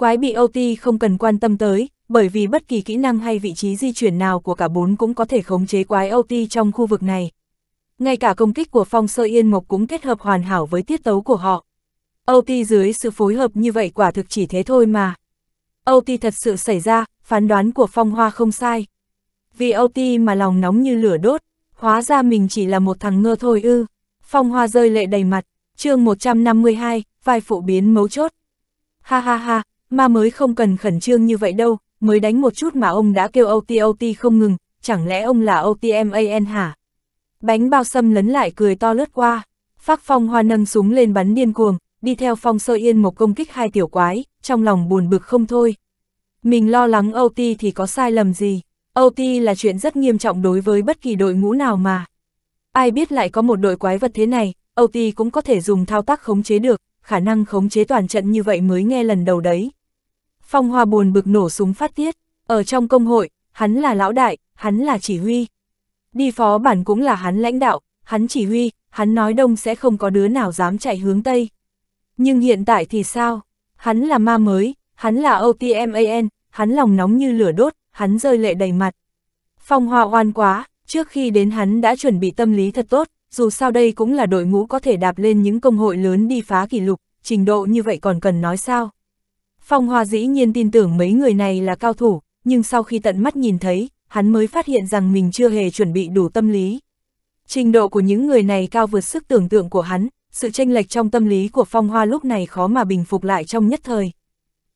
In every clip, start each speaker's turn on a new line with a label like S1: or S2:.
S1: Quái bị OT không cần quan tâm tới, bởi vì bất kỳ kỹ năng hay vị trí di chuyển nào của cả bốn cũng có thể khống chế quái OT trong khu vực này. Ngay cả công kích của Phong Sơ Yên Mộc cũng kết hợp hoàn hảo với tiết tấu của họ. OT dưới sự phối hợp như vậy quả thực chỉ thế thôi mà. OT thật sự xảy ra, phán đoán của Phong Hoa không sai. Vì OT mà lòng nóng như lửa đốt, hóa ra mình chỉ là một thằng ngơ thôi ư. Phong Hoa rơi lệ đầy mặt, chương 152, vai phụ biến mấu chốt. Ha ha ha, mà mới không cần khẩn trương như vậy đâu, mới đánh một chút mà ông đã kêu OTOT không ngừng, chẳng lẽ ông là OTMAN hả? Bánh bao xâm lấn lại cười to lướt qua, Phác phong hoa nâng súng lên bắn điên cuồng, đi theo phong sơ yên một công kích hai tiểu quái, trong lòng buồn bực không thôi. Mình lo lắng OT thì có sai lầm gì, OT là chuyện rất nghiêm trọng đối với bất kỳ đội ngũ nào mà. Ai biết lại có một đội quái vật thế này, OT cũng có thể dùng thao tác khống chế được, khả năng khống chế toàn trận như vậy mới nghe lần đầu đấy. Phong Hoa buồn bực nổ súng phát tiết, ở trong công hội, hắn là lão đại, hắn là chỉ huy. Đi phó bản cũng là hắn lãnh đạo, hắn chỉ huy, hắn nói đông sẽ không có đứa nào dám chạy hướng Tây. Nhưng hiện tại thì sao? Hắn là ma mới, hắn là OTMAN, hắn lòng nóng như lửa đốt, hắn rơi lệ đầy mặt. Phong Hoa oan quá, trước khi đến hắn đã chuẩn bị tâm lý thật tốt, dù sao đây cũng là đội ngũ có thể đạp lên những công hội lớn đi phá kỷ lục, trình độ như vậy còn cần nói sao. Phong Hoa dĩ nhiên tin tưởng mấy người này là cao thủ, nhưng sau khi tận mắt nhìn thấy, hắn mới phát hiện rằng mình chưa hề chuẩn bị đủ tâm lý. Trình độ của những người này cao vượt sức tưởng tượng của hắn, sự tranh lệch trong tâm lý của Phong Hoa lúc này khó mà bình phục lại trong nhất thời.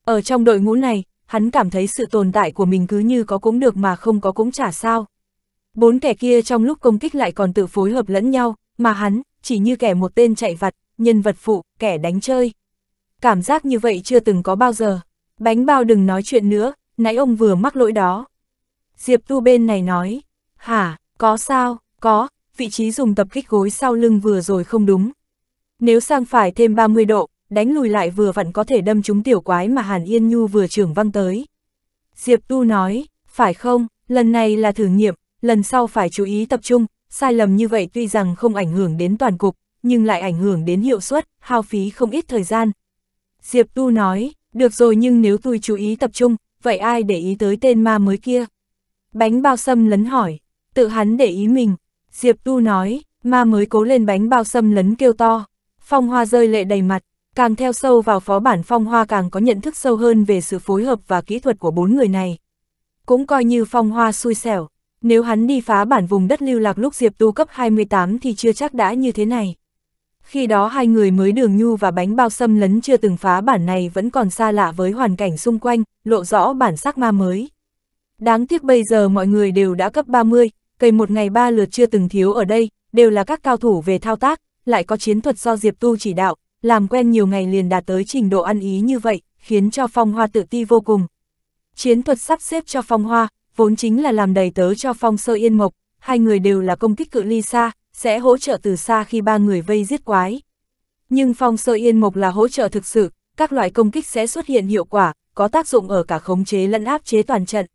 S1: Ở trong đội ngũ này, hắn cảm thấy sự tồn tại của mình cứ như có cũng được mà không có cũng chả sao. Bốn kẻ kia trong lúc công kích lại còn tự phối hợp lẫn nhau, mà hắn, chỉ như kẻ một tên chạy vặt, nhân vật phụ, kẻ đánh chơi cảm giác như vậy chưa từng có bao giờ. Bánh bao đừng nói chuyện nữa, nãy ông vừa mắc lỗi đó. Diệp Tu bên này nói, hả, có sao, có, vị trí dùng tập kích gối sau lưng vừa rồi không đúng. Nếu sang phải thêm 30 độ, đánh lùi lại vừa vặn có thể đâm trúng tiểu quái mà Hàn Yên Nhu vừa trưởng văng tới. Diệp Tu nói, phải không, lần này là thử nghiệm, lần sau phải chú ý tập trung, sai lầm như vậy tuy rằng không ảnh hưởng đến toàn cục, nhưng lại ảnh hưởng đến hiệu suất, hao phí không ít thời gian, Diệp Tu nói, được rồi nhưng nếu tôi chú ý tập trung, vậy ai để ý tới tên ma mới kia? Bánh bao sâm lấn hỏi, tự hắn để ý mình. Diệp Tu nói, ma mới cố lên bánh bao sâm lấn kêu to. Phong hoa rơi lệ đầy mặt, càng theo sâu vào phó bản phong hoa càng có nhận thức sâu hơn về sự phối hợp và kỹ thuật của bốn người này. Cũng coi như phong hoa xui xẻo, nếu hắn đi phá bản vùng đất lưu lạc lúc Diệp Tu cấp 28 thì chưa chắc đã như thế này. Khi đó hai người mới đường nhu và bánh bao xâm lấn chưa từng phá bản này vẫn còn xa lạ với hoàn cảnh xung quanh, lộ rõ bản sắc ma mới. Đáng tiếc bây giờ mọi người đều đã cấp 30, cây một ngày ba lượt chưa từng thiếu ở đây, đều là các cao thủ về thao tác, lại có chiến thuật do Diệp Tu chỉ đạo, làm quen nhiều ngày liền đạt tới trình độ ăn ý như vậy, khiến cho Phong Hoa tự ti vô cùng. Chiến thuật sắp xếp cho Phong Hoa, vốn chính là làm đầy tớ cho Phong Sơ Yên Mộc, hai người đều là công kích cự ly xa, sẽ hỗ trợ từ xa khi ba người vây giết quái. Nhưng phong sơ yên mộc là hỗ trợ thực sự, các loại công kích sẽ xuất hiện hiệu quả, có tác dụng ở cả khống chế lẫn áp chế toàn trận.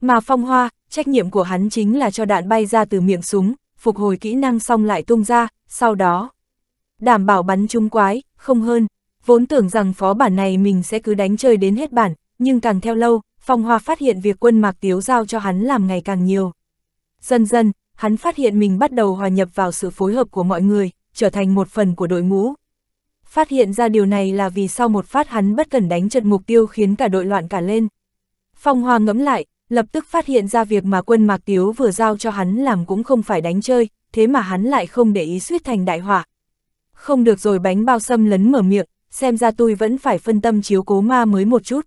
S1: Mà phong hoa, trách nhiệm của hắn chính là cho đạn bay ra từ miệng súng, phục hồi kỹ năng xong lại tung ra, sau đó đảm bảo bắn trúng quái, không hơn. Vốn tưởng rằng phó bản này mình sẽ cứ đánh chơi đến hết bản, nhưng càng theo lâu, Phong Hoa phát hiện việc quân Mạc Tiếu giao cho hắn làm ngày càng nhiều. Dần dần, hắn phát hiện mình bắt đầu hòa nhập vào sự phối hợp của mọi người, trở thành một phần của đội ngũ. Phát hiện ra điều này là vì sau một phát hắn bất cần đánh trật mục tiêu khiến cả đội loạn cả lên. Phong Hoa ngẫm lại, lập tức phát hiện ra việc mà quân Mạc Tiếu vừa giao cho hắn làm cũng không phải đánh chơi, thế mà hắn lại không để ý suýt thành đại họa. Không được rồi bánh bao xâm lấn mở miệng, xem ra tôi vẫn phải phân tâm chiếu cố ma mới một chút.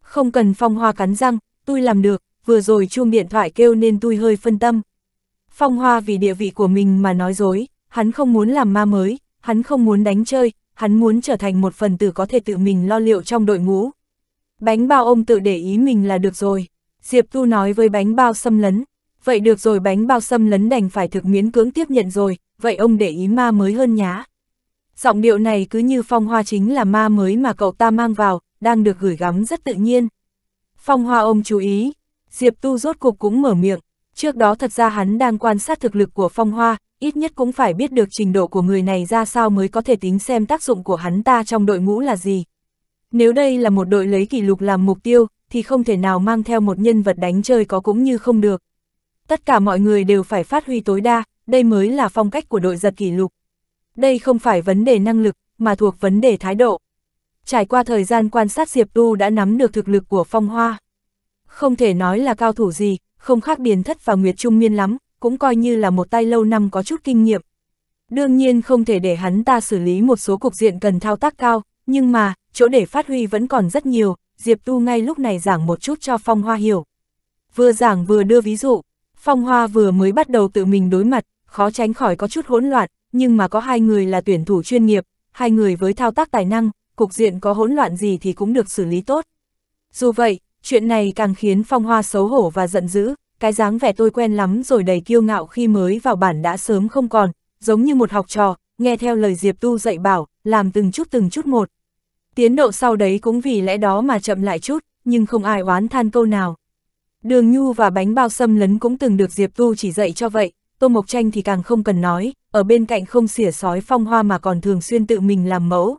S1: Không cần Phong Hoa cắn răng, tôi làm được, vừa rồi chuông điện thoại kêu nên tôi hơi phân tâm. Phong Hoa vì địa vị của mình mà nói dối, hắn không muốn làm ma mới, hắn không muốn đánh chơi, hắn muốn trở thành một phần tử có thể tự mình lo liệu trong đội ngũ. Bánh bao ông tự để ý mình là được rồi. Diệp Tu nói với bánh bao xâm lấn. Vậy được rồi bánh bao xâm lấn đành phải thực miễn cưỡng tiếp nhận rồi, vậy ông để ý ma mới hơn nhá. Giọng điệu này cứ như phong hoa chính là ma mới mà cậu ta mang vào, đang được gửi gắm rất tự nhiên. Phong hoa ông chú ý, Diệp Tu rốt cuộc cũng mở miệng, Trước đó thật ra hắn đang quan sát thực lực của phong hoa, ít nhất cũng phải biết được trình độ của người này ra sao mới có thể tính xem tác dụng của hắn ta trong đội ngũ là gì. Nếu đây là một đội lấy kỷ lục làm mục tiêu, thì không thể nào mang theo một nhân vật đánh chơi có cũng như không được. Tất cả mọi người đều phải phát huy tối đa, đây mới là phong cách của đội giật kỷ lục. Đây không phải vấn đề năng lực, mà thuộc vấn đề thái độ. Trải qua thời gian quan sát Diệp Tu đã nắm được thực lực của Phong Hoa. Không thể nói là cao thủ gì, không khác Điền Thất và Nguyệt Trung Miên lắm, cũng coi như là một tay lâu năm có chút kinh nghiệm. Đương nhiên không thể để hắn ta xử lý một số cục diện cần thao tác cao, nhưng mà, chỗ để phát huy vẫn còn rất nhiều, Diệp Tu ngay lúc này giảng một chút cho Phong Hoa hiểu. Vừa giảng vừa đưa ví dụ, Phong Hoa vừa mới bắt đầu tự mình đối mặt, khó tránh khỏi có chút hỗn loạn, nhưng mà có hai người là tuyển thủ chuyên nghiệp, hai người với thao tác tài năng, cục diện có hỗn loạn gì thì cũng được xử lý tốt. Dù vậy, Chuyện này càng khiến Phong Hoa xấu hổ và giận dữ, cái dáng vẻ tôi quen lắm rồi đầy kiêu ngạo khi mới vào bản đã sớm không còn, giống như một học trò, nghe theo lời Diệp Tu dạy bảo, làm từng chút từng chút một. Tiến độ sau đấy cũng vì lẽ đó mà chậm lại chút, nhưng không ai oán than câu nào. Đường Nhu và bánh bao xâm lấn cũng từng được Diệp Tu chỉ dạy cho vậy, Tô Mộc Tranh thì càng không cần nói, ở bên cạnh không xỉa sói phong hoa mà còn thường xuyên tự mình làm mẫu.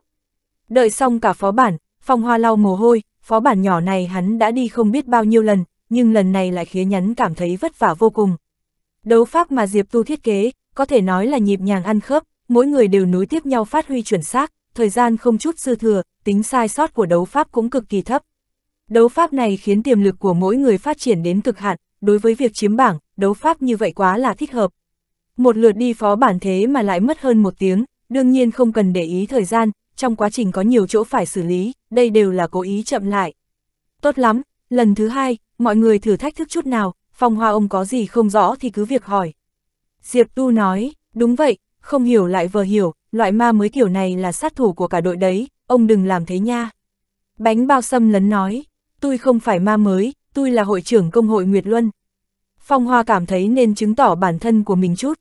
S1: Đợi xong cả phó bản, phong hoa lau mồ hôi, phó bản nhỏ này hắn đã đi không biết bao nhiêu lần, nhưng lần này lại khiến hắn cảm thấy vất vả vô cùng. Đấu pháp mà Diệp Tu thiết kế, có thể nói là nhịp nhàng ăn khớp, mỗi người đều nối tiếp nhau phát huy chuẩn xác, thời gian không chút dư thừa, tính sai sót của đấu pháp cũng cực kỳ thấp. Đấu pháp này khiến tiềm lực của mỗi người phát triển đến cực hạn, đối với việc chiếm bảng, đấu pháp như vậy quá là thích hợp. Một lượt đi phó bản thế mà lại mất hơn một tiếng, đương nhiên không cần để ý thời gian, trong quá trình có nhiều chỗ phải xử lý, đây đều là cố ý chậm lại. Tốt lắm, lần thứ hai, mọi người thử thách thức chút nào, phong hoa ông có gì không rõ thì cứ việc hỏi. Diệp Tu nói, đúng vậy, không hiểu lại vừa hiểu, loại ma mới kiểu này là sát thủ của cả đội đấy, ông đừng làm thế nha. Bánh bao sâm lấn nói, tôi không phải ma mới, tôi là hội trưởng công hội Nguyệt Luân. Phong Hoa cảm thấy nên chứng tỏ bản thân của mình chút.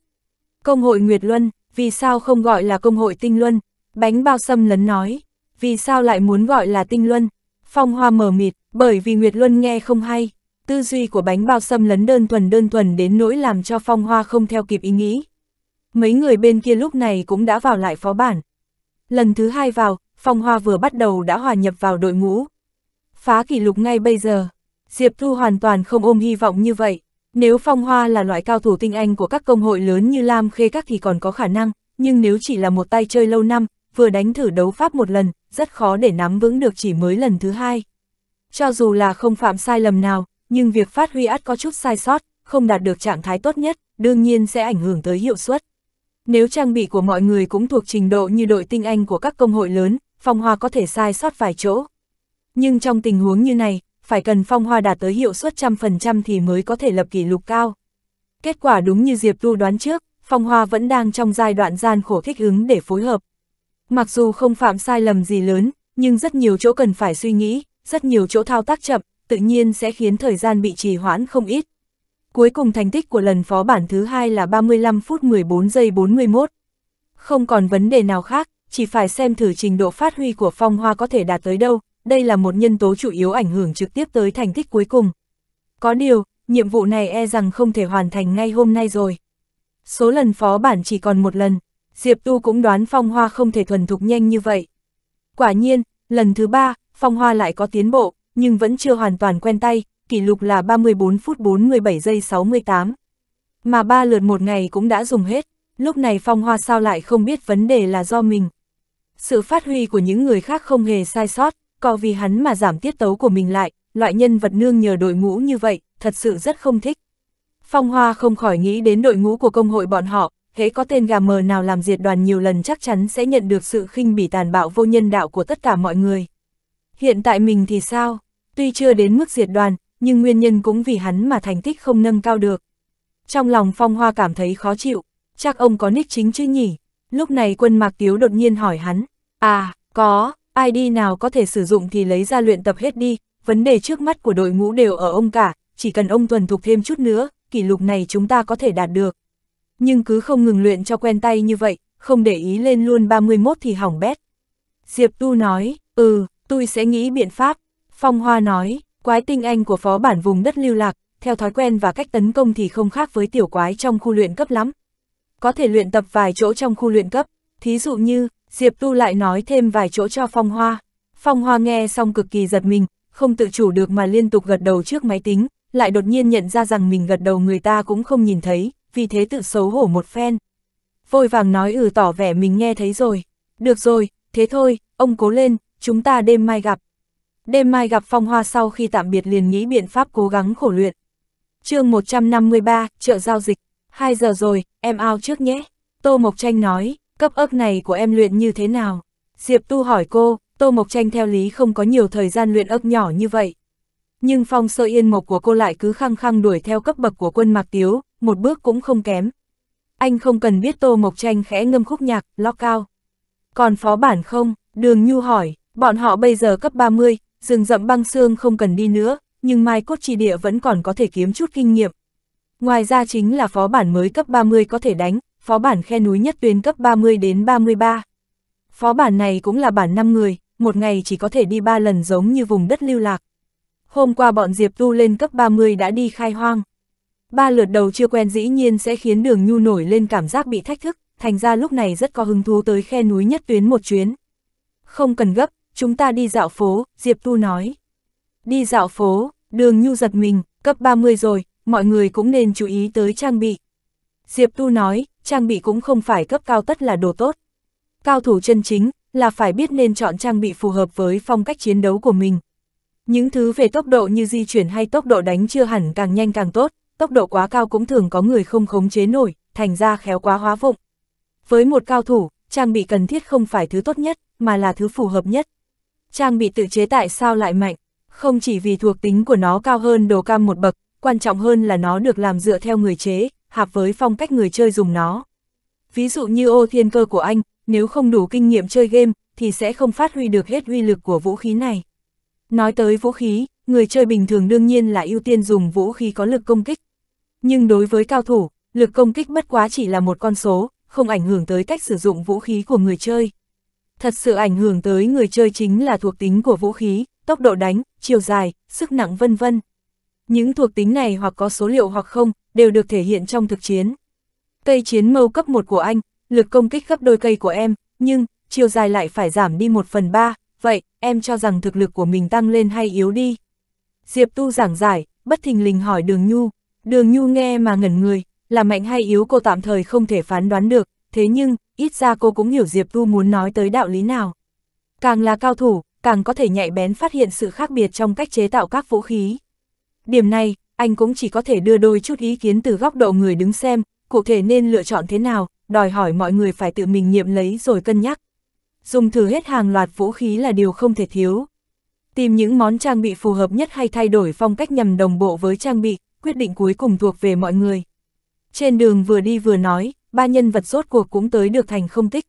S1: Công hội Nguyệt Luân, vì sao không gọi là công hội Tinh Luân, Bánh bao xâm lấn nói, vì sao lại muốn gọi là tinh luân? Phong hoa mở mịt, bởi vì Nguyệt Luân nghe không hay. Tư duy của bánh bao xâm lấn đơn thuần đơn thuần đến nỗi làm cho phong hoa không theo kịp ý nghĩ. Mấy người bên kia lúc này cũng đã vào lại phó bản. Lần thứ hai vào, phong hoa vừa bắt đầu đã hòa nhập vào đội ngũ. Phá kỷ lục ngay bây giờ, Diệp Thu hoàn toàn không ôm hy vọng như vậy. Nếu phong hoa là loại cao thủ tinh anh của các công hội lớn như Lam Khê các thì còn có khả năng, nhưng nếu chỉ là một tay chơi lâu năm, vừa đánh thử đấu pháp một lần, rất khó để nắm vững được chỉ mới lần thứ hai. Cho dù là không phạm sai lầm nào, nhưng việc phát huy ắt có chút sai sót, không đạt được trạng thái tốt nhất, đương nhiên sẽ ảnh hưởng tới hiệu suất. Nếu trang bị của mọi người cũng thuộc trình độ như đội tinh anh của các công hội lớn, phong hoa có thể sai sót vài chỗ. Nhưng trong tình huống như này, phải cần phong hoa đạt tới hiệu suất trăm phần trăm thì mới có thể lập kỷ lục cao. Kết quả đúng như Diệp Tu đoán trước, phong hoa vẫn đang trong giai đoạn gian khổ thích ứng để phối hợp, Mặc dù không phạm sai lầm gì lớn, nhưng rất nhiều chỗ cần phải suy nghĩ, rất nhiều chỗ thao tác chậm, tự nhiên sẽ khiến thời gian bị trì hoãn không ít. Cuối cùng thành tích của lần phó bản thứ hai là 35 phút 14 giây 41. Không còn vấn đề nào khác, chỉ phải xem thử trình độ phát huy của phong hoa có thể đạt tới đâu, đây là một nhân tố chủ yếu ảnh hưởng trực tiếp tới thành tích cuối cùng. Có điều, nhiệm vụ này e rằng không thể hoàn thành ngay hôm nay rồi. Số lần phó bản chỉ còn một lần, Diệp Tu cũng đoán phong hoa không thể thuần thục nhanh như vậy. Quả nhiên, lần thứ ba, phong hoa lại có tiến bộ, nhưng vẫn chưa hoàn toàn quen tay, kỷ lục là 34 phút 47 giây 68. Mà ba lượt một ngày cũng đã dùng hết, lúc này phong hoa sao lại không biết vấn đề là do mình. Sự phát huy của những người khác không hề sai sót, có vì hắn mà giảm tiết tấu của mình lại, loại nhân vật nương nhờ đội ngũ như vậy, thật sự rất không thích. Phong Hoa không khỏi nghĩ đến đội ngũ của công hội bọn họ, hễ có tên gà mờ nào làm diệt đoàn nhiều lần chắc chắn sẽ nhận được sự khinh bỉ tàn bạo vô nhân đạo của tất cả mọi người. Hiện tại mình thì sao? Tuy chưa đến mức diệt đoàn, nhưng nguyên nhân cũng vì hắn mà thành tích không nâng cao được. Trong lòng Phong Hoa cảm thấy khó chịu, chắc ông có nick chính chứ nhỉ? Lúc này quân Mạc Tiếu đột nhiên hỏi hắn, à, có, ID nào có thể sử dụng thì lấy ra luyện tập hết đi, vấn đề trước mắt của đội ngũ đều ở ông cả, chỉ cần ông tuần thục thêm chút nữa, kỷ lục này chúng ta có thể đạt được nhưng cứ không ngừng luyện cho quen tay như vậy, không để ý lên luôn 31 thì hỏng bét. Diệp Tu nói, ừ, tôi sẽ nghĩ biện pháp. Phong Hoa nói, quái tinh anh của phó bản vùng đất lưu lạc, theo thói quen và cách tấn công thì không khác với tiểu quái trong khu luyện cấp lắm. Có thể luyện tập vài chỗ trong khu luyện cấp, thí dụ như, Diệp Tu lại nói thêm vài chỗ cho Phong Hoa. Phong Hoa nghe xong cực kỳ giật mình, không tự chủ được mà liên tục gật đầu trước máy tính, lại đột nhiên nhận ra rằng mình gật đầu người ta cũng không nhìn thấy, vì thế tự xấu hổ một phen. Vội vàng nói ừ tỏ vẻ mình nghe thấy rồi. Được rồi, thế thôi, ông cố lên, chúng ta đêm mai gặp. Đêm mai gặp phong hoa sau khi tạm biệt liền nghĩ biện pháp cố gắng khổ luyện. chương 153, chợ giao dịch. 2 giờ rồi, em ao trước nhé. Tô Mộc Tranh nói, cấp ức này của em luyện như thế nào? Diệp Tu hỏi cô, Tô Mộc Tranh theo lý không có nhiều thời gian luyện ức nhỏ như vậy. Nhưng phong sơ yên mộc của cô lại cứ khăng khăng đuổi theo cấp bậc của quân Mạc Tiếu, một bước cũng không kém. Anh không cần biết Tô Mộc Tranh khẽ ngâm khúc nhạc, lo cao. Còn phó bản không, Đường Nhu hỏi, bọn họ bây giờ cấp 30, rừng rậm băng xương không cần đi nữa, nhưng mai cốt chi địa vẫn còn có thể kiếm chút kinh nghiệm. Ngoài ra chính là phó bản mới cấp 30 có thể đánh, phó bản khe núi nhất tuyến cấp 30 đến 33. Phó bản này cũng là bản 5 người, một ngày chỉ có thể đi 3 lần giống như vùng đất lưu lạc. Hôm qua bọn Diệp Tu lên cấp 30 đã đi khai hoang. Ba lượt đầu chưa quen dĩ nhiên sẽ khiến đường nhu nổi lên cảm giác bị thách thức, thành ra lúc này rất có hứng thú tới khe núi nhất tuyến một chuyến. Không cần gấp, chúng ta đi dạo phố, Diệp Tu nói. Đi dạo phố, đường nhu giật mình, cấp 30 rồi, mọi người cũng nên chú ý tới trang bị. Diệp Tu nói, trang bị cũng không phải cấp cao tất là đồ tốt. Cao thủ chân chính, là phải biết nên chọn trang bị phù hợp với phong cách chiến đấu của mình. Những thứ về tốc độ như di chuyển hay tốc độ đánh chưa hẳn càng nhanh càng tốt, tốc độ quá cao cũng thường có người không khống chế nổi, thành ra khéo quá hóa vụng. Với một cao thủ, trang bị cần thiết không phải thứ tốt nhất, mà là thứ phù hợp nhất. Trang bị tự chế tại sao lại mạnh? Không chỉ vì thuộc tính của nó cao hơn đồ cam một bậc, quan trọng hơn là nó được làm dựa theo người chế, hợp với phong cách người chơi dùng nó. Ví dụ như ô thiên cơ của anh, nếu không đủ kinh nghiệm chơi game, thì sẽ không phát huy được hết uy lực của vũ khí này. Nói tới vũ khí, người chơi bình thường đương nhiên là ưu tiên dùng vũ khí có lực công kích, nhưng đối với cao thủ, lực công kích mất quá chỉ là một con số, không ảnh hưởng tới cách sử dụng vũ khí của người chơi. Thật sự ảnh hưởng tới người chơi chính là thuộc tính của vũ khí, tốc độ đánh, chiều dài, sức nặng vân vân. Những thuộc tính này hoặc có số liệu hoặc không, đều được thể hiện trong thực chiến. Cây chiến mâu cấp 1 của anh, lực công kích gấp đôi cây của em, nhưng, chiều dài lại phải giảm đi 1 phần 3, vậy, em cho rằng thực lực của mình tăng lên hay yếu đi? Diệp Tu giảng giải, bất thình lình hỏi Đường Nhu. Đường Nhu nghe mà ngẩn người, là mạnh hay yếu cô tạm thời không thể phán đoán được, thế nhưng, ít ra cô cũng hiểu Diệp Thu muốn nói tới đạo lý nào. Càng là cao thủ, càng có thể nhạy bén phát hiện sự khác biệt trong cách chế tạo các vũ khí. Điểm này, anh cũng chỉ có thể đưa đôi chút ý kiến từ góc độ người đứng xem, cụ thể nên lựa chọn thế nào, đòi hỏi mọi người phải tự mình nghiệm lấy rồi cân nhắc. Dùng thử hết hàng loạt vũ khí là điều không thể thiếu. Tìm những món trang bị phù hợp nhất hay thay đổi phong cách nhằm đồng bộ với trang bị, quyết định cuối cùng thuộc về mọi người. Trên đường vừa đi vừa nói, ba nhân vật rốt cuộc cũng tới được thành không tích.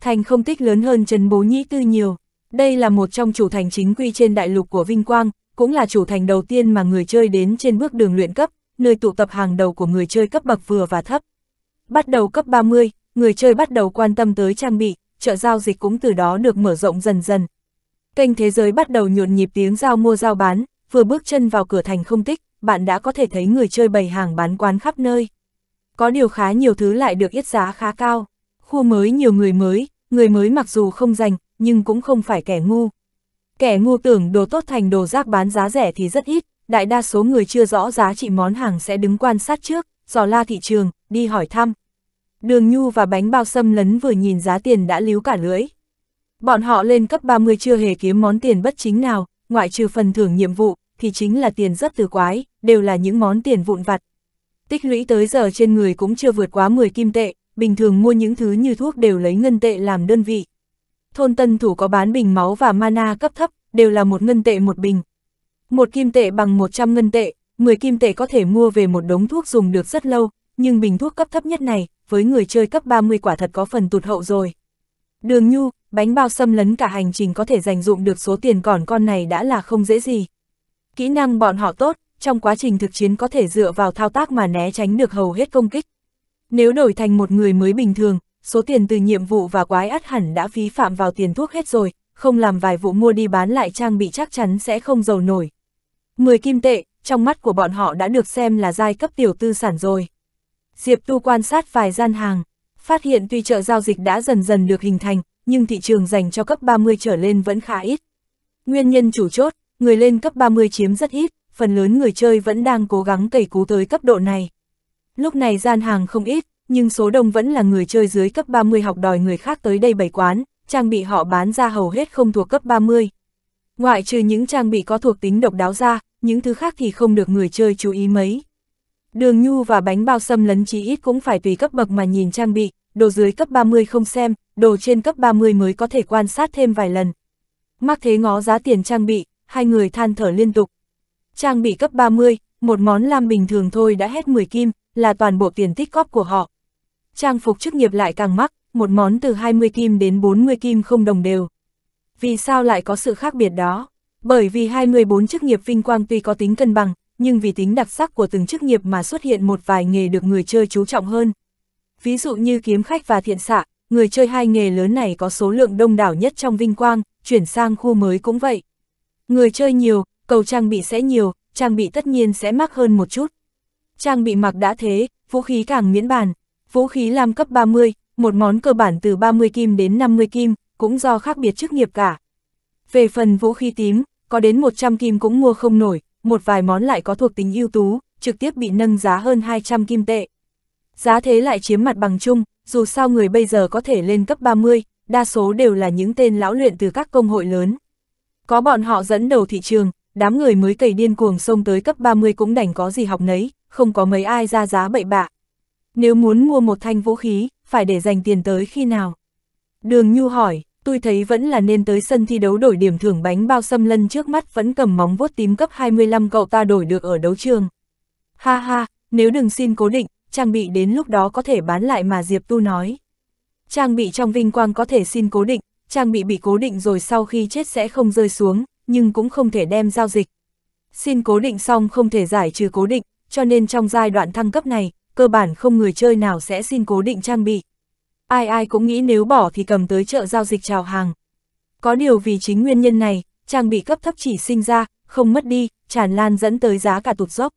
S1: Thành không tích lớn hơn Trần Bố Nhĩ Tư nhiều. Đây là một trong chủ thành chính quy trên đại lục của Vinh Quang, cũng là chủ thành đầu tiên mà người chơi đến trên bước đường luyện cấp, nơi tụ tập hàng đầu của người chơi cấp bậc vừa và thấp. Bắt đầu cấp 30, người chơi bắt đầu quan tâm tới trang bị, chợ giao dịch cũng từ đó được mở rộng dần dần. Kênh thế giới bắt đầu nhộn nhịp tiếng giao mua giao bán, vừa bước chân vào cửa thành không tích, bạn đã có thể thấy người chơi bày hàng bán quán khắp nơi. Có điều khá nhiều thứ lại được yết giá khá cao. Khu mới nhiều người mới, người mới mặc dù không dành, nhưng cũng không phải kẻ ngu. Kẻ ngu tưởng đồ tốt thành đồ rác bán giá rẻ thì rất ít, đại đa số người chưa rõ giá trị món hàng sẽ đứng quan sát trước, dò la thị trường, đi hỏi thăm. Đường nhu và bánh bao xâm lấn vừa nhìn giá tiền đã líu cả lưỡi. Bọn họ lên cấp 30 chưa hề kiếm món tiền bất chính nào, ngoại trừ phần thưởng nhiệm vụ, thì chính là tiền rất từ quái đều là những món tiền vụn vặt. Tích lũy tới giờ trên người cũng chưa vượt quá 10 kim tệ, bình thường mua những thứ như thuốc đều lấy ngân tệ làm đơn vị. Thôn tân thủ có bán bình máu và mana cấp thấp, đều là một ngân tệ một bình. Một kim tệ bằng 100 ngân tệ, 10 kim tệ có thể mua về một đống thuốc dùng được rất lâu, nhưng bình thuốc cấp thấp nhất này, với người chơi cấp 30 quả thật có phần tụt hậu rồi. Đường nhu, bánh bao xâm lấn cả hành trình có thể dành dụng được số tiền còn con này đã là không dễ gì. Kỹ năng bọn họ tốt, trong quá trình thực chiến có thể dựa vào thao tác mà né tránh được hầu hết công kích. Nếu đổi thành một người mới bình thường, số tiền từ nhiệm vụ và quái ắt hẳn đã phí phạm vào tiền thuốc hết rồi, không làm vài vụ mua đi bán lại trang bị chắc chắn sẽ không giàu nổi. 10 kim tệ, trong mắt của bọn họ đã được xem là giai cấp tiểu tư sản rồi. Diệp Tu quan sát vài gian hàng, phát hiện tuy chợ giao dịch đã dần dần được hình thành, nhưng thị trường dành cho cấp 30 trở lên vẫn khá ít. Nguyên nhân chủ chốt, người lên cấp 30 chiếm rất ít, phần lớn người chơi vẫn đang cố gắng cày cú tới cấp độ này. Lúc này gian hàng không ít, nhưng số đông vẫn là người chơi dưới cấp 30 học đòi người khác tới đây bày quán, trang bị họ bán ra hầu hết không thuộc cấp 30. Ngoại trừ những trang bị có thuộc tính độc đáo ra, những thứ khác thì không được người chơi chú ý mấy. Đường nhu và bánh bao xâm lấn chí ít cũng phải tùy cấp bậc mà nhìn trang bị, đồ dưới cấp 30 không xem, đồ trên cấp 30 mới có thể quan sát thêm vài lần. Mắc thế ngó giá tiền trang bị, hai người than thở liên tục, trang bị cấp 30, một món lam bình thường thôi đã hết 10 kim, là toàn bộ tiền tích góp của họ. Trang phục chức nghiệp lại càng mắc, một món từ 20 kim đến 40 kim không đồng đều. Vì sao lại có sự khác biệt đó? Bởi vì 24 chức nghiệp vinh quang tuy có tính cân bằng, nhưng vì tính đặc sắc của từng chức nghiệp mà xuất hiện một vài nghề được người chơi chú trọng hơn. Ví dụ như kiếm khách và thiện xạ, người chơi hai nghề lớn này có số lượng đông đảo nhất trong vinh quang, chuyển sang khu mới cũng vậy. Người chơi nhiều, cầu trang bị sẽ nhiều, trang bị tất nhiên sẽ mắc hơn một chút. Trang bị mặc đã thế, vũ khí càng miễn bàn. Vũ khí làm cấp 30, một món cơ bản từ 30 kim đến 50 kim, cũng do khác biệt chức nghiệp cả. Về phần vũ khí tím, có đến 100 kim cũng mua không nổi, một vài món lại có thuộc tính ưu tú, trực tiếp bị nâng giá hơn 200 kim tệ. Giá thế lại chiếm mặt bằng chung, dù sao người bây giờ có thể lên cấp 30, đa số đều là những tên lão luyện từ các công hội lớn. Có bọn họ dẫn đầu thị trường, đám người mới cầy điên cuồng xông tới cấp 30 cũng đành có gì học nấy, không có mấy ai ra giá bậy bạ. Nếu muốn mua một thanh vũ khí, phải để dành tiền tới khi nào? Đường Nhu hỏi, tôi thấy vẫn là nên tới sân thi đấu đổi điểm thưởng bánh bao xâm lân trước mắt vẫn cầm móng vuốt tím cấp 25 cậu ta đổi được ở đấu trường. Ha ha, nếu đừng xin cố định, trang bị đến lúc đó có thể bán lại mà Diệp Tu nói. Trang bị trong vinh quang có thể xin cố định, trang bị bị cố định rồi sau khi chết sẽ không rơi xuống, nhưng cũng không thể đem giao dịch. Xin cố định xong không thể giải trừ cố định, cho nên trong giai đoạn thăng cấp này, cơ bản không người chơi nào sẽ xin cố định trang bị. Ai ai cũng nghĩ nếu bỏ thì cầm tới chợ giao dịch chào hàng. Có điều vì chính nguyên nhân này, trang bị cấp thấp chỉ sinh ra, không mất đi, tràn lan dẫn tới giá cả tụt dốc.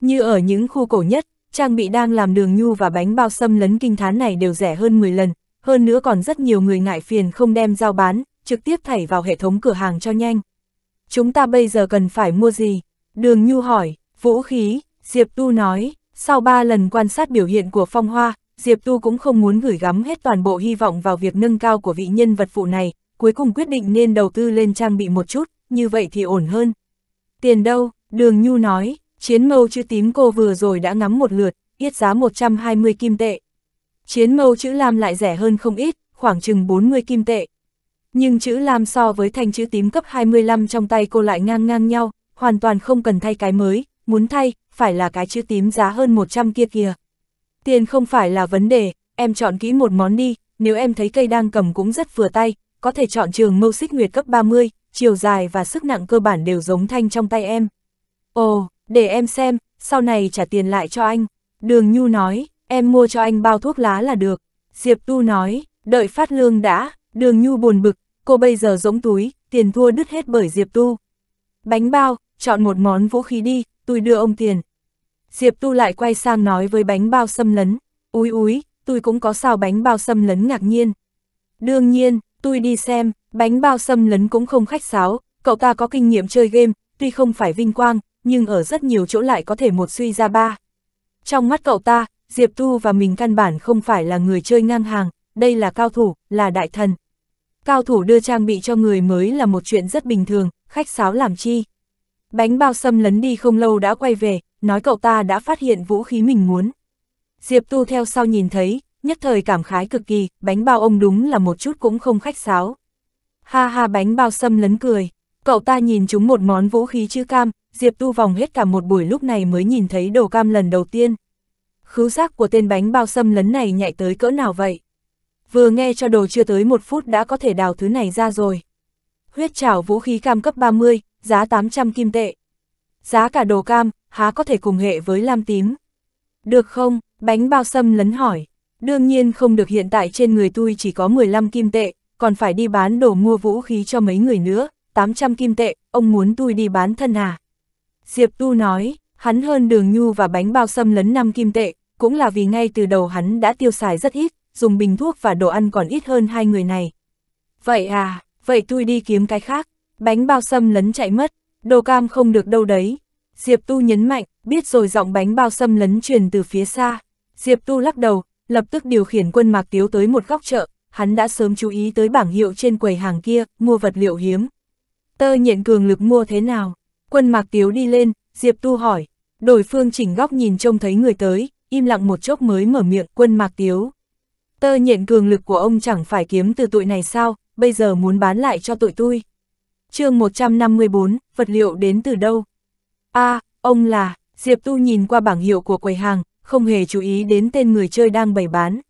S1: Như ở những khu cổ nhất, trang bị đang làm đường nhu và bánh bao xâm lấn kinh thán này đều rẻ hơn 10 lần, hơn nữa còn rất nhiều người ngại phiền không đem giao bán, trực tiếp thảy vào hệ thống cửa hàng cho nhanh chúng ta bây giờ cần phải mua gì? Đường Nhu hỏi, vũ khí, Diệp Tu nói, sau ba lần quan sát biểu hiện của Phong Hoa, Diệp Tu cũng không muốn gửi gắm hết toàn bộ hy vọng vào việc nâng cao của vị nhân vật phụ này, cuối cùng quyết định nên đầu tư lên trang bị một chút, như vậy thì ổn hơn. Tiền đâu, Đường Nhu nói, chiến mâu chữ tím cô vừa rồi đã ngắm một lượt, yết giá 120 kim tệ. Chiến mâu chữ lam lại rẻ hơn không ít, khoảng chừng 40 kim tệ, nhưng chữ lam so với thanh chữ tím cấp 25 trong tay cô lại ngang ngang nhau, hoàn toàn không cần thay cái mới, muốn thay, phải là cái chữ tím giá hơn 100 kia kìa. Tiền không phải là vấn đề, em chọn kỹ một món đi, nếu em thấy cây đang cầm cũng rất vừa tay, có thể chọn trường mâu xích nguyệt cấp 30, chiều dài và sức nặng cơ bản đều giống thanh trong tay em. Ồ, để em xem, sau này trả tiền lại cho anh. Đường Nhu nói, em mua cho anh bao thuốc lá là được. Diệp Tu nói, đợi phát lương đã, Đường Nhu buồn bực, cô bây giờ rỗng túi, tiền thua đứt hết bởi Diệp Tu. Bánh bao, chọn một món vũ khí đi, tôi đưa ông tiền. Diệp Tu lại quay sang nói với bánh bao xâm lấn, úi úi, tôi cũng có sao bánh bao xâm lấn ngạc nhiên. Đương nhiên, tôi đi xem, bánh bao xâm lấn cũng không khách sáo, cậu ta có kinh nghiệm chơi game, tuy không phải vinh quang, nhưng ở rất nhiều chỗ lại có thể một suy ra ba. Trong mắt cậu ta, Diệp Tu và mình căn bản không phải là người chơi ngang hàng, đây là cao thủ, là đại thần. Cao thủ đưa trang bị cho người mới là một chuyện rất bình thường, khách sáo làm chi. Bánh bao sâm lấn đi không lâu đã quay về, nói cậu ta đã phát hiện vũ khí mình muốn. Diệp Tu theo sau nhìn thấy, nhất thời cảm khái cực kỳ, bánh bao ông đúng là một chút cũng không khách sáo. Ha ha bánh bao sâm lấn cười, cậu ta nhìn chúng một món vũ khí chứ cam, Diệp Tu vòng hết cả một buổi lúc này mới nhìn thấy đồ cam lần đầu tiên. Khứu giác của tên bánh bao sâm lấn này nhạy tới cỡ nào vậy? vừa nghe cho đồ chưa tới một phút đã có thể đào thứ này ra rồi. Huyết trảo vũ khí cam cấp 30, giá 800 kim tệ. Giá cả đồ cam, há có thể cùng hệ với lam tím. Được không, bánh bao sâm lấn hỏi. Đương nhiên không được hiện tại trên người tôi chỉ có 15 kim tệ, còn phải đi bán đồ mua vũ khí cho mấy người nữa, 800 kim tệ, ông muốn tôi đi bán thân à? Diệp Tu nói, hắn hơn đường nhu và bánh bao sâm lấn 5 kim tệ, cũng là vì ngay từ đầu hắn đã tiêu xài rất ít, dùng bình thuốc và đồ ăn còn ít hơn hai người này. Vậy à, vậy tôi đi kiếm cái khác, bánh bao sâm lấn chạy mất, đồ cam không được đâu đấy. Diệp Tu nhấn mạnh, biết rồi giọng bánh bao sâm lấn truyền từ phía xa. Diệp Tu lắc đầu, lập tức điều khiển quân mạc tiếu tới một góc chợ, hắn đã sớm chú ý tới bảng hiệu trên quầy hàng kia, mua vật liệu hiếm. Tơ nhện cường lực mua thế nào? Quân mạc tiếu đi lên, Diệp Tu hỏi, đổi phương chỉnh góc nhìn trông thấy người tới, im lặng một chốc mới mở miệng quân mạc tiếu. Tơ nhện cường lực của ông chẳng phải kiếm từ tụi này sao, bây giờ muốn bán lại cho tụi tôi. chương 154, vật liệu đến từ đâu? a à, ông là, Diệp Tu nhìn qua bảng hiệu của quầy hàng, không hề chú ý đến tên người chơi đang bày bán.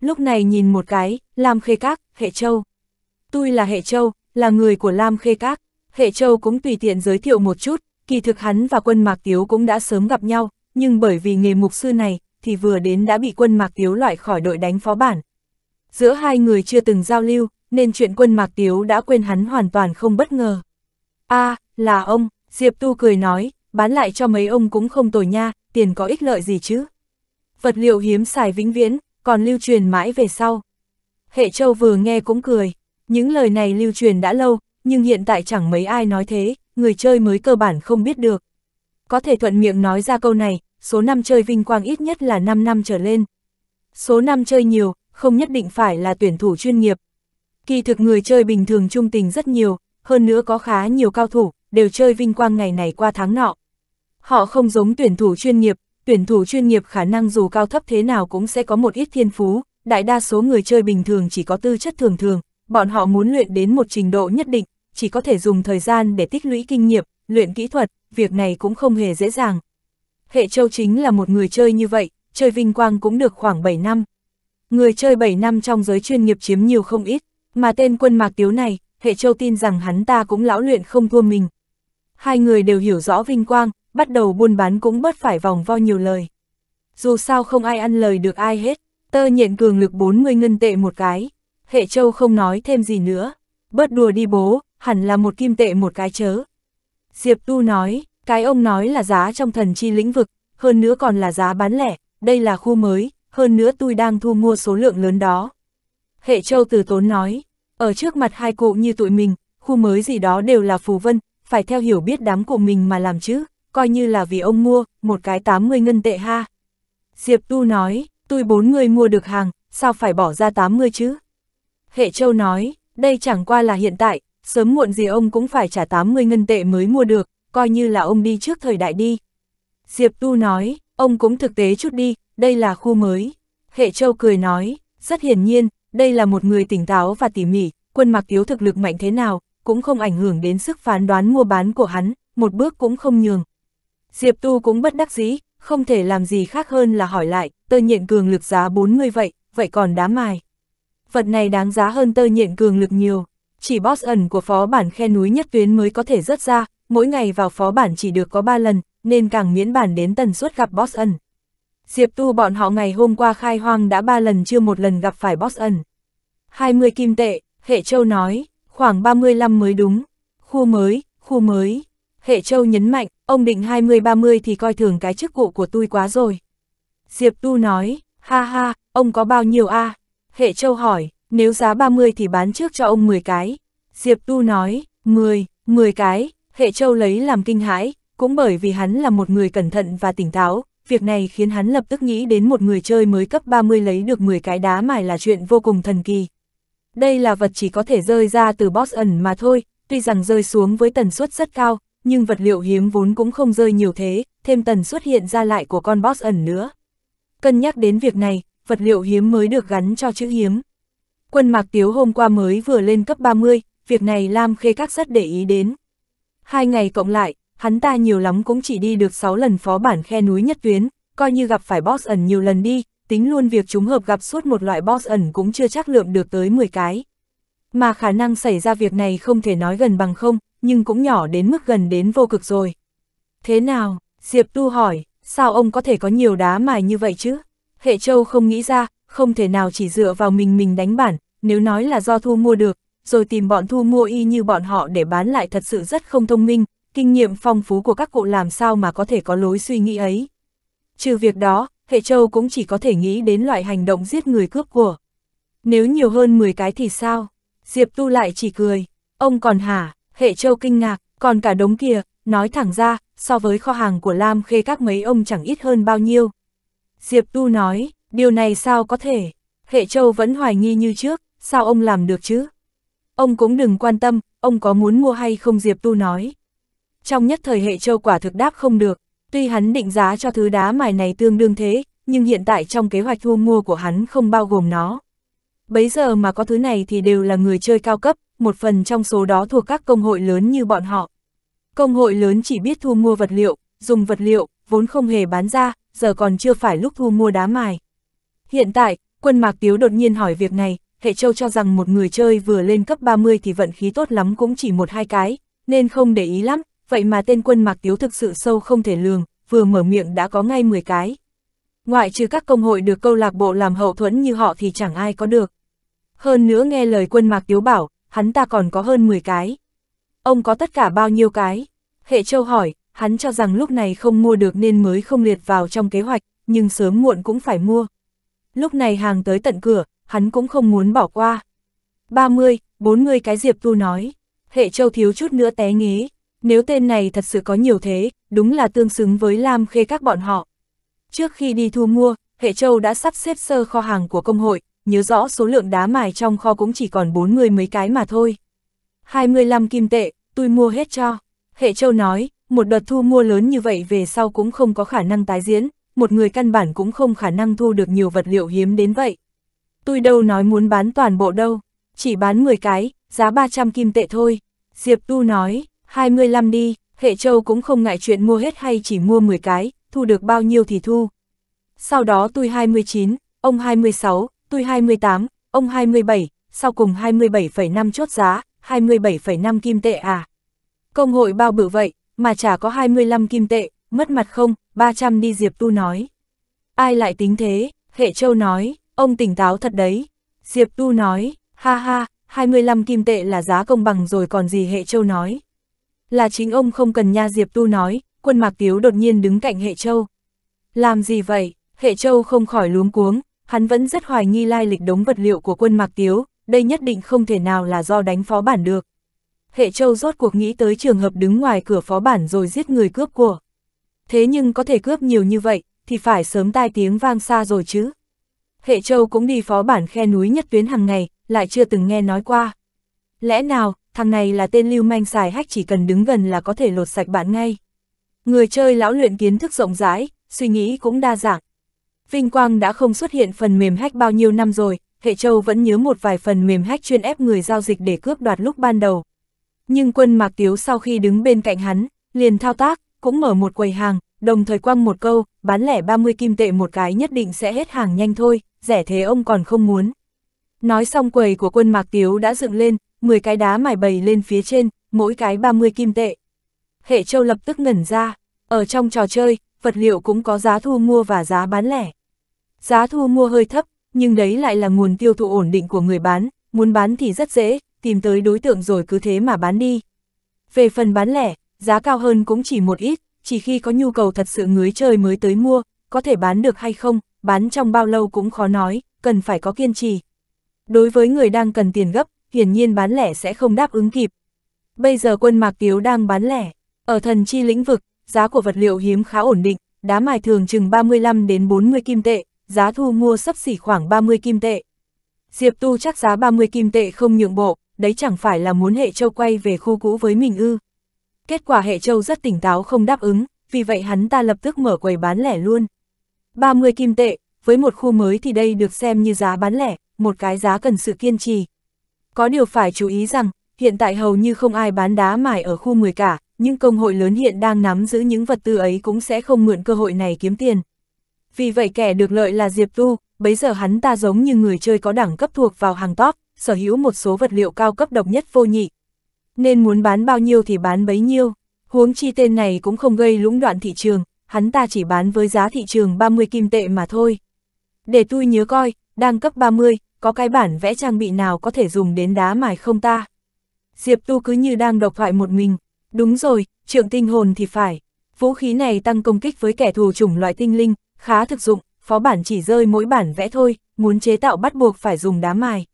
S1: Lúc này nhìn một cái, Lam Khê Các, Hệ Châu. Tôi là Hệ Châu, là người của Lam Khê Các. Hệ Châu cũng tùy tiện giới thiệu một chút, kỳ thực hắn và quân Mạc Tiếu cũng đã sớm gặp nhau, nhưng bởi vì nghề mục sư này, thì vừa đến đã bị quân Mạc Tiếu loại khỏi đội đánh phó bản. Giữa hai người chưa từng giao lưu, nên chuyện quân Mạc Tiếu đã quên hắn hoàn toàn không bất ngờ. a à, là ông, Diệp Tu cười nói, bán lại cho mấy ông cũng không tồi nha, tiền có ích lợi gì chứ. Vật liệu hiếm xài vĩnh viễn, còn lưu truyền mãi về sau. Hệ Châu vừa nghe cũng cười, những lời này lưu truyền đã lâu, nhưng hiện tại chẳng mấy ai nói thế, người chơi mới cơ bản không biết được. Có thể thuận miệng nói ra câu này, số năm chơi vinh quang ít nhất là 5 năm trở lên. Số năm chơi nhiều, không nhất định phải là tuyển thủ chuyên nghiệp. Kỳ thực người chơi bình thường trung tình rất nhiều, hơn nữa có khá nhiều cao thủ, đều chơi vinh quang ngày này qua tháng nọ. Họ không giống tuyển thủ chuyên nghiệp, tuyển thủ chuyên nghiệp khả năng dù cao thấp thế nào cũng sẽ có một ít thiên phú, đại đa số người chơi bình thường chỉ có tư chất thường thường, bọn họ muốn luyện đến một trình độ nhất định, chỉ có thể dùng thời gian để tích lũy kinh nghiệm, luyện kỹ thuật, việc này cũng không hề dễ dàng hệ châu chính là một người chơi như vậy, chơi vinh quang cũng được khoảng 7 năm. Người chơi 7 năm trong giới chuyên nghiệp chiếm nhiều không ít, mà tên quân mạc tiếu này, hệ châu tin rằng hắn ta cũng lão luyện không thua mình. Hai người đều hiểu rõ vinh quang, bắt đầu buôn bán cũng bớt phải vòng vo nhiều lời. Dù sao không ai ăn lời được ai hết, tơ nhện cường lực 40 ngân tệ một cái. Hệ châu không nói thêm gì nữa, bớt đùa đi bố, hẳn là một kim tệ một cái chớ. Diệp Tu nói, cái ông nói là giá trong thần chi lĩnh vực, hơn nữa còn là giá bán lẻ, đây là khu mới, hơn nữa tôi đang thu mua số lượng lớn đó. Hệ Châu từ tốn nói, ở trước mặt hai cụ như tụi mình, khu mới gì đó đều là phù vân, phải theo hiểu biết đám của mình mà làm chứ, coi như là vì ông mua, một cái 80 ngân tệ ha. Diệp Tu nói, tôi bốn người mua được hàng, sao phải bỏ ra 80 chứ? Hệ Châu nói, đây chẳng qua là hiện tại, sớm muộn gì ông cũng phải trả 80 ngân tệ mới mua được, coi như là ông đi trước thời đại đi. Diệp Tu nói, ông cũng thực tế chút đi, đây là khu mới. Hệ Châu cười nói, rất hiển nhiên, đây là một người tỉnh táo và tỉ mỉ, quân mặc yếu thực lực mạnh thế nào, cũng không ảnh hưởng đến sức phán đoán mua bán của hắn, một bước cũng không nhường. Diệp Tu cũng bất đắc dĩ, không thể làm gì khác hơn là hỏi lại, tơ nhện cường lực giá 40 vậy, vậy còn đá mài. Vật này đáng giá hơn tơ nhện cường lực nhiều, chỉ boss ẩn của phó bản khe núi nhất tuyến mới có thể rớt ra, mỗi ngày vào phó bản chỉ được có 3 lần, nên càng miễn bản đến tần suất gặp boss ẩn. Diệp Tu bọn họ ngày hôm qua khai hoang đã 3 lần chưa một lần gặp phải boss ẩn. 20 kim tệ, Hệ Châu nói, khoảng 35 mới đúng. Khu mới, khu mới. Hệ Châu nhấn mạnh, ông định 20-30 thì coi thường cái chức vụ của tôi quá rồi. Diệp Tu nói, ha ha, ông có bao nhiêu a à? Hệ Châu hỏi, nếu giá 30 thì bán trước cho ông 10 cái. Diệp Tu nói, 10, 10 cái, Hệ Châu lấy làm kinh hãi, cũng bởi vì hắn là một người cẩn thận và tỉnh táo, việc này khiến hắn lập tức nghĩ đến một người chơi mới cấp 30 lấy được 10 cái đá mài là chuyện vô cùng thần kỳ. Đây là vật chỉ có thể rơi ra từ boss ẩn mà thôi, tuy rằng rơi xuống với tần suất rất cao, nhưng vật liệu hiếm vốn cũng không rơi nhiều thế, thêm tần suất hiện ra lại của con boss ẩn nữa. Cân nhắc đến việc này, vật liệu hiếm mới được gắn cho chữ hiếm. Quân Mạc Tiếu hôm qua mới vừa lên cấp 30, việc này Lam Khê Các rất để ý đến. Hai ngày cộng lại, hắn ta nhiều lắm cũng chỉ đi được 6 lần phó bản khe núi nhất tuyến, coi như gặp phải boss ẩn nhiều lần đi, tính luôn việc chúng hợp gặp suốt một loại boss ẩn cũng chưa chắc lượm được tới 10 cái. Mà khả năng xảy ra việc này không thể nói gần bằng không, nhưng cũng nhỏ đến mức gần đến vô cực rồi. Thế nào, Diệp Tu hỏi, sao ông có thể có nhiều đá mài như vậy chứ? Hệ Châu không nghĩ ra, không thể nào chỉ dựa vào mình mình đánh bản, nếu nói là do thu mua được, rồi tìm bọn thu mua y như bọn họ để bán lại thật sự rất không thông minh, kinh nghiệm phong phú của các cụ làm sao mà có thể có lối suy nghĩ ấy. Trừ việc đó, Hệ Châu cũng chỉ có thể nghĩ đến loại hành động giết người cướp của. Nếu nhiều hơn 10 cái thì sao? Diệp Tu lại chỉ cười. Ông còn hả? Hệ Châu kinh ngạc, còn cả đống kia, nói thẳng ra, so với kho hàng của Lam Khê các mấy ông chẳng ít hơn bao nhiêu. Diệp Tu nói, điều này sao có thể? Hệ Châu vẫn hoài nghi như trước, sao ông làm được chứ? Ông cũng đừng quan tâm, ông có muốn mua hay không Diệp Tu nói. Trong nhất thời hệ châu quả thực đáp không được, tuy hắn định giá cho thứ đá mài này tương đương thế, nhưng hiện tại trong kế hoạch thu mua của hắn không bao gồm nó. Bấy giờ mà có thứ này thì đều là người chơi cao cấp, một phần trong số đó thuộc các công hội lớn như bọn họ. Công hội lớn chỉ biết thu mua vật liệu, dùng vật liệu, vốn không hề bán ra, giờ còn chưa phải lúc thu mua đá mài. Hiện tại, quân Mạc Tiếu đột nhiên hỏi việc này, Hệ Châu cho rằng một người chơi vừa lên cấp 30 thì vận khí tốt lắm cũng chỉ một hai cái, nên không để ý lắm, vậy mà tên quân Mạc Tiếu thực sự sâu không thể lường, vừa mở miệng đã có ngay 10 cái. Ngoại trừ các công hội được câu lạc bộ làm hậu thuẫn như họ thì chẳng ai có được. Hơn nữa nghe lời quân Mạc Tiếu bảo, hắn ta còn có hơn 10 cái. Ông có tất cả bao nhiêu cái? Hệ Châu hỏi, hắn cho rằng lúc này không mua được nên mới không liệt vào trong kế hoạch, nhưng sớm muộn cũng phải mua lúc này hàng tới tận cửa, hắn cũng không muốn bỏ qua. 30, 40 cái Diệp Tu nói, hệ châu thiếu chút nữa té nghế, nếu tên này thật sự có nhiều thế, đúng là tương xứng với Lam Khê các bọn họ. Trước khi đi thu mua, hệ châu đã sắp xếp sơ kho hàng của công hội, nhớ rõ số lượng đá mài trong kho cũng chỉ còn 40 mấy cái mà thôi. 25 kim tệ, tôi mua hết cho. Hệ châu nói, một đợt thu mua lớn như vậy về sau cũng không có khả năng tái diễn, một người căn bản cũng không khả năng thu được nhiều vật liệu hiếm đến vậy. Tôi đâu nói muốn bán toàn bộ đâu, chỉ bán 10 cái, giá 300 kim tệ thôi. Diệp Tu nói, 25 đi, hệ châu cũng không ngại chuyện mua hết hay chỉ mua 10 cái, thu được bao nhiêu thì thu. Sau đó tôi 29, ông 26, tôi 28, ông 27, sau cùng 27,5 chốt giá, 27,5 kim tệ à. Công hội bao bự vậy, mà chả có 25 kim tệ, mất mặt không, 300 đi Diệp Tu nói. Ai lại tính thế, Hệ Châu nói, ông tỉnh táo thật đấy. Diệp Tu nói, ha ha, 25 kim tệ là giá công bằng rồi còn gì Hệ Châu nói. Là chính ông không cần nha Diệp Tu nói, quân Mạc Tiếu đột nhiên đứng cạnh Hệ Châu. Làm gì vậy, Hệ Châu không khỏi luống cuống, hắn vẫn rất hoài nghi lai lịch đống vật liệu của quân Mạc Tiếu, đây nhất định không thể nào là do đánh phó bản được. Hệ Châu rốt cuộc nghĩ tới trường hợp đứng ngoài cửa phó bản rồi giết người cướp của thế nhưng có thể cướp nhiều như vậy, thì phải sớm tai tiếng vang xa rồi chứ. Hệ Châu cũng đi phó bản khe núi nhất tuyến hàng ngày, lại chưa từng nghe nói qua. Lẽ nào, thằng này là tên lưu manh xài hách chỉ cần đứng gần là có thể lột sạch bạn ngay. Người chơi lão luyện kiến thức rộng rãi, suy nghĩ cũng đa dạng. Vinh Quang đã không xuất hiện phần mềm hách bao nhiêu năm rồi, Hệ Châu vẫn nhớ một vài phần mềm hách chuyên ép người giao dịch để cướp đoạt lúc ban đầu. Nhưng quân Mạc Tiếu sau khi đứng bên cạnh hắn, liền thao tác, cũng mở một quầy hàng, đồng thời quăng một câu, bán lẻ 30 kim tệ một cái nhất định sẽ hết hàng nhanh thôi, rẻ thế ông còn không muốn. Nói xong quầy của quân Mạc Tiếu đã dựng lên, 10 cái đá mài bầy lên phía trên, mỗi cái 30 kim tệ. Hệ Châu lập tức ngẩn ra, ở trong trò chơi, vật liệu cũng có giá thu mua và giá bán lẻ. Giá thu mua hơi thấp, nhưng đấy lại là nguồn tiêu thụ ổn định của người bán, muốn bán thì rất dễ, tìm tới đối tượng rồi cứ thế mà bán đi. Về phần bán lẻ, giá cao hơn cũng chỉ một ít, chỉ khi có nhu cầu thật sự ngưới chơi mới tới mua, có thể bán được hay không, bán trong bao lâu cũng khó nói, cần phải có kiên trì. Đối với người đang cần tiền gấp, hiển nhiên bán lẻ sẽ không đáp ứng kịp. Bây giờ quân Mạc Tiếu đang bán lẻ, ở thần chi lĩnh vực, giá của vật liệu hiếm khá ổn định, đá mài thường chừng 35 đến 40 kim tệ, giá thu mua sắp xỉ khoảng 30 kim tệ. Diệp Tu chắc giá 30 kim tệ không nhượng bộ, đấy chẳng phải là muốn hệ châu quay về khu cũ với mình ư. Kết quả hệ châu rất tỉnh táo không đáp ứng, vì vậy hắn ta lập tức mở quầy bán lẻ luôn. 30 kim tệ, với một khu mới thì đây được xem như giá bán lẻ, một cái giá cần sự kiên trì. Có điều phải chú ý rằng, hiện tại hầu như không ai bán đá mài ở khu 10 cả, nhưng công hội lớn hiện đang nắm giữ những vật tư ấy cũng sẽ không mượn cơ hội này kiếm tiền. Vì vậy kẻ được lợi là Diệp Tu, bấy giờ hắn ta giống như người chơi có đẳng cấp thuộc vào hàng top, sở hữu một số vật liệu cao cấp độc nhất vô nhị, nên muốn bán bao nhiêu thì bán bấy nhiêu, huống chi tên này cũng không gây lũng đoạn thị trường, hắn ta chỉ bán với giá thị trường 30 kim tệ mà thôi. Để tôi nhớ coi, đang cấp 30, có cái bản vẽ trang bị nào có thể dùng đến đá mài không ta? Diệp Tu cứ như đang độc thoại một mình. Đúng rồi, trượng tinh hồn thì phải. Vũ khí này tăng công kích với kẻ thù chủng loại tinh linh, khá thực dụng, phó bản chỉ rơi mỗi bản vẽ thôi, muốn chế tạo bắt buộc phải dùng đá mài.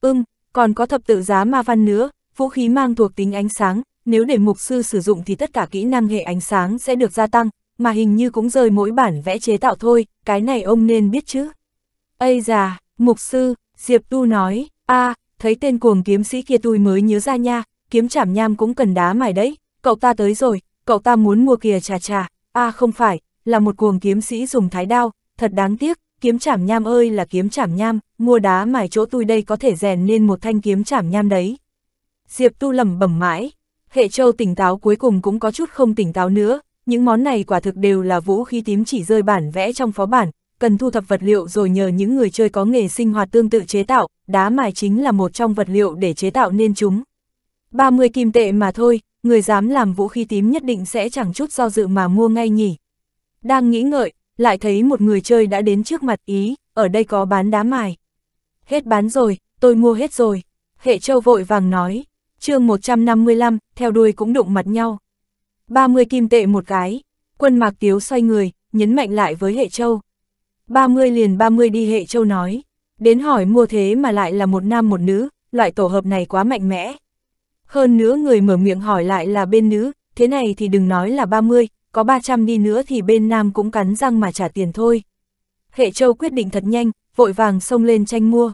S1: Ưm, còn có thập tự giá ma văn nữa, Vũ khí mang thuộc tính ánh sáng, nếu để mục sư sử dụng thì tất cả kỹ năng hệ ánh sáng sẽ được gia tăng, mà hình như cũng rơi mỗi bản vẽ chế tạo thôi, cái này ông nên biết chứ. Ây già, mục sư, Diệp Tu nói, a à, thấy tên cuồng kiếm sĩ kia tôi mới nhớ ra nha, kiếm chảm nham cũng cần đá mài đấy, cậu ta tới rồi, cậu ta muốn mua kìa trà trà, a à, không phải, là một cuồng kiếm sĩ dùng thái đao, thật đáng tiếc, kiếm chảm nham ơi là kiếm chảm nham, mua đá mài chỗ tôi đây có thể rèn nên một thanh kiếm chảm nham đấy. Diệp Tu lẩm bẩm mãi. Hệ Châu tỉnh táo cuối cùng cũng có chút không tỉnh táo nữa, những món này quả thực đều là vũ khí tím chỉ rơi bản vẽ trong phó bản, cần thu thập vật liệu rồi nhờ những người chơi có nghề sinh hoạt tương tự chế tạo, đá mài chính là một trong vật liệu để chế tạo nên chúng. 30 kim tệ mà thôi, người dám làm vũ khí tím nhất định sẽ chẳng chút do dự mà mua ngay nhỉ. Đang nghĩ ngợi, lại thấy một người chơi đã đến trước mặt ý, ở đây có bán đá mài. Hết bán rồi, tôi mua hết rồi. Hệ Châu vội vàng nói chương 155, theo đuôi cũng đụng mặt nhau. 30 kim tệ một cái, quân mạc tiếu xoay người, nhấn mạnh lại với hệ châu. 30 liền 30 đi hệ châu nói, đến hỏi mua thế mà lại là một nam một nữ, loại tổ hợp này quá mạnh mẽ. Hơn nữa người mở miệng hỏi lại là bên nữ, thế này thì đừng nói là 30, có 300 đi nữa thì bên nam cũng cắn răng mà trả tiền thôi. Hệ châu quyết định thật nhanh, vội vàng xông lên tranh mua.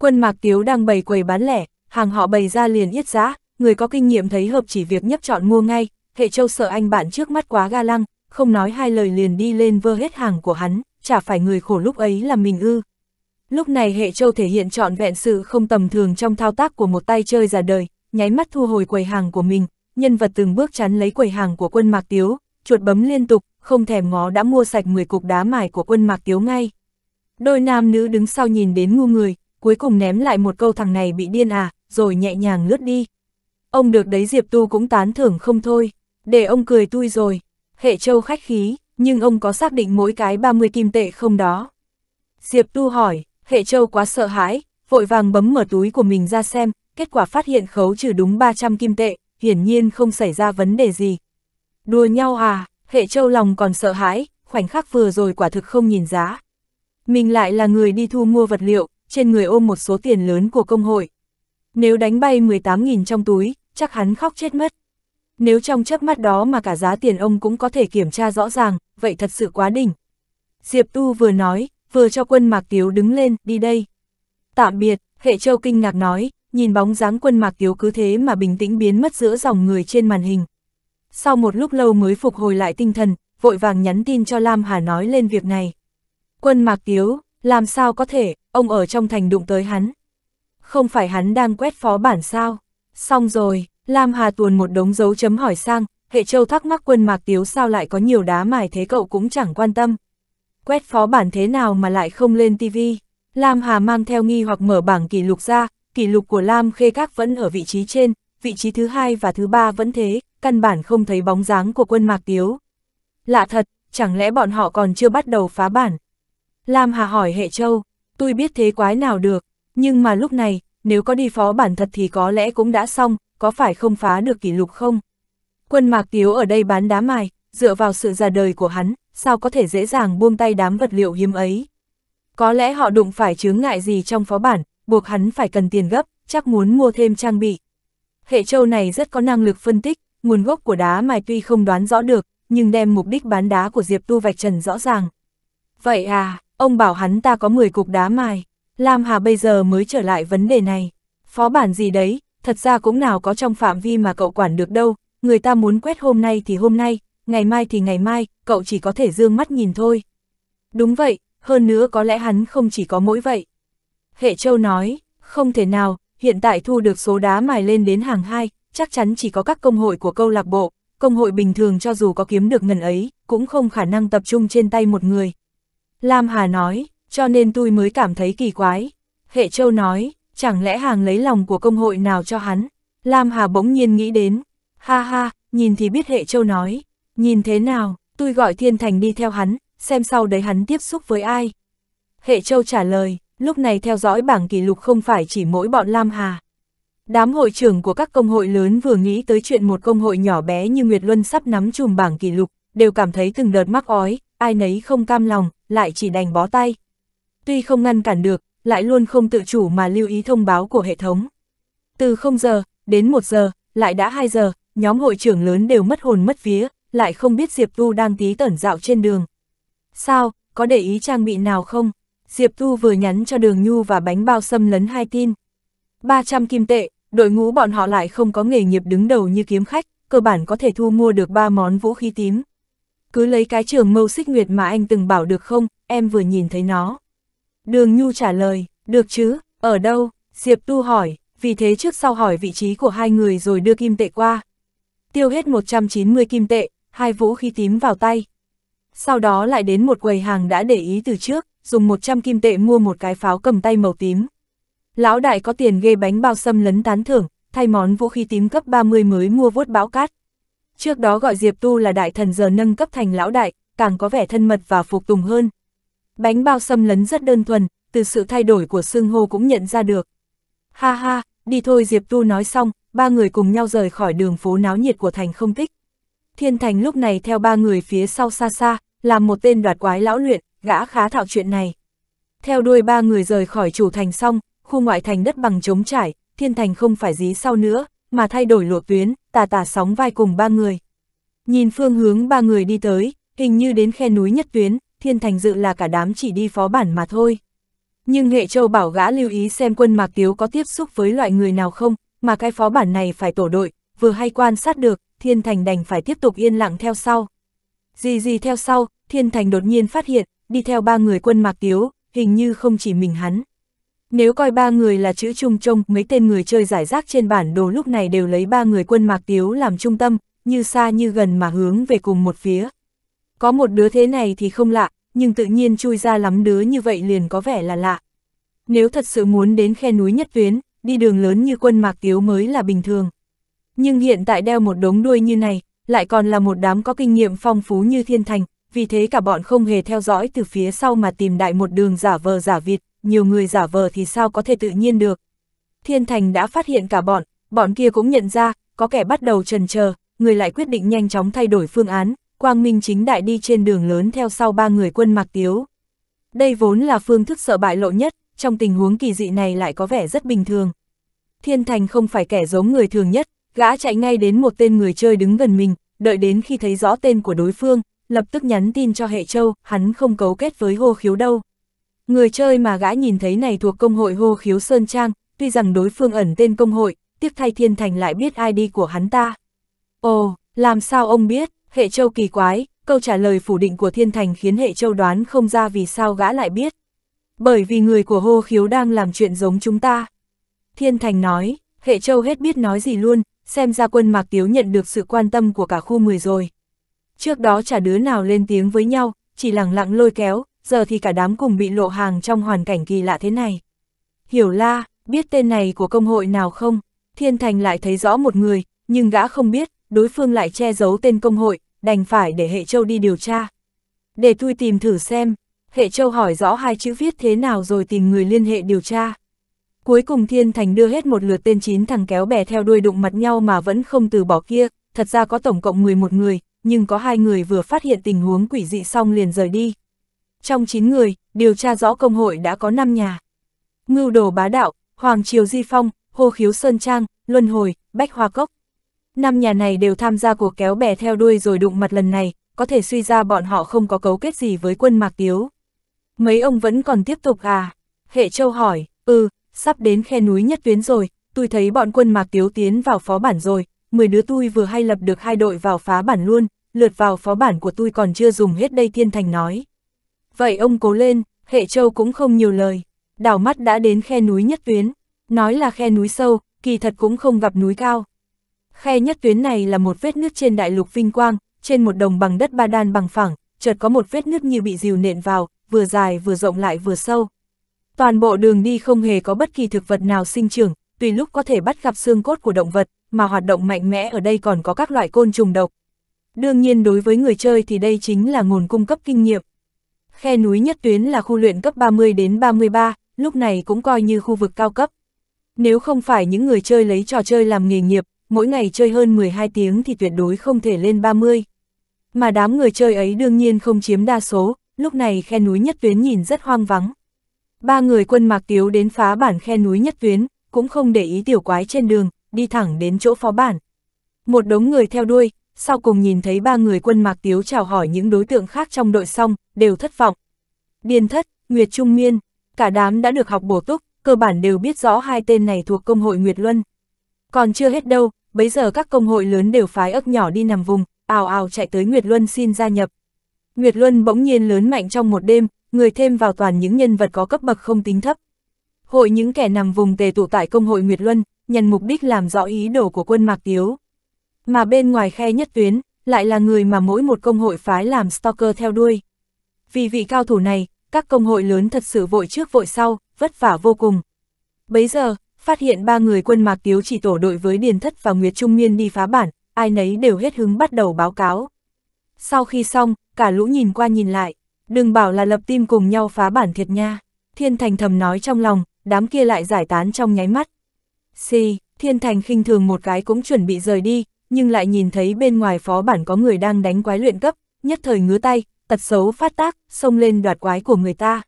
S1: Quân mạc tiếu đang bày quầy bán lẻ, hàng họ bày ra liền yết giá, người có kinh nghiệm thấy hợp chỉ việc nhấp chọn mua ngay, hệ châu sợ anh bạn trước mắt quá ga lăng, không nói hai lời liền đi lên vơ hết hàng của hắn, chả phải người khổ lúc ấy là mình ư. Lúc này hệ châu thể hiện trọn vẹn sự không tầm thường trong thao tác của một tay chơi già đời, nháy mắt thu hồi quầy hàng của mình, nhân vật từng bước chắn lấy quầy hàng của quân Mạc Tiếu, chuột bấm liên tục, không thèm ngó đã mua sạch 10 cục đá mài của quân Mạc Tiếu ngay. Đôi nam nữ đứng sau nhìn đến ngu người, cuối cùng ném lại một câu thằng này bị điên à, rồi nhẹ nhàng lướt đi. Ông được đấy Diệp Tu cũng tán thưởng không thôi, để ông cười tui rồi. Hệ Châu khách khí, nhưng ông có xác định mỗi cái 30 kim tệ không đó? Diệp Tu hỏi, Hệ Châu quá sợ hãi, vội vàng bấm mở túi của mình ra xem, kết quả phát hiện khấu trừ đúng 300 kim tệ, hiển nhiên không xảy ra vấn đề gì. Đùa nhau à, Hệ Châu lòng còn sợ hãi, khoảnh khắc vừa rồi quả thực không nhìn giá. Mình lại là người đi thu mua vật liệu, trên người ôm một số tiền lớn của công hội, nếu đánh bay 18.000 trong túi, chắc hắn khóc chết mất. Nếu trong chớp mắt đó mà cả giá tiền ông cũng có thể kiểm tra rõ ràng, vậy thật sự quá đỉnh. Diệp Tu vừa nói, vừa cho quân Mạc Tiếu đứng lên, đi đây. Tạm biệt, Hệ Châu kinh ngạc nói, nhìn bóng dáng quân Mạc Tiếu cứ thế mà bình tĩnh biến mất giữa dòng người trên màn hình. Sau một lúc lâu mới phục hồi lại tinh thần, vội vàng nhắn tin cho Lam Hà nói lên việc này. Quân Mạc Tiếu, làm sao có thể, ông ở trong thành đụng tới hắn không phải hắn đang quét phó bản sao? Xong rồi, Lam Hà tuồn một đống dấu chấm hỏi sang, hệ châu thắc mắc quân mạc tiếu sao lại có nhiều đá mài thế cậu cũng chẳng quan tâm. Quét phó bản thế nào mà lại không lên tivi? Lam Hà mang theo nghi hoặc mở bảng kỷ lục ra, kỷ lục của Lam Khê Các vẫn ở vị trí trên, vị trí thứ hai và thứ ba vẫn thế, căn bản không thấy bóng dáng của quân mạc tiếu. Lạ thật, chẳng lẽ bọn họ còn chưa bắt đầu phá bản? Lam Hà hỏi hệ châu, tôi biết thế quái nào được, nhưng mà lúc này, nếu có đi phó bản thật thì có lẽ cũng đã xong, có phải không phá được kỷ lục không? Quân Mạc Tiếu ở đây bán đá mài, dựa vào sự ra đời của hắn, sao có thể dễ dàng buông tay đám vật liệu hiếm ấy? Có lẽ họ đụng phải chướng ngại gì trong phó bản, buộc hắn phải cần tiền gấp, chắc muốn mua thêm trang bị. Hệ châu này rất có năng lực phân tích, nguồn gốc của đá mài tuy không đoán rõ được, nhưng đem mục đích bán đá của Diệp Tu vạch trần rõ ràng. Vậy à, ông bảo hắn ta có 10 cục đá mài. Lam Hà bây giờ mới trở lại vấn đề này. Phó bản gì đấy, thật ra cũng nào có trong phạm vi mà cậu quản được đâu, người ta muốn quét hôm nay thì hôm nay, ngày mai thì ngày mai, cậu chỉ có thể dương mắt nhìn thôi. Đúng vậy, hơn nữa có lẽ hắn không chỉ có mỗi vậy. Hệ Châu nói, không thể nào, hiện tại thu được số đá mài lên đến hàng hai, chắc chắn chỉ có các công hội của câu lạc bộ, công hội bình thường cho dù có kiếm được ngần ấy, cũng không khả năng tập trung trên tay một người. Lam Hà nói, cho nên tôi mới cảm thấy kỳ quái. Hệ Châu nói, chẳng lẽ hàng lấy lòng của công hội nào cho hắn? Lam Hà bỗng nhiên nghĩ đến, ha ha, nhìn thì biết Hệ Châu nói, nhìn thế nào, tôi gọi Thiên Thành đi theo hắn, xem sau đấy hắn tiếp xúc với ai. Hệ Châu trả lời, lúc này theo dõi bảng kỷ lục không phải chỉ mỗi bọn Lam Hà. Đám hội trưởng của các công hội lớn vừa nghĩ tới chuyện một công hội nhỏ bé như Nguyệt Luân sắp nắm chùm bảng kỷ lục, đều cảm thấy từng đợt mắc ói, ai nấy không cam lòng, lại chỉ đành bó tay, tuy không ngăn cản được, lại luôn không tự chủ mà lưu ý thông báo của hệ thống. Từ 0 giờ, đến 1 giờ, lại đã 2 giờ, nhóm hội trưởng lớn đều mất hồn mất vía, lại không biết Diệp Tu đang tí tẩn dạo trên đường. Sao, có để ý trang bị nào không? Diệp Tu vừa nhắn cho đường nhu và bánh bao xâm lấn hai tin. 300 kim tệ, đội ngũ bọn họ lại không có nghề nghiệp đứng đầu như kiếm khách, cơ bản có thể thu mua được 3 món vũ khí tím. Cứ lấy cái trường mâu xích nguyệt mà anh từng bảo được không, em vừa nhìn thấy nó. Đường Nhu trả lời, được chứ, ở đâu, Diệp Tu hỏi, vì thế trước sau hỏi vị trí của hai người rồi đưa kim tệ qua. Tiêu hết 190 kim tệ, hai vũ khí tím vào tay. Sau đó lại đến một quầy hàng đã để ý từ trước, dùng 100 kim tệ mua một cái pháo cầm tay màu tím. Lão đại có tiền ghê bánh bao xâm lấn tán thưởng, thay món vũ khí tím cấp 30 mới mua vuốt bão cát. Trước đó gọi Diệp Tu là đại thần giờ nâng cấp thành lão đại, càng có vẻ thân mật và phục tùng hơn. Bánh bao xâm lấn rất đơn thuần, từ sự thay đổi của xương hô cũng nhận ra được. Ha ha, đi thôi Diệp Tu nói xong, ba người cùng nhau rời khỏi đường phố náo nhiệt của thành không thích. Thiên Thành lúc này theo ba người phía sau xa xa, là một tên đoạt quái lão luyện, gã khá thạo chuyện này. Theo đuôi ba người rời khỏi chủ thành xong, khu ngoại thành đất bằng trống trải, Thiên Thành không phải dí sau nữa, mà thay đổi lộ tuyến, tà tà sóng vai cùng ba người. Nhìn phương hướng ba người đi tới, hình như đến khe núi nhất tuyến, thiên thành dự là cả đám chỉ đi phó bản mà thôi. Nhưng nghệ châu bảo gã lưu ý xem quân Mạc Tiếu có tiếp xúc với loại người nào không, mà cái phó bản này phải tổ đội, vừa hay quan sát được, thiên thành đành phải tiếp tục yên lặng theo sau. Gì gì theo sau, thiên thành đột nhiên phát hiện, đi theo ba người quân Mạc Tiếu, hình như không chỉ mình hắn. Nếu coi ba người là chữ chung trông, mấy tên người chơi giải rác trên bản đồ lúc này đều lấy ba người quân Mạc Tiếu làm trung tâm, như xa như gần mà hướng về cùng một phía. Có một đứa thế này thì không lạ, nhưng tự nhiên chui ra lắm đứa như vậy liền có vẻ là lạ. Nếu thật sự muốn đến khe núi nhất tuyến, đi đường lớn như quân mạc tiếu mới là bình thường. Nhưng hiện tại đeo một đống đuôi như này, lại còn là một đám có kinh nghiệm phong phú như thiên thành, vì thế cả bọn không hề theo dõi từ phía sau mà tìm đại một đường giả vờ giả vịt nhiều người giả vờ thì sao có thể tự nhiên được. Thiên thành đã phát hiện cả bọn, bọn kia cũng nhận ra, có kẻ bắt đầu trần chờ người lại quyết định nhanh chóng thay đổi phương án, quang minh chính đại đi trên đường lớn theo sau ba người quân mặc Tiếu. Đây vốn là phương thức sợ bại lộ nhất, trong tình huống kỳ dị này lại có vẻ rất bình thường. Thiên Thành không phải kẻ giống người thường nhất, gã chạy ngay đến một tên người chơi đứng gần mình, đợi đến khi thấy rõ tên của đối phương, lập tức nhắn tin cho hệ châu, hắn không cấu kết với hô khiếu đâu. Người chơi mà gã nhìn thấy này thuộc công hội hô khiếu Sơn Trang, tuy rằng đối phương ẩn tên công hội, tiếc thay Thiên Thành lại biết ID của hắn ta. Ồ, làm sao ông biết? Hệ Châu kỳ quái, câu trả lời phủ định của Thiên Thành khiến Hệ Châu đoán không ra vì sao gã lại biết. Bởi vì người của hô khiếu đang làm chuyện giống chúng ta. Thiên Thành nói, Hệ Châu hết biết nói gì luôn, xem ra quân Mạc Tiếu nhận được sự quan tâm của cả khu 10 rồi. Trước đó chả đứa nào lên tiếng với nhau, chỉ lẳng lặng lôi kéo, giờ thì cả đám cùng bị lộ hàng trong hoàn cảnh kỳ lạ thế này. Hiểu la, biết tên này của công hội nào không? Thiên Thành lại thấy rõ một người, nhưng gã không biết, đối phương lại che giấu tên công hội, đành phải để Hệ Châu đi điều tra. Để tôi tìm thử xem, Hệ Châu hỏi rõ hai chữ viết thế nào rồi tìm người liên hệ điều tra. Cuối cùng Thiên Thành đưa hết một lượt tên chín thằng kéo bè theo đuôi đụng mặt nhau mà vẫn không từ bỏ kia, thật ra có tổng cộng 11 người, nhưng có hai người vừa phát hiện tình huống quỷ dị xong liền rời đi. Trong 9 người, điều tra rõ công hội đã có 5 nhà. Ngưu Đồ Bá Đạo, Hoàng Triều Di Phong, Hồ Khiếu Sơn Trang, Luân Hồi, Bách Hoa Cốc. Năm nhà này đều tham gia cuộc kéo bè theo đuôi rồi đụng mặt lần này, có thể suy ra bọn họ không có cấu kết gì với quân Mạc Tiếu. Mấy ông vẫn còn tiếp tục à? Hệ Châu hỏi, ừ, sắp đến khe núi nhất tuyến rồi, tôi thấy bọn quân Mạc Tiếu tiến vào phó bản rồi, 10 đứa tôi vừa hay lập được hai đội vào phá bản luôn, lượt vào phó bản của tôi còn chưa dùng hết đây Thiên Thành nói. Vậy ông cố lên, Hệ Châu cũng không nhiều lời, đảo mắt đã đến khe núi nhất tuyến, nói là khe núi sâu, kỳ thật cũng không gặp núi cao, Khe nhất tuyến này là một vết nước trên đại lục vinh quang, trên một đồng bằng đất ba đan bằng phẳng, chợt có một vết nước như bị dìu nện vào, vừa dài vừa rộng lại vừa sâu. Toàn bộ đường đi không hề có bất kỳ thực vật nào sinh trưởng, tùy lúc có thể bắt gặp xương cốt của động vật, mà hoạt động mạnh mẽ ở đây còn có các loại côn trùng độc. Đương nhiên đối với người chơi thì đây chính là nguồn cung cấp kinh nghiệm. Khe núi nhất tuyến là khu luyện cấp 30 đến 33, lúc này cũng coi như khu vực cao cấp. Nếu không phải những người chơi lấy trò chơi làm nghề nghiệp, mỗi ngày chơi hơn 12 tiếng thì tuyệt đối không thể lên 30. Mà đám người chơi ấy đương nhiên không chiếm đa số, lúc này khe núi nhất tuyến nhìn rất hoang vắng. Ba người quân mạc tiếu đến phá bản khe núi nhất tuyến, cũng không để ý tiểu quái trên đường, đi thẳng đến chỗ phó bản. Một đống người theo đuôi, sau cùng nhìn thấy ba người quân mạc tiếu chào hỏi những đối tượng khác trong đội xong, đều thất vọng. Điền thất, Nguyệt Trung Miên, cả đám đã được học bổ túc, cơ bản đều biết rõ hai tên này thuộc công hội Nguyệt Luân. Còn chưa hết đâu, bấy giờ các công hội lớn đều phái ức nhỏ đi nằm vùng, ào ào chạy tới Nguyệt Luân xin gia nhập. Nguyệt Luân bỗng nhiên lớn mạnh trong một đêm, người thêm vào toàn những nhân vật có cấp bậc không tính thấp. Hội những kẻ nằm vùng tề tụ tại công hội Nguyệt Luân, nhằm mục đích làm rõ ý đồ của quân Mạc Tiếu. Mà bên ngoài khe nhất tuyến, lại là người mà mỗi một công hội phái làm stalker theo đuôi. Vì vị cao thủ này, các công hội lớn thật sự vội trước vội sau, vất vả vô cùng. Bấy giờ, phát hiện ba người quân mạc tiếu chỉ tổ đội với Điền Thất và Nguyệt Trung Miên đi phá bản, ai nấy đều hết hứng bắt đầu báo cáo. Sau khi xong, cả lũ nhìn qua nhìn lại, đừng bảo là lập tim cùng nhau phá bản thiệt nha. Thiên Thành thầm nói trong lòng, đám kia lại giải tán trong nháy mắt. Xì, Thiên Thành khinh thường một cái cũng chuẩn bị rời đi, nhưng lại nhìn thấy bên ngoài phó bản có người đang đánh quái luyện cấp, nhất thời ngứa tay, tật xấu phát tác, xông lên đoạt quái của người ta.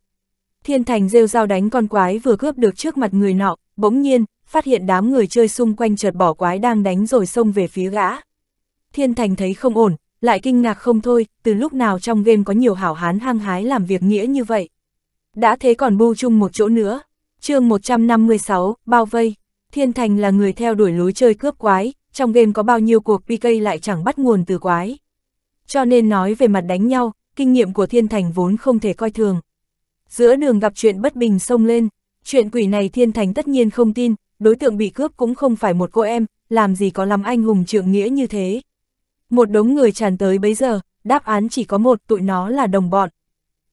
S1: Thiên Thành rêu dao đánh con quái vừa cướp được trước mặt người nọ, bỗng nhiên, phát hiện đám người chơi xung quanh chợt bỏ quái đang đánh rồi xông về phía gã. Thiên Thành thấy không ổn, lại kinh ngạc không thôi, từ lúc nào trong game có nhiều hảo hán hăng hái làm việc nghĩa như vậy. Đã thế còn bu chung một chỗ nữa. chương 156, bao vây. Thiên Thành là người theo đuổi lối chơi cướp quái, trong game có bao nhiêu cuộc PK lại chẳng bắt nguồn từ quái. Cho nên nói về mặt đánh nhau, kinh nghiệm của Thiên Thành vốn không thể coi thường giữa đường gặp chuyện bất bình xông lên, chuyện quỷ này thiên thành tất nhiên không tin, đối tượng bị cướp cũng không phải một cô em, làm gì có làm anh hùng trượng nghĩa như thế. Một đống người tràn tới bấy giờ, đáp án chỉ có một tụi nó là đồng bọn.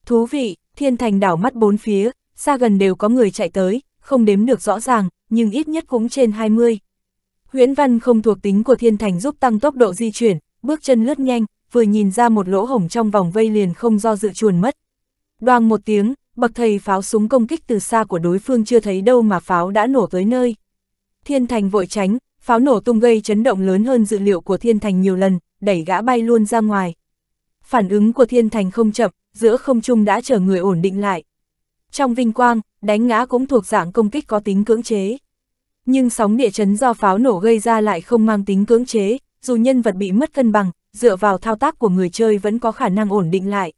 S1: Thú vị, thiên thành đảo mắt bốn phía, xa gần đều có người chạy tới, không đếm được rõ ràng, nhưng ít nhất cũng trên 20. Huyễn văn không thuộc tính của thiên thành giúp tăng tốc độ di chuyển, bước chân lướt nhanh, vừa nhìn ra một lỗ hổng trong vòng vây liền không do dự chuồn mất. Đoang một tiếng, bậc thầy pháo súng công kích từ xa của đối phương chưa thấy đâu mà pháo đã nổ tới nơi. Thiên Thành vội tránh, pháo nổ tung gây chấn động lớn hơn dự liệu của Thiên Thành nhiều lần, đẩy gã bay luôn ra ngoài. Phản ứng của Thiên Thành không chậm, giữa không trung đã chờ người ổn định lại. Trong vinh quang, đánh ngã cũng thuộc dạng công kích có tính cưỡng chế. Nhưng sóng địa chấn do pháo nổ gây ra lại không mang tính cưỡng chế, dù nhân vật bị mất cân bằng, dựa vào thao tác của người chơi vẫn có khả năng ổn định lại.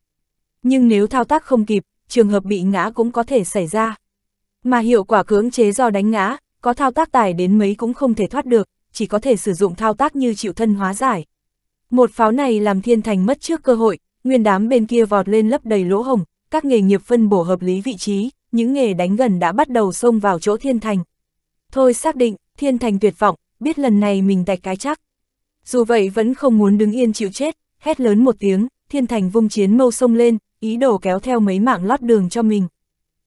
S1: Nhưng nếu thao tác không kịp, trường hợp bị ngã cũng có thể xảy ra. Mà hiệu quả cưỡng chế do đánh ngã, có thao tác tài đến mấy cũng không thể thoát được, chỉ có thể sử dụng thao tác như chịu thân hóa giải. Một pháo này làm thiên thành mất trước cơ hội, nguyên đám bên kia vọt lên lấp đầy lỗ hồng, các nghề nghiệp phân bổ hợp lý vị trí, những nghề đánh gần đã bắt đầu xông vào chỗ thiên thành. Thôi xác định, thiên thành tuyệt vọng, biết lần này mình tạch cái chắc. Dù vậy vẫn không muốn đứng yên chịu chết, hét lớn một tiếng, thiên thành vung chiến mâu xông lên, ý đồ kéo theo mấy mạng lót đường cho mình.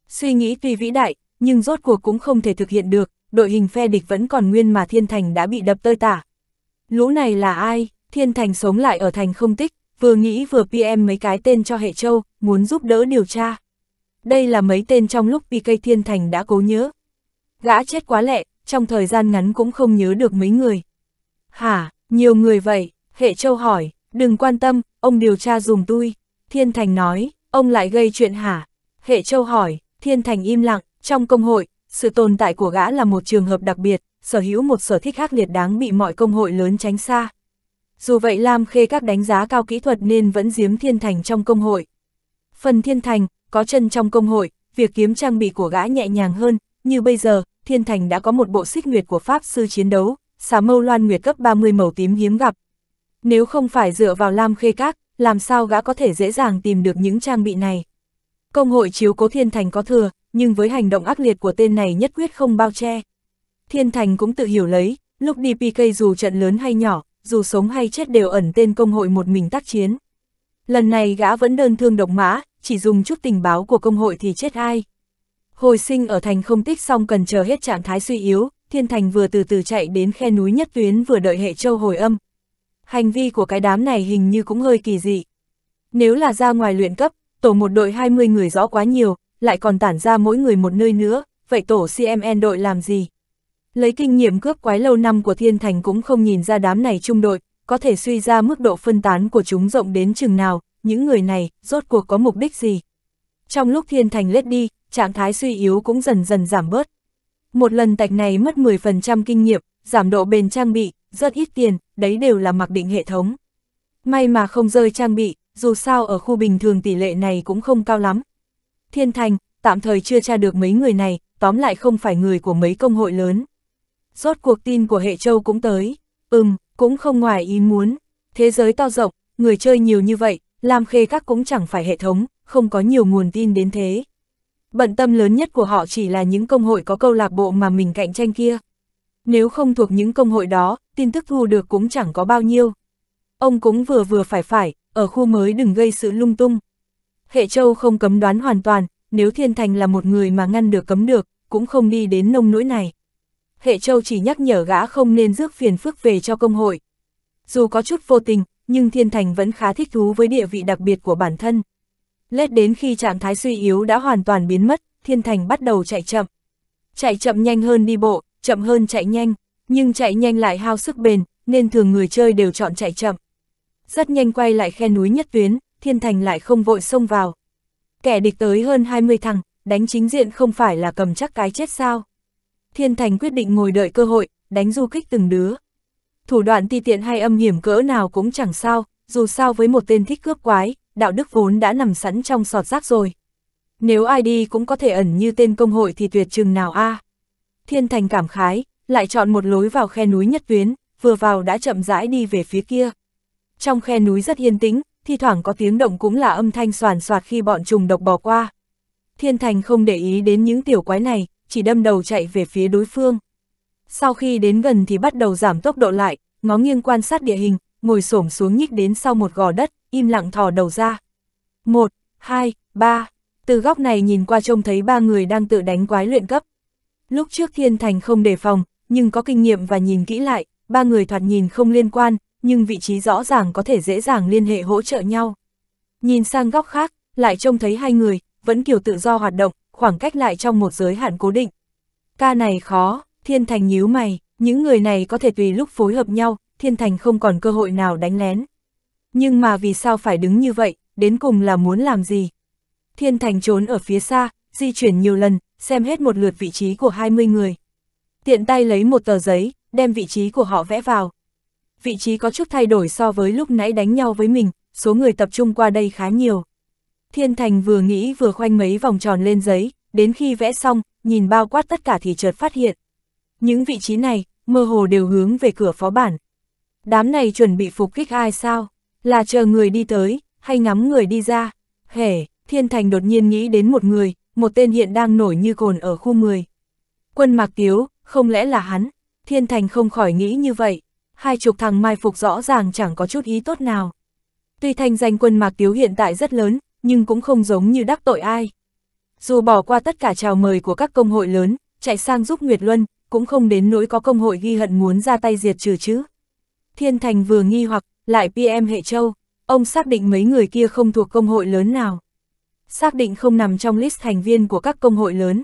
S1: Suy nghĩ tuy vĩ đại, nhưng rốt cuộc cũng không thể thực hiện được, đội hình phe địch vẫn còn nguyên mà Thiên Thành đã bị đập tơi tả. Lũ này là ai? Thiên Thành sống lại ở thành không tích, vừa nghĩ vừa PM mấy cái tên cho hệ châu, muốn giúp đỡ điều tra. Đây là mấy tên trong lúc PK Thiên Thành đã cố nhớ. Gã chết quá lẹ, trong thời gian ngắn cũng không nhớ được mấy người. Hả, nhiều người vậy, hệ châu hỏi, đừng quan tâm, ông điều tra dùng tôi. Thiên Thành nói, ông lại gây chuyện hả? Hệ Châu hỏi, Thiên Thành im lặng, trong công hội, sự tồn tại của gã là một trường hợp đặc biệt, sở hữu một sở thích khác liệt đáng bị mọi công hội lớn tránh xa. Dù vậy Lam Khê các đánh giá cao kỹ thuật nên vẫn giếm Thiên Thành trong công hội. Phần Thiên Thành, có chân trong công hội, việc kiếm trang bị của gã nhẹ nhàng hơn, như bây giờ, Thiên Thành đã có một bộ xích nguyệt của Pháp sư chiến đấu, xà mâu loan nguyệt cấp 30 màu tím hiếm gặp. Nếu không phải dựa vào Lam Khê Các, làm sao gã có thể dễ dàng tìm được những trang bị này. Công hội chiếu cố Thiên Thành có thừa, nhưng với hành động ác liệt của tên này nhất quyết không bao che. Thiên Thành cũng tự hiểu lấy, lúc đi PK dù trận lớn hay nhỏ, dù sống hay chết đều ẩn tên công hội một mình tác chiến. Lần này gã vẫn đơn thương độc mã, chỉ dùng chút tình báo của công hội thì chết ai. Hồi sinh ở thành không tích xong cần chờ hết trạng thái suy yếu, Thiên Thành vừa từ từ chạy đến khe núi nhất tuyến vừa đợi hệ châu hồi âm, hành vi của cái đám này hình như cũng hơi kỳ dị. Nếu là ra ngoài luyện cấp, tổ một đội 20 người rõ quá nhiều, lại còn tản ra mỗi người một nơi nữa, vậy tổ CMN đội làm gì? Lấy kinh nghiệm cướp quái lâu năm của Thiên Thành cũng không nhìn ra đám này trung đội, có thể suy ra mức độ phân tán của chúng rộng đến chừng nào, những người này, rốt cuộc có mục đích gì? Trong lúc Thiên Thành lết đi, trạng thái suy yếu cũng dần dần giảm bớt. Một lần tạch này mất 10% kinh nghiệm, giảm độ bền trang bị, rất ít tiền, đấy đều là mặc định hệ thống. May mà không rơi trang bị, dù sao ở khu bình thường tỷ lệ này cũng không cao lắm. Thiên Thành, tạm thời chưa tra được mấy người này, tóm lại không phải người của mấy công hội lớn. Rốt cuộc tin của hệ châu cũng tới, ừm, cũng không ngoài ý muốn. Thế giới to rộng, người chơi nhiều như vậy, làm khê các cũng chẳng phải hệ thống, không có nhiều nguồn tin đến thế. Bận tâm lớn nhất của họ chỉ là những công hội có câu lạc bộ mà mình cạnh tranh kia. Nếu không thuộc những công hội đó, tin tức thu được cũng chẳng có bao nhiêu. Ông cũng vừa vừa phải phải, ở khu mới đừng gây sự lung tung. Hệ Châu không cấm đoán hoàn toàn, nếu Thiên Thành là một người mà ngăn được cấm được, cũng không đi đến nông nỗi này. Hệ Châu chỉ nhắc nhở gã không nên rước phiền phức về cho công hội. Dù có chút vô tình, nhưng Thiên Thành vẫn khá thích thú với địa vị đặc biệt của bản thân. Lết đến khi trạng thái suy yếu đã hoàn toàn biến mất, Thiên Thành bắt đầu chạy chậm. Chạy chậm nhanh hơn đi bộ, chậm hơn chạy nhanh, nhưng chạy nhanh lại hao sức bền, nên thường người chơi đều chọn chạy chậm. Rất nhanh quay lại khe núi nhất tuyến, thiên thành lại không vội xông vào. Kẻ địch tới hơn 20 thằng, đánh chính diện không phải là cầm chắc cái chết sao. Thiên thành quyết định ngồi đợi cơ hội, đánh du kích từng đứa. Thủ đoạn ti tiện hay âm hiểm cỡ nào cũng chẳng sao, dù sao với một tên thích cướp quái, đạo đức vốn đã nằm sẵn trong sọt rác rồi. Nếu ai đi cũng có thể ẩn như tên công hội thì tuyệt chừng nào a à. Thiên Thành cảm khái, lại chọn một lối vào khe núi nhất tuyến, vừa vào đã chậm rãi đi về phía kia. Trong khe núi rất yên tĩnh, thi thoảng có tiếng động cũng là âm thanh soàn soạt khi bọn trùng độc bỏ qua. Thiên Thành không để ý đến những tiểu quái này, chỉ đâm đầu chạy về phía đối phương. Sau khi đến gần thì bắt đầu giảm tốc độ lại, ngó nghiêng quan sát địa hình, ngồi xổm xuống nhích đến sau một gò đất, im lặng thò đầu ra. Một, hai, ba, từ góc này nhìn qua trông thấy ba người đang tự đánh quái luyện cấp. Lúc trước Thiên Thành không đề phòng, nhưng có kinh nghiệm và nhìn kỹ lại, ba người thoạt nhìn không liên quan, nhưng vị trí rõ ràng có thể dễ dàng liên hệ hỗ trợ nhau. Nhìn sang góc khác, lại trông thấy hai người, vẫn kiểu tự do hoạt động, khoảng cách lại trong một giới hạn cố định. Ca này khó, Thiên Thành nhíu mày, những người này có thể tùy lúc phối hợp nhau, Thiên Thành không còn cơ hội nào đánh lén. Nhưng mà vì sao phải đứng như vậy, đến cùng là muốn làm gì? Thiên Thành trốn ở phía xa, di chuyển nhiều lần, xem hết một lượt vị trí của 20 người. Tiện tay lấy một tờ giấy, đem vị trí của họ vẽ vào. Vị trí có chút thay đổi so với lúc nãy đánh nhau với mình, số người tập trung qua đây khá nhiều. Thiên Thành vừa nghĩ vừa khoanh mấy vòng tròn lên giấy, đến khi vẽ xong, nhìn bao quát tất cả thì chợt phát hiện. Những vị trí này, mơ hồ đều hướng về cửa phó bản. Đám này chuẩn bị phục kích ai sao? Là chờ người đi tới, hay ngắm người đi ra? Hể, Thiên Thành đột nhiên nghĩ đến một người, một tên hiện đang nổi như cồn ở khu 10. Quân Mạc Tiếu, không lẽ là hắn? Thiên Thành không khỏi nghĩ như vậy. Hai chục thằng mai phục rõ ràng chẳng có chút ý tốt nào. Tuy thanh danh quân Mạc Tiếu hiện tại rất lớn, nhưng cũng không giống như đắc tội ai. Dù bỏ qua tất cả chào mời của các công hội lớn, chạy sang giúp Nguyệt Luân, cũng không đến nỗi có công hội ghi hận muốn ra tay diệt trừ chứ. Thiên Thành vừa nghi hoặc, lại PM hệ châu, ông xác định mấy người kia không thuộc công hội lớn nào xác định không nằm trong list thành viên của các công hội lớn.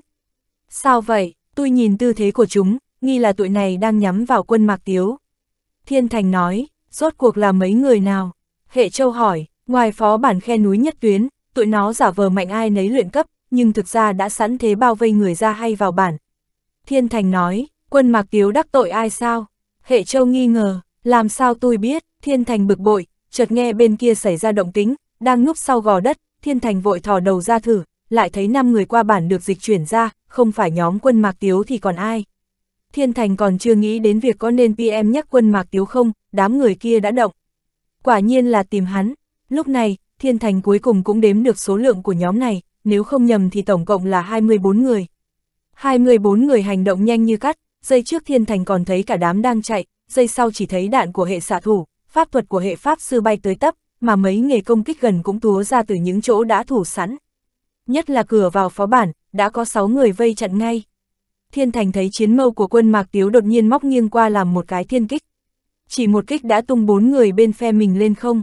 S1: Sao vậy, tôi nhìn tư thế của chúng, nghi là tụi này đang nhắm vào quân Mạc Tiếu. Thiên Thành nói, rốt cuộc là mấy người nào? Hệ Châu hỏi, ngoài phó bản khe núi nhất tuyến, tụi nó giả vờ mạnh ai nấy luyện cấp, nhưng thực ra đã sẵn thế bao vây người ra hay vào bản. Thiên Thành nói, quân Mạc Tiếu đắc tội ai sao? Hệ Châu nghi ngờ, làm sao tôi biết, Thiên Thành bực bội, chợt nghe bên kia xảy ra động tính, đang núp sau gò đất, thiên thành vội thò đầu ra thử, lại thấy năm người qua bản được dịch chuyển ra, không phải nhóm quân mạc tiếu thì còn ai. Thiên thành còn chưa nghĩ đến việc có nên PM nhắc quân mạc tiếu không, đám người kia đã động. Quả nhiên là tìm hắn, lúc này, thiên thành cuối cùng cũng đếm được số lượng của nhóm này, nếu không nhầm thì tổng cộng là 24 người. 24 người hành động nhanh như cắt, dây trước thiên thành còn thấy cả đám đang chạy, dây sau chỉ thấy đạn của hệ xạ thủ, pháp thuật của hệ pháp sư bay tới tấp, mà mấy nghề công kích gần cũng túa ra từ những chỗ đã thủ sẵn. Nhất là cửa vào phó bản, đã có 6 người vây chặn ngay. Thiên Thành thấy chiến mâu của quân Mạc Tiếu đột nhiên móc nghiêng qua làm một cái thiên kích. Chỉ một kích đã tung bốn người bên phe mình lên không.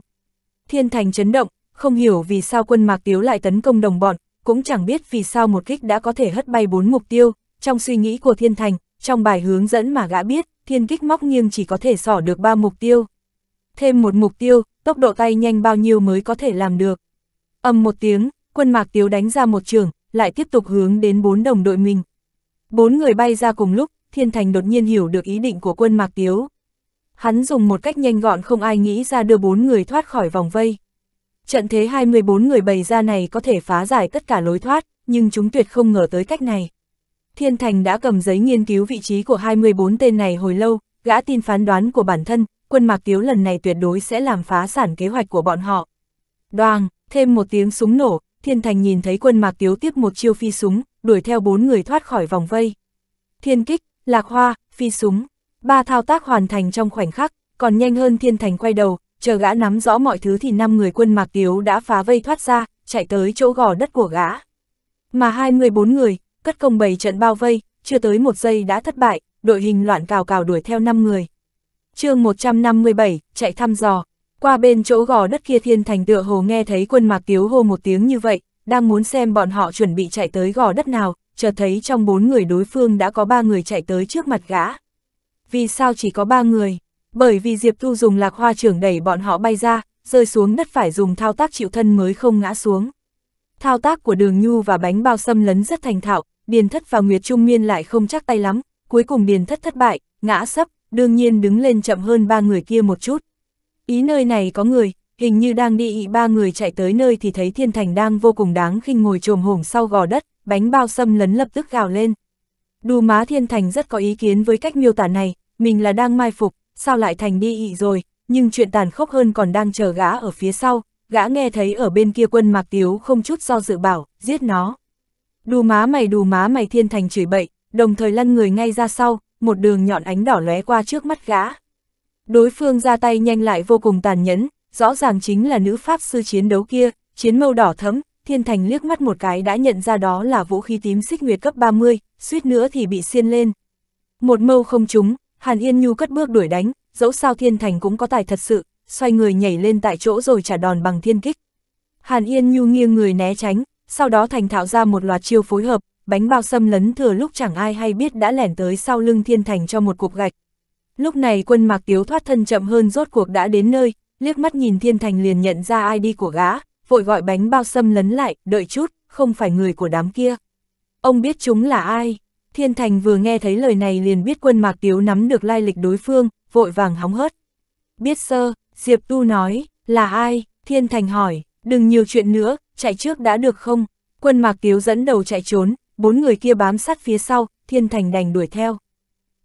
S1: Thiên Thành chấn động, không hiểu vì sao quân Mạc Tiếu lại tấn công đồng bọn, cũng chẳng biết vì sao một kích đã có thể hất bay bốn mục tiêu. Trong suy nghĩ của Thiên Thành, trong bài hướng dẫn mà gã biết, thiên kích móc nghiêng chỉ có thể sỏ được ba mục tiêu. Thêm một mục tiêu, tốc độ tay nhanh bao nhiêu mới có thể làm được. Âm một tiếng, quân mạc tiếu đánh ra một trường, lại tiếp tục hướng đến bốn đồng đội mình. Bốn người bay ra cùng lúc, Thiên Thành đột nhiên hiểu được ý định của quân mạc tiếu. Hắn dùng một cách nhanh gọn không ai nghĩ ra đưa bốn người thoát khỏi vòng vây. Trận thế 24 người bày ra này có thể phá giải tất cả lối thoát, nhưng chúng tuyệt không ngờ tới cách này. Thiên Thành đã cầm giấy nghiên cứu vị trí của 24 tên này hồi lâu, gã tin phán đoán của bản thân, quân Mạc Tiếu lần này tuyệt đối sẽ làm phá sản kế hoạch của bọn họ. Đoàng, thêm một tiếng súng nổ, Thiên Thành nhìn thấy quân Mạc Tiếu tiếp một chiêu phi súng, đuổi theo bốn người thoát khỏi vòng vây. Thiên kích, lạc hoa, phi súng, ba thao tác hoàn thành trong khoảnh khắc, còn nhanh hơn Thiên Thành quay đầu, chờ gã nắm rõ mọi thứ thì năm người quân Mạc Tiếu đã phá vây thoát ra, chạy tới chỗ gò đất của gã. Mà 24 người, cất công bày trận bao vây, chưa tới một giây đã thất bại, đội hình loạn cào cào đuổi theo năm người chương 157, chạy thăm dò. Qua bên chỗ gò đất kia thiên thành tựa hồ nghe thấy quân mạc tiếu hô một tiếng như vậy, đang muốn xem bọn họ chuẩn bị chạy tới gò đất nào, chợt thấy trong bốn người đối phương đã có ba người chạy tới trước mặt gã. Vì sao chỉ có ba người? Bởi vì Diệp Thu dùng lạc hoa trưởng đẩy bọn họ bay ra, rơi xuống đất phải dùng thao tác chịu thân mới không ngã xuống. Thao tác của đường nhu và bánh bao xâm lấn rất thành thạo, Điền Thất và Nguyệt Trung Miên lại không chắc tay lắm, cuối cùng Điền Thất thất bại, ngã sấp, đương nhiên đứng lên chậm hơn ba người kia một chút. Ý nơi này có người, hình như đang đi ý ba người chạy tới nơi thì thấy Thiên Thành đang vô cùng đáng khinh ngồi trồm hổm sau gò đất, bánh bao xâm lấn lập tức gào lên. Đù má Thiên Thành rất có ý kiến với cách miêu tả này, mình là đang mai phục, sao lại thành đi ị rồi, nhưng chuyện tàn khốc hơn còn đang chờ gã ở phía sau, gã nghe thấy ở bên kia quân mạc tiếu không chút do dự bảo, giết nó. Đù má mày đù má mày Thiên Thành chửi bậy, đồng thời lăn người ngay ra sau, một đường nhọn ánh đỏ lóe qua trước mắt gã. Đối phương ra tay nhanh lại vô cùng tàn nhẫn, rõ ràng chính là nữ pháp sư chiến đấu kia, chiến mâu đỏ thấm, thiên thành liếc mắt một cái đã nhận ra đó là vũ khí tím xích nguyệt cấp 30, suýt nữa thì bị xiên lên. Một mâu không trúng, Hàn Yên Nhu cất bước đuổi đánh, dẫu sao thiên thành cũng có tài thật sự, xoay người nhảy lên tại chỗ rồi trả đòn bằng thiên kích. Hàn Yên Nhu nghiêng người né tránh, sau đó thành thạo ra một loạt chiêu phối hợp, bánh bao xâm lấn thừa lúc chẳng ai hay biết đã lẻn tới sau lưng thiên thành cho một cục gạch. Lúc này quân mạc tiếu thoát thân chậm hơn rốt cuộc đã đến nơi, liếc mắt nhìn thiên thành liền nhận ra ai đi của gã, vội gọi bánh bao xâm lấn lại, đợi chút, không phải người của đám kia. Ông biết chúng là ai? Thiên thành vừa nghe thấy lời này liền biết quân mạc tiếu nắm được lai lịch đối phương, vội vàng hóng hớt. Biết sơ, Diệp Tu nói, là ai? Thiên thành hỏi, đừng nhiều chuyện nữa, chạy trước đã được không? Quân mạc tiếu dẫn đầu chạy trốn, bốn người kia bám sát phía sau, thiên thành đành đuổi theo.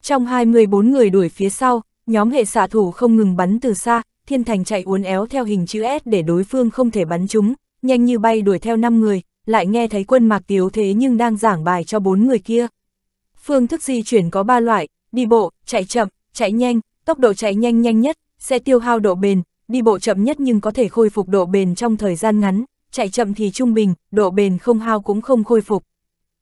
S1: Trong 24 người đuổi phía sau, nhóm hệ xạ thủ không ngừng bắn từ xa, thiên thành chạy uốn éo theo hình chữ S để đối phương không thể bắn chúng, nhanh như bay đuổi theo 5 người, lại nghe thấy quân mạc tiếu thế nhưng đang giảng bài cho bốn người kia. Phương thức di chuyển có 3 loại, đi bộ, chạy chậm, chạy nhanh, tốc độ chạy nhanh nhanh nhất, sẽ tiêu hao độ bền, đi bộ chậm nhất nhưng có thể khôi phục độ bền trong thời gian ngắn, chạy chậm thì trung bình, độ bền không hao cũng không khôi phục.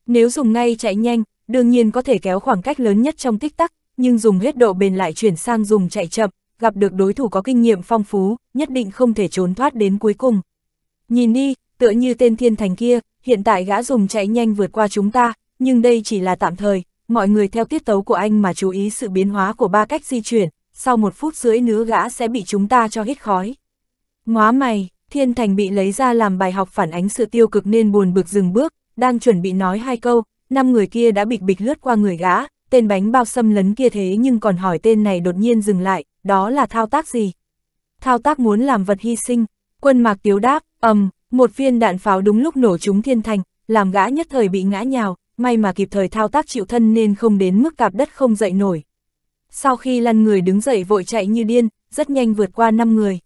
S1: Nếu dùng ngay chạy nhanh, đương nhiên có thể kéo khoảng cách lớn nhất trong tích tắc, nhưng dùng hết độ bền lại chuyển sang dùng chạy chậm, gặp được đối thủ có kinh nghiệm phong phú, nhất định không thể trốn thoát đến cuối cùng. Nhìn đi, tựa như tên thiên thành kia, hiện tại gã dùng chạy nhanh vượt qua chúng ta, nhưng đây chỉ là tạm thời, mọi người theo tiết tấu của anh mà chú ý sự biến hóa của ba cách di chuyển, sau một phút rưỡi nữa gã sẽ bị chúng ta cho hít khói. Ngóa mày, thiên thành bị lấy ra làm bài học phản ánh sự tiêu cực nên buồn bực dừng bước, đang chuẩn bị nói hai câu, năm người kia đã bịch bịch lướt qua người gã, tên bánh bao xâm lấn kia thế nhưng còn hỏi tên này đột nhiên dừng lại, đó là thao tác gì? Thao tác muốn làm vật hy sinh, quân mạc tiếu đáp, ầm, um, một viên đạn pháo đúng lúc nổ trúng thiên thành, làm gã nhất thời bị ngã nhào, may mà kịp thời thao tác chịu thân nên không đến mức cạp đất không dậy nổi. Sau khi lăn người đứng dậy vội chạy như điên, rất nhanh vượt qua năm người.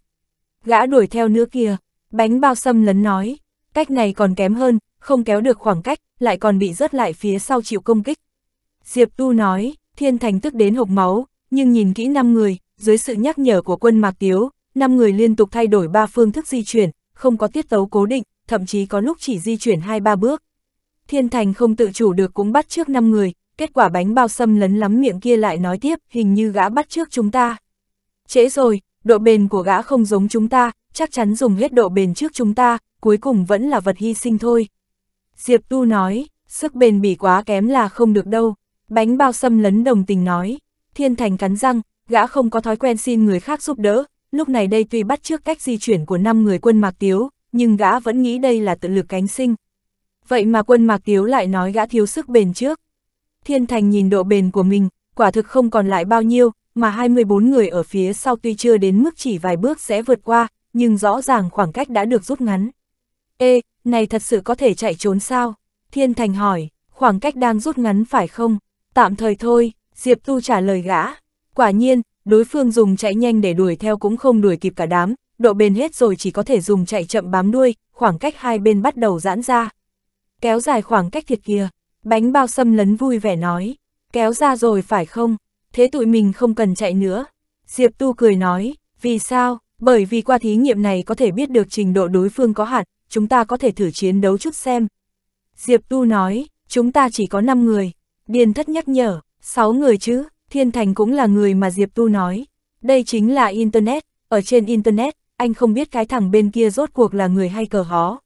S1: Gã đuổi theo nữa kìa, bánh bao xâm lấn nói, cách này còn kém hơn, không kéo được khoảng cách, lại còn bị rớt lại phía sau chịu công kích. Diệp Tu nói, Thiên Thành tức đến hộc máu, nhưng nhìn kỹ năm người, dưới sự nhắc nhở của quân Mạc Tiếu, năm người liên tục thay đổi ba phương thức di chuyển, không có tiết tấu cố định, thậm chí có lúc chỉ di chuyển hai ba bước. Thiên Thành không tự chủ được cũng bắt trước năm người, kết quả bánh bao xâm lấn lắm miệng kia lại nói tiếp, hình như gã bắt trước chúng ta. Trễ rồi, độ bền của gã không giống chúng ta, chắc chắn dùng hết độ bền trước chúng ta, cuối cùng vẫn là vật hy sinh thôi. Diệp Tu nói, sức bền bỉ quá kém là không được đâu. Bánh bao xâm lấn đồng tình nói, Thiên Thành cắn răng, gã không có thói quen xin người khác giúp đỡ, lúc này đây tuy bắt trước cách di chuyển của năm người quân Mạc Tiếu, nhưng gã vẫn nghĩ đây là tự lực cánh sinh. Vậy mà quân Mạc Tiếu lại nói gã thiếu sức bền trước. Thiên Thành nhìn độ bền của mình, quả thực không còn lại bao nhiêu, mà 24 người ở phía sau tuy chưa đến mức chỉ vài bước sẽ vượt qua, nhưng rõ ràng khoảng cách đã được rút ngắn. Ê, này thật sự có thể chạy trốn sao? Thiên Thành hỏi, khoảng cách đang rút ngắn phải không? Tạm thời thôi, Diệp Tu trả lời gã. Quả nhiên, đối phương dùng chạy nhanh để đuổi theo cũng không đuổi kịp cả đám, độ bền hết rồi chỉ có thể dùng chạy chậm bám đuôi, khoảng cách hai bên bắt đầu giãn ra. Kéo dài khoảng cách thiệt kia, bánh bao xâm lấn vui vẻ nói, kéo ra rồi phải không, thế tụi mình không cần chạy nữa. Diệp Tu cười nói, vì sao, bởi vì qua thí nghiệm này có thể biết được trình độ đối phương có hạn, chúng ta có thể thử chiến đấu chút xem. Diệp Tu nói, chúng ta chỉ có 5 người. Điền thất nhắc nhở, 6 người chứ, Thiên Thành cũng là người mà Diệp Tu nói. Đây chính là Internet, ở trên Internet, anh không biết cái thằng bên kia rốt cuộc là người hay cờ hó.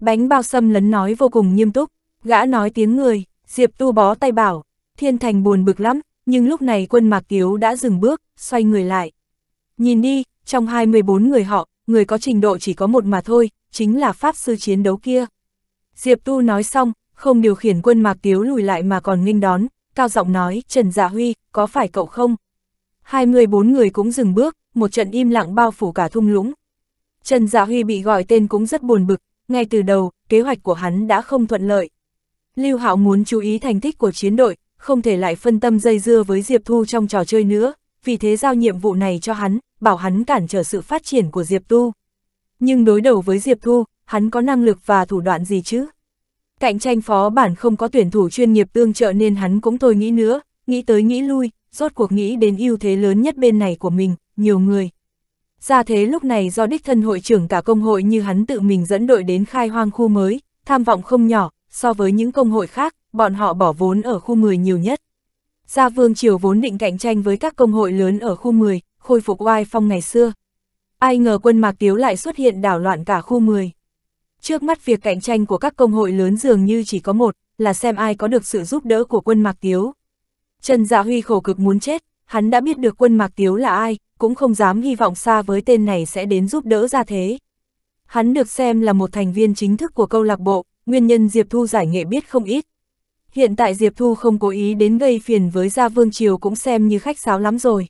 S1: Bánh bao Sâm lấn nói vô cùng nghiêm túc, gã nói tiếng người, Diệp Tu bó tay bảo, Thiên Thành buồn bực lắm, nhưng lúc này quân Mạc Tiếu đã dừng bước, xoay người lại. Nhìn đi, trong 24 người họ, người có trình độ chỉ có một mà thôi, chính là Pháp sư chiến đấu kia. Diệp Tu nói xong, không điều khiển quân Mạc Tiếu lùi lại mà còn nghênh đón, cao giọng nói, Trần Dạ Huy, có phải cậu không? 24 người cũng dừng bước, một trận im lặng bao phủ cả thung lũng. Trần Dạ Huy bị gọi tên cũng rất buồn bực, ngay từ đầu, kế hoạch của hắn đã không thuận lợi. Lưu Hạo muốn chú ý thành tích của chiến đội, không thể lại phân tâm dây dưa với Diệp Thu trong trò chơi nữa, vì thế giao nhiệm vụ này cho hắn, bảo hắn cản trở sự phát triển của Diệp Tu nhưng đối đầu với Diệp Thu, hắn có năng lực và thủ đoạn gì chứ? Cạnh tranh phó bản không có tuyển thủ chuyên nghiệp tương trợ nên hắn cũng thôi nghĩ nữa, nghĩ tới nghĩ lui, rốt cuộc nghĩ đến ưu thế lớn nhất bên này của mình, nhiều người. Ra thế lúc này do đích thân hội trưởng cả công hội như hắn tự mình dẫn đội đến khai hoang khu mới, tham vọng không nhỏ, so với những công hội khác, bọn họ bỏ vốn ở khu 10 nhiều nhất. Gia Vương Triều vốn định cạnh tranh với các công hội lớn ở khu 10, khôi phục oai phong ngày xưa, Ai ngờ quân Mạc Tiếu lại xuất hiện đảo loạn cả khu 10. Trước mắt việc cạnh tranh của các công hội lớn dường như chỉ có một, là xem ai có được sự giúp đỡ của quân Mạc Tiếu. Trần Dạ Huy khổ cực muốn chết, hắn đã biết được quân Mạc Tiếu là ai, cũng không dám hy vọng xa với tên này sẽ đến giúp đỡ ra thế. Hắn được xem là một thành viên chính thức của câu lạc bộ, nguyên nhân Diệp Thu giải nghệ biết không ít. Hiện tại Diệp Thu không cố ý đến gây phiền với Gia Vương Triều cũng xem như khách sáo lắm rồi.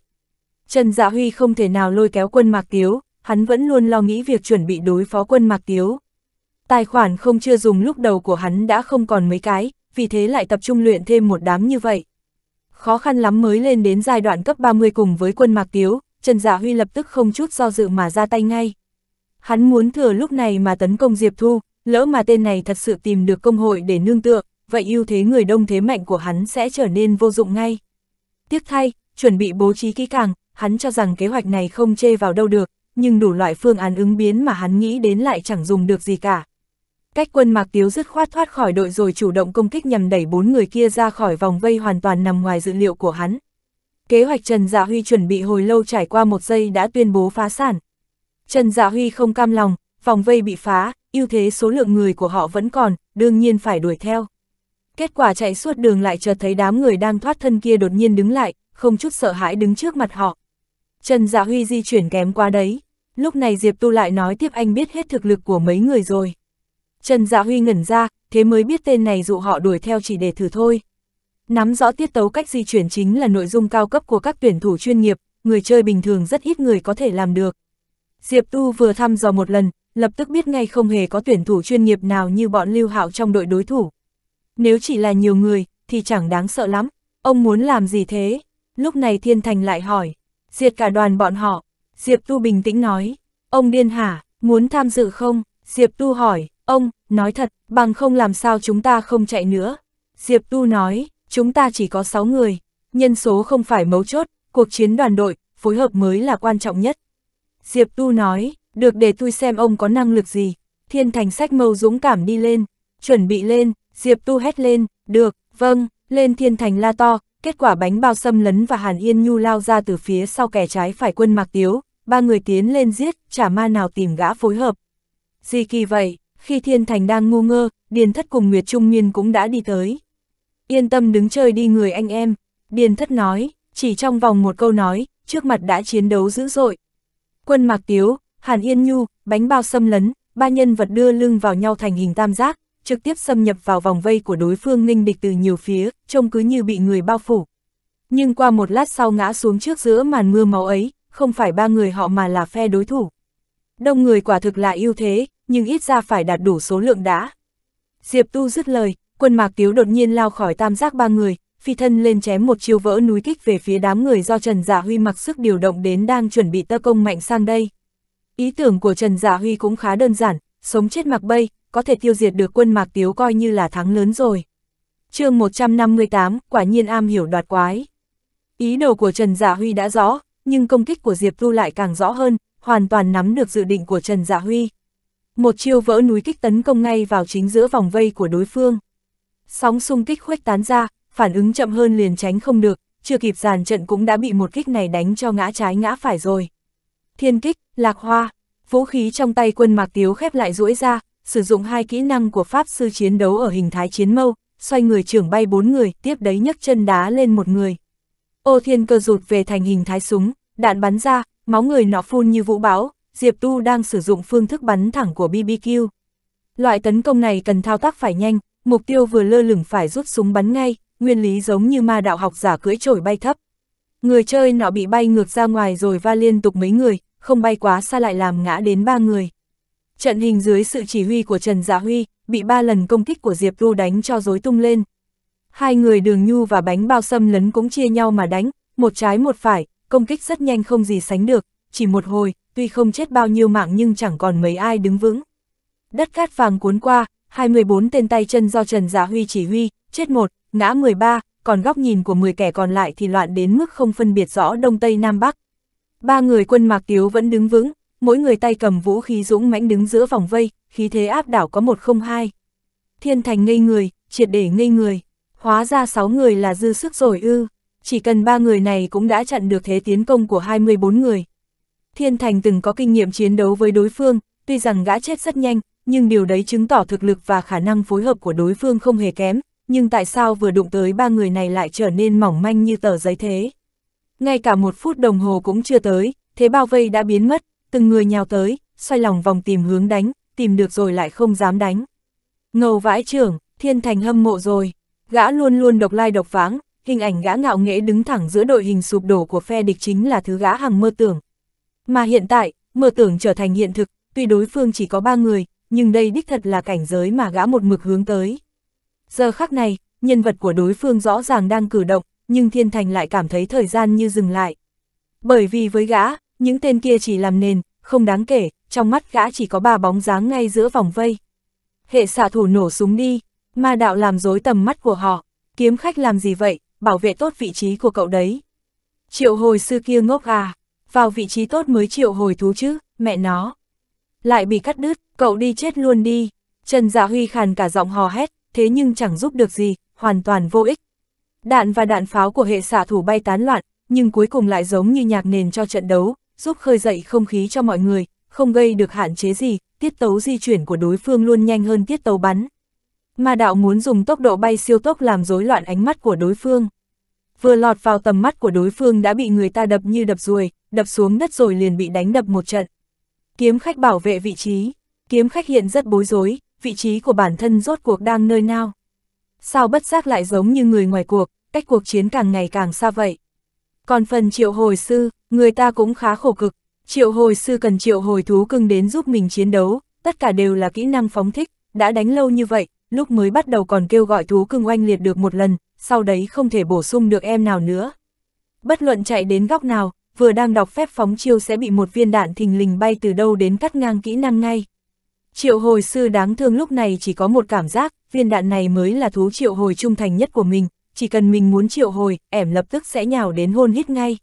S1: Trần Dạ Huy không thể nào lôi kéo quân Mạc Tiếu, hắn vẫn luôn lo nghĩ việc chuẩn bị đối phó quân Mạc Tiếu. Tài khoản không chưa dùng lúc đầu của hắn đã không còn mấy cái, vì thế lại tập trung luyện thêm một đám như vậy. Khó khăn lắm mới lên đến giai đoạn cấp 30 cùng với quân Mạc Tiếu, Trần Dạ Huy lập tức không chút do dự mà ra tay ngay. Hắn muốn thừa lúc này mà tấn công Diệp Thu, lỡ mà tên này thật sự tìm được công hội để nương tựa, vậy ưu thế người đông thế mạnh của hắn sẽ trở nên vô dụng ngay. Tiếc thay, chuẩn bị bố trí kỹ càng, hắn cho rằng kế hoạch này không chê vào đâu được, nhưng đủ loại phương án ứng biến mà hắn nghĩ đến lại chẳng dùng được gì cả. Cách quân Mạc Tiếu dứt khoát thoát khỏi đội rồi chủ động công kích nhằm đẩy bốn người kia ra khỏi vòng vây hoàn toàn nằm ngoài dự liệu của hắn. Kế hoạch Trần Dạ Huy chuẩn bị hồi lâu trải qua một giây đã tuyên bố phá sản. Trần Dạ Huy không cam lòng, vòng vây bị phá, ưu thế số lượng người của họ vẫn còn, đương nhiên phải đuổi theo. Kết quả chạy suốt đường lại chợt thấy đám người đang thoát thân kia đột nhiên đứng lại, không chút sợ hãi đứng trước mặt họ. Trần Dạ Huy di chuyển kém qua đấy. Lúc này Diệp Tu lại nói tiếp anh biết hết thực lực của mấy người rồi. Trần Dạ Huy ngẩn ra, thế mới biết tên này dụ họ đuổi theo chỉ để thử thôi. Nắm rõ tiết tấu cách di chuyển chính là nội dung cao cấp của các tuyển thủ chuyên nghiệp, người chơi bình thường rất ít người có thể làm được. Diệp Tu vừa thăm dò một lần, lập tức biết ngay không hề có tuyển thủ chuyên nghiệp nào như bọn Lưu Hạo trong đội đối thủ. Nếu chỉ là nhiều người, thì chẳng đáng sợ lắm. Ông muốn làm gì thế? Lúc này Thiên Thành lại hỏi diệt cả đoàn bọn họ. Diệp Tu bình tĩnh nói, ông điên hả, muốn tham dự không? Diệp Tu hỏi, ông, nói thật, bằng không làm sao chúng ta không chạy nữa. Diệp Tu nói, chúng ta chỉ có 6 người, nhân số không phải mấu chốt, cuộc chiến đoàn đội, phối hợp mới là quan trọng nhất. Diệp Tu nói, được để tôi xem ông có năng lực gì. Thiên thành sách mâu dũng cảm đi lên, chuẩn bị lên, Diệp Tu hét lên, được, vâng, lên thiên thành la to, kết quả bánh bao xâm lấn và Hàn Yên Nhu lao ra từ phía sau kẻ trái phải quân Mạc Tiếu, ba người tiến lên giết, chả ma nào tìm gã phối hợp. Gì kỳ vậy, khi Thiên Thành đang ngu ngơ, Điền Thất cùng Nguyệt Trung Nguyên cũng đã đi tới. Yên tâm đứng chơi đi người anh em, Điền Thất nói, chỉ trong vòng một câu nói, trước mặt đã chiến đấu dữ dội. Quân Mạc Tiếu, Hàn Yên Nhu, bánh bao xâm lấn, ba nhân vật đưa lưng vào nhau thành hình tam giác, trực tiếp xâm nhập vào vòng vây của đối phương ninh địch từ nhiều phía, trông cứ như bị người bao phủ. Nhưng qua một lát sau ngã xuống trước giữa màn mưa máu ấy, không phải ba người họ mà là phe đối thủ. Đông người quả thực là ưu thế, nhưng ít ra phải đạt đủ số lượng đã. Diệp Tu dứt lời, quân mạc tiếu đột nhiên lao khỏi tam giác ba người, phi thân lên chém một chiêu vỡ núi kích về phía đám người do Trần Giả dạ Huy mặc sức điều động đến đang chuẩn bị tơ công mạnh sang đây. Ý tưởng của Trần Giả dạ Huy cũng khá đơn giản, sống chết mặc bay, có thể tiêu diệt được quân Mạc Tiếu coi như là thắng lớn rồi. chương 158, quả nhiên am hiểu đoạt quái. Ý đồ của Trần Dạ Huy đã rõ, nhưng công kích của Diệp Thu lại càng rõ hơn, hoàn toàn nắm được dự định của Trần Dạ Huy. Một chiêu vỡ núi kích tấn công ngay vào chính giữa vòng vây của đối phương. Sóng xung kích khuếch tán ra, phản ứng chậm hơn liền tránh không được, chưa kịp giàn trận cũng đã bị một kích này đánh cho ngã trái ngã phải rồi. Thiên kích, lạc hoa, vũ khí trong tay quân Mạc Tiếu khép lại duỗi ra, sử dụng hai kỹ năng của Pháp Sư chiến đấu ở hình thái chiến mâu, xoay người trưởng bay bốn người, tiếp đấy nhấc chân đá lên một người. Ô thiên cơ rụt về thành hình thái súng, đạn bắn ra, máu người nọ phun như vũ bão, Diệp Tu đang sử dụng phương thức bắn thẳng của BBQ. Loại tấn công này cần thao tác phải nhanh, mục tiêu vừa lơ lửng phải rút súng bắn ngay, nguyên lý giống như ma đạo học giả cưỡi trổi bay thấp. Người chơi nọ bị bay ngược ra ngoài rồi va liên tục mấy người, không bay quá xa lại làm ngã đến ba người. Trận hình dưới sự chỉ huy của Trần Dạ Huy, bị ba lần công kích của Diệp Du đánh cho rối tung lên. Hai người đường nhu và bánh bao xâm lấn cũng chia nhau mà đánh, một trái một phải, công kích rất nhanh không gì sánh được, chỉ một hồi, tuy không chết bao nhiêu mạng nhưng chẳng còn mấy ai đứng vững. Đất cát vàng cuốn qua, 24 tên tay chân do Trần Dạ Huy chỉ huy, chết một, ngã 13, còn góc nhìn của 10 kẻ còn lại thì loạn đến mức không phân biệt rõ Đông Tây Nam Bắc. Ba người quân Mạc Tiếu vẫn đứng vững, mỗi người tay cầm vũ khí dũng mãnh đứng giữa vòng vây, khí thế áp đảo có một không hai. Thiên thành ngây người, triệt để ngây người, hóa ra sáu người là dư sức rồi ư, chỉ cần ba người này cũng đã chặn được thế tiến công của 24 người. Thiên thành từng có kinh nghiệm chiến đấu với đối phương, tuy rằng gã chết rất nhanh, nhưng điều đấy chứng tỏ thực lực và khả năng phối hợp của đối phương không hề kém, nhưng tại sao vừa đụng tới ba người này lại trở nên mỏng manh như tờ giấy thế? Ngay cả một phút đồng hồ cũng chưa tới, thế bao vây đã biến mất, từng người nhào tới, xoay lòng vòng tìm hướng đánh, tìm được rồi lại không dám đánh. Ngầu vãi trưởng, thiên thành hâm mộ rồi, gã luôn luôn độc lai độc váng, hình ảnh gã ngạo nghễ đứng thẳng giữa đội hình sụp đổ của phe địch chính là thứ gã hằng mơ tưởng. Mà hiện tại, mơ tưởng trở thành hiện thực, tuy đối phương chỉ có ba người, nhưng đây đích thật là cảnh giới mà gã một mực hướng tới. Giờ khắc này, nhân vật của đối phương rõ ràng đang cử động, nhưng Thiên Thành lại cảm thấy thời gian như dừng lại. Bởi vì với gã, những tên kia chỉ làm nền, không đáng kể, trong mắt gã chỉ có ba bóng dáng ngay giữa vòng vây. Hệ xạ thủ nổ súng đi, ma đạo làm dối tầm mắt của họ, kiếm khách làm gì vậy, bảo vệ tốt vị trí của cậu đấy. Triệu hồi sư kia ngốc à, vào vị trí tốt mới triệu hồi thú chứ, mẹ nó. Lại bị cắt đứt, cậu đi chết luôn đi. Trần Dạ Huy khàn cả giọng hò hét, thế nhưng chẳng giúp được gì, hoàn toàn vô ích. Đạn và đạn pháo của hệ xạ thủ bay tán loạn, nhưng cuối cùng lại giống như nhạc nền cho trận đấu, giúp khơi dậy không khí cho mọi người, không gây được hạn chế gì, tiết tấu di chuyển của đối phương luôn nhanh hơn tiết tấu bắn. Ma đạo muốn dùng tốc độ bay siêu tốc làm rối loạn ánh mắt của đối phương. Vừa lọt vào tầm mắt của đối phương đã bị người ta đập như đập ruồi, đập xuống đất rồi liền bị đánh đập một trận. Kiếm khách bảo vệ vị trí, kiếm khách hiện rất bối rối, vị trí của bản thân rốt cuộc đang nơi nào. Sao bất giác lại giống như người ngoài cuộc, cách cuộc chiến càng ngày càng xa vậy. Còn phần triệu hồi sư, người ta cũng khá khổ cực. Triệu hồi sư cần triệu hồi thú cưng đến giúp mình chiến đấu, tất cả đều là kỹ năng phóng thích, đã đánh lâu như vậy, lúc mới bắt đầu còn kêu gọi thú cưng oanh liệt được một lần, sau đấy không thể bổ sung được em nào nữa. Bất luận chạy đến góc nào, vừa đang đọc phép phóng chiêu sẽ bị một viên đạn thình lình bay từ đâu đến cắt ngang kỹ năng ngay. Triệu hồi sư đáng thương lúc này chỉ có một cảm giác, viên đạn này mới là thú triệu hồi trung thành nhất của mình, chỉ cần mình muốn triệu hồi, ẻm lập tức sẽ nhào đến hôn hít ngay.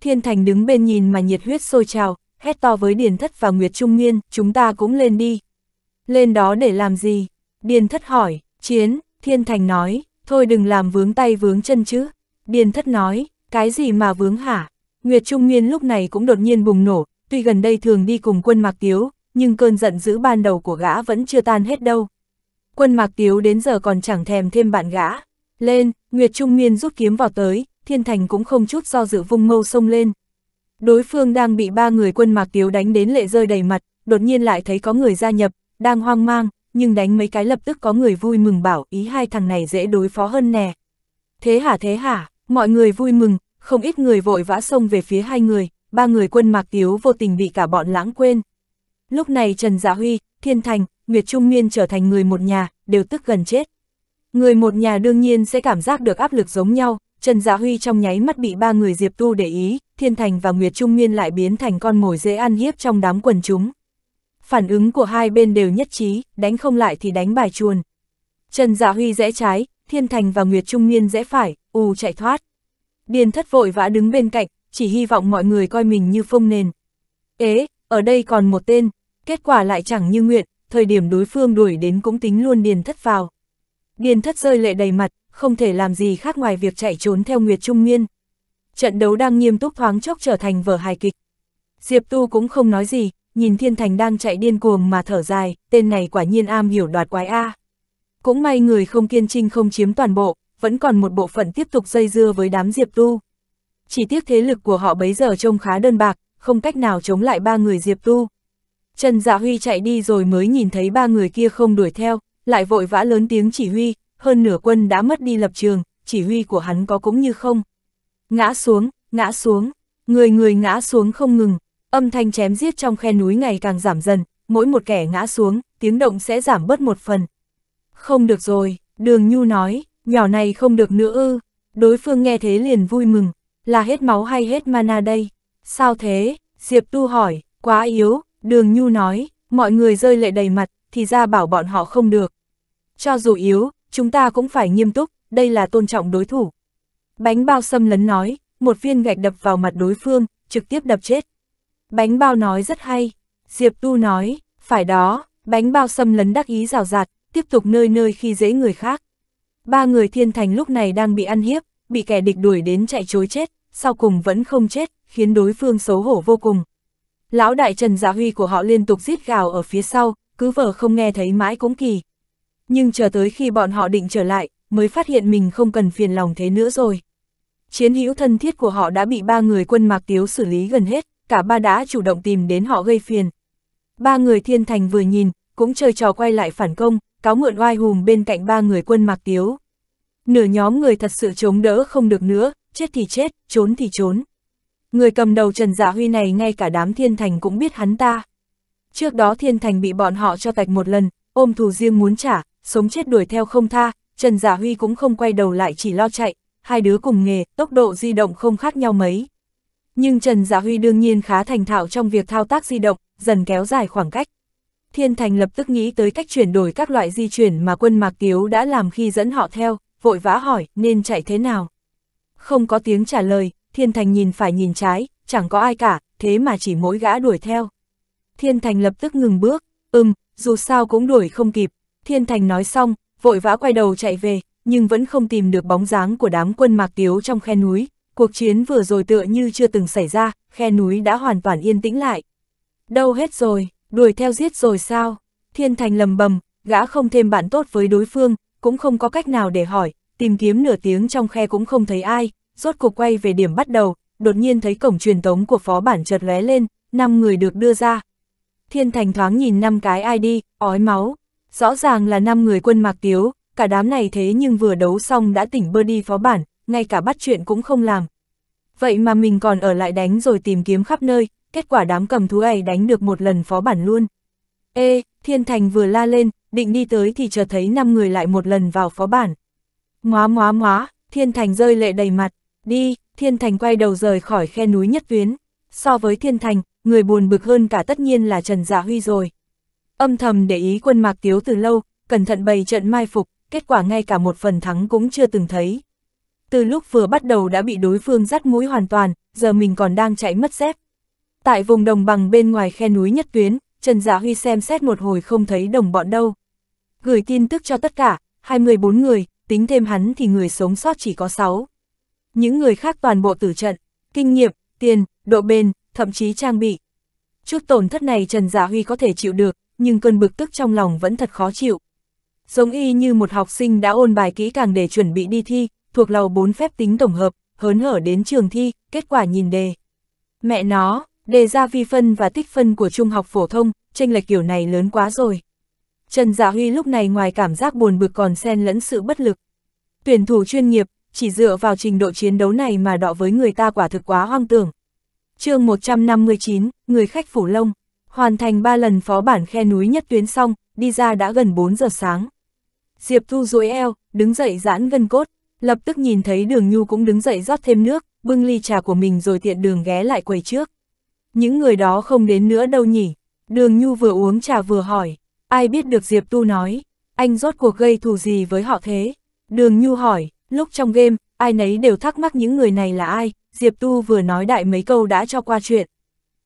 S1: Thiên Thành đứng bên nhìn mà nhiệt huyết sôi trào, hét to với Điền Thất và Nguyệt Trung Nguyên: chúng ta cũng lên đi. Lên đó để làm gì? Điền Thất hỏi, chiến, Thiên Thành nói, thôi đừng làm vướng tay vướng chân chứ. Điền Thất nói, cái gì mà vướng hả? Nguyệt Trung Nguyên lúc này cũng đột nhiên bùng nổ, tuy gần đây thường đi cùng quân Mạc Tiếu, nhưng cơn giận dữ ban đầu của gã vẫn chưa tan hết đâu. Quân Mạc Tiếu đến giờ còn chẳng thèm thêm bạn gã. Lên, Nguyệt Trung Nguyên rút kiếm vào tới, Thiên Thành cũng không chút do dự vung mâu sông lên. Đối phương đang bị ba người quân Mạc Tiếu đánh đến lệ rơi đầy mặt, đột nhiên lại thấy có người gia nhập, đang hoang mang, nhưng đánh mấy cái lập tức có người vui mừng bảo ý hai thằng này dễ đối phó hơn nè. Thế hả thế hả, mọi người vui mừng, không ít người vội vã xông về phía hai người, ba người quân Mạc Tiếu vô tình bị cả bọn lãng quên. Lúc này Trần Dạ Huy, Thiên Thành, Nguyệt Trung Nguyên trở thành người một nhà, đều tức gần chết. Người một nhà đương nhiên sẽ cảm giác được áp lực giống nhau, Trần Dạ Huy trong nháy mắt bị ba người Diệp Tu để ý, Thiên Thành và Nguyệt Trung Nguyên lại biến thành con mồi dễ ăn hiếp trong đám quần chúng. Phản ứng của hai bên đều nhất trí, đánh không lại thì đánh bài chuồn. Trần Dạ Huy rẽ trái, Thiên Thành và Nguyệt Trung Nguyên rẽ phải, ù chạy thoát. Điền thất vội vã đứng bên cạnh, chỉ hy vọng mọi người coi mình như phông nền. Ế, ở đây còn một tên, kết quả lại chẳng như nguyện, thời điểm đối phương đuổi đến cũng tính luôn điền thất vào. Điền thất rơi lệ đầy mặt, không thể làm gì khác ngoài việc chạy trốn theo Nguyệt Trung Nguyên. Trận đấu đang nghiêm túc thoáng chốc trở thành vở hài kịch. Diệp Tu cũng không nói gì, nhìn Thiên Thành đang chạy điên cuồng mà thở dài, tên này quả nhiên am hiểu đoạt quái A. Cũng may người không kiên trinh không chiếm toàn bộ, vẫn còn một bộ phận tiếp tục dây dưa với đám Diệp Tu. Chỉ tiếc thế lực của họ bấy giờ trông khá đơn bạc, không cách nào chống lại ba người Diệp Tu. Trần Dạ Huy chạy đi rồi mới nhìn thấy ba người kia không đuổi theo, lại vội vã lớn tiếng chỉ huy, hơn nửa quân đã mất đi lập trường, chỉ huy của hắn có cũng như không. Ngã xuống, ngã xuống, người người ngã xuống không ngừng, âm thanh chém giết trong khe núi ngày càng giảm dần, mỗi một kẻ ngã xuống, tiếng động sẽ giảm bớt một phần. Không được rồi, đường nhu nói, nhỏ này không được nữa ư, đối phương nghe thế liền vui mừng, là hết máu hay hết mana đây, sao thế, Diệp Tu hỏi, quá yếu, đường nhu nói, mọi người rơi lệ đầy mặt, thì ra bảo bọn họ không được. Cho dù yếu, chúng ta cũng phải nghiêm túc, đây là tôn trọng đối thủ. Bánh bao xâm lấn nói, một viên gạch đập vào mặt đối phương, trực tiếp đập chết. Bánh bao nói rất hay, Diệp Tu nói, phải đó, bánh bao xâm lấn đắc ý rào rạt, tiếp tục nơi nơi khi dễ người khác. Ba người thiên thành lúc này đang bị ăn hiếp, bị kẻ địch đuổi đến chạy chối chết, sau cùng vẫn không chết, khiến đối phương xấu hổ vô cùng. Lão đại Trần Dạ Huy của họ liên tục giết gào ở phía sau, cứ vờ không nghe thấy mãi cũng kỳ. Nhưng chờ tới khi bọn họ định trở lại, mới phát hiện mình không cần phiền lòng thế nữa rồi. Chiến hữu thân thiết của họ đã bị ba người quân Mạc Tiếu xử lý gần hết, cả ba đã chủ động tìm đến họ gây phiền. Ba người thiên thành vừa nhìn, cũng chơi trò quay lại phản công, cáo mượn oai hùm bên cạnh ba người quân Mạc Tiếu. Nửa nhóm người thật sự chống đỡ không được nữa, chết thì chết, trốn thì trốn. Người cầm đầu Trần Dạ Huy này ngay cả đám thiên thành cũng biết hắn ta. Trước đó Thiên Thành bị bọn họ cho tạch một lần, ôm thù riêng muốn trả, sống chết đuổi theo không tha, Trần Giả Huy cũng không quay đầu lại chỉ lo chạy, hai đứa cùng nghề, tốc độ di động không khác nhau mấy. Nhưng Trần Giả Huy đương nhiên khá thành thạo trong việc thao tác di động, dần kéo dài khoảng cách. Thiên Thành lập tức nghĩ tới cách chuyển đổi các loại di chuyển mà quân Mạc Tiếu đã làm khi dẫn họ theo, vội vã hỏi nên chạy thế nào. Không có tiếng trả lời, Thiên Thành nhìn phải nhìn trái, chẳng có ai cả, thế mà chỉ mỗi gã đuổi theo. Thiên Thành lập tức ngừng bước, ừm, dù sao cũng đuổi không kịp. Thiên Thành nói xong, vội vã quay đầu chạy về, nhưng vẫn không tìm được bóng dáng của đám quân mạc tiếu trong khe núi. Cuộc chiến vừa rồi tựa như chưa từng xảy ra, khe núi đã hoàn toàn yên tĩnh lại. Đâu hết rồi, đuổi theo giết rồi sao? Thiên Thành lầm bầm, gã không thêm bạn tốt với đối phương, cũng không có cách nào để hỏi, tìm kiếm nửa tiếng trong khe cũng không thấy ai, rốt cuộc quay về điểm bắt đầu, đột nhiên thấy cổng truyền tống của phó bản chợt lóe lên, năm người được đưa ra, Thiên Thành thoáng nhìn năm cái ID, ói máu. Rõ ràng là năm người quân mạc tiếu, cả đám này thế nhưng vừa đấu xong đã tỉnh bơ đi phó bản, ngay cả bắt chuyện cũng không làm. Vậy mà mình còn ở lại đánh rồi tìm kiếm khắp nơi, kết quả đám cầm thú ấy đánh được một lần phó bản luôn. Ê, Thiên Thành vừa la lên, định đi tới thì chợt thấy năm người lại một lần vào phó bản. Móa móa móa, Thiên Thành rơi lệ đầy mặt, đi, Thiên Thành quay đầu rời khỏi khe núi nhất tuyến. So với Thiên Thành, người buồn bực hơn cả tất nhiên là Trần Dạ Huy rồi. Âm thầm để ý quân mạc tiếu từ lâu, cẩn thận bày trận mai phục, kết quả ngay cả một phần thắng cũng chưa từng thấy. Từ lúc vừa bắt đầu đã bị đối phương dắt mũi hoàn toàn, giờ mình còn đang chạy mất dép. Tại vùng đồng bằng bên ngoài khe núi nhất tuyến, Trần Dạ Huy xem xét một hồi không thấy đồng bọn đâu. Gửi tin tức cho tất cả, 24 người, tính thêm hắn thì người sống sót chỉ có 6. Những người khác toàn bộ tử trận, kinh nghiệm, tiền, độ bền, thậm chí trang bị. Chút tổn thất này Trần Giả dạ Huy có thể chịu được, nhưng cơn bực tức trong lòng vẫn thật khó chịu. Giống y như một học sinh đã ôn bài kỹ càng để chuẩn bị đi thi, thuộc lầu 4 phép tính tổng hợp, hớn hở đến trường thi, kết quả nhìn đề. Mẹ nó, đề ra vi phân và tích phân của trung học phổ thông, tranh lệch kiểu này lớn quá rồi. Trần Dạ Huy lúc này ngoài cảm giác buồn bực còn xen lẫn sự bất lực. Tuyển thủ chuyên nghiệp, chỉ dựa vào trình độ chiến đấu này mà đọ với người ta quả thực quá hoang tưởng chương 159, người khách phủ lông, hoàn thành 3 lần phó bản khe núi nhất tuyến xong, đi ra đã gần 4 giờ sáng. Diệp Thu duỗi eo, đứng dậy giãn gân cốt, lập tức nhìn thấy đường Nhu cũng đứng dậy rót thêm nước, bưng ly trà của mình rồi tiện đường ghé lại quầy trước. Những người đó không đến nữa đâu nhỉ, đường Nhu vừa uống trà vừa hỏi, ai biết được Diệp Tu nói, anh rốt cuộc gây thù gì với họ thế? Đường Nhu hỏi, lúc trong game, ai nấy đều thắc mắc những người này là ai, Diệp Tu vừa nói đại mấy câu đã cho qua chuyện.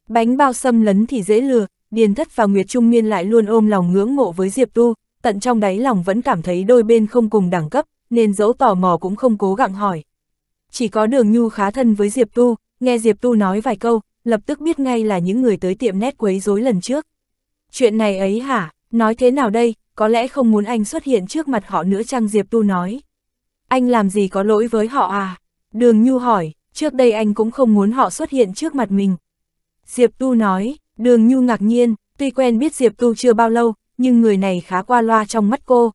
S1: Bánh bao xâm lấn thì dễ lừa, Điền Thất và Nguyệt Trung Miên lại luôn ôm lòng ngưỡng mộ với Diệp Tu, tận trong đáy lòng vẫn cảm thấy đôi bên không cùng đẳng cấp, nên dẫu tò mò cũng không cố gắng hỏi. Chỉ có đường nhu khá thân với Diệp Tu, nghe Diệp Tu nói vài câu, lập tức biết ngay là những người tới tiệm nét quấy rối lần trước. Chuyện này ấy hả, nói thế nào đây, có lẽ không muốn anh xuất hiện trước mặt họ nữa chăng Diệp Tu nói. Anh làm gì có lỗi với họ à? Đường Nhu hỏi, trước đây anh cũng không muốn họ xuất hiện trước mặt mình. Diệp Tu nói, đường nhu ngạc nhiên, tuy quen biết Diệp Tu chưa bao lâu, nhưng người này khá qua loa trong mắt cô.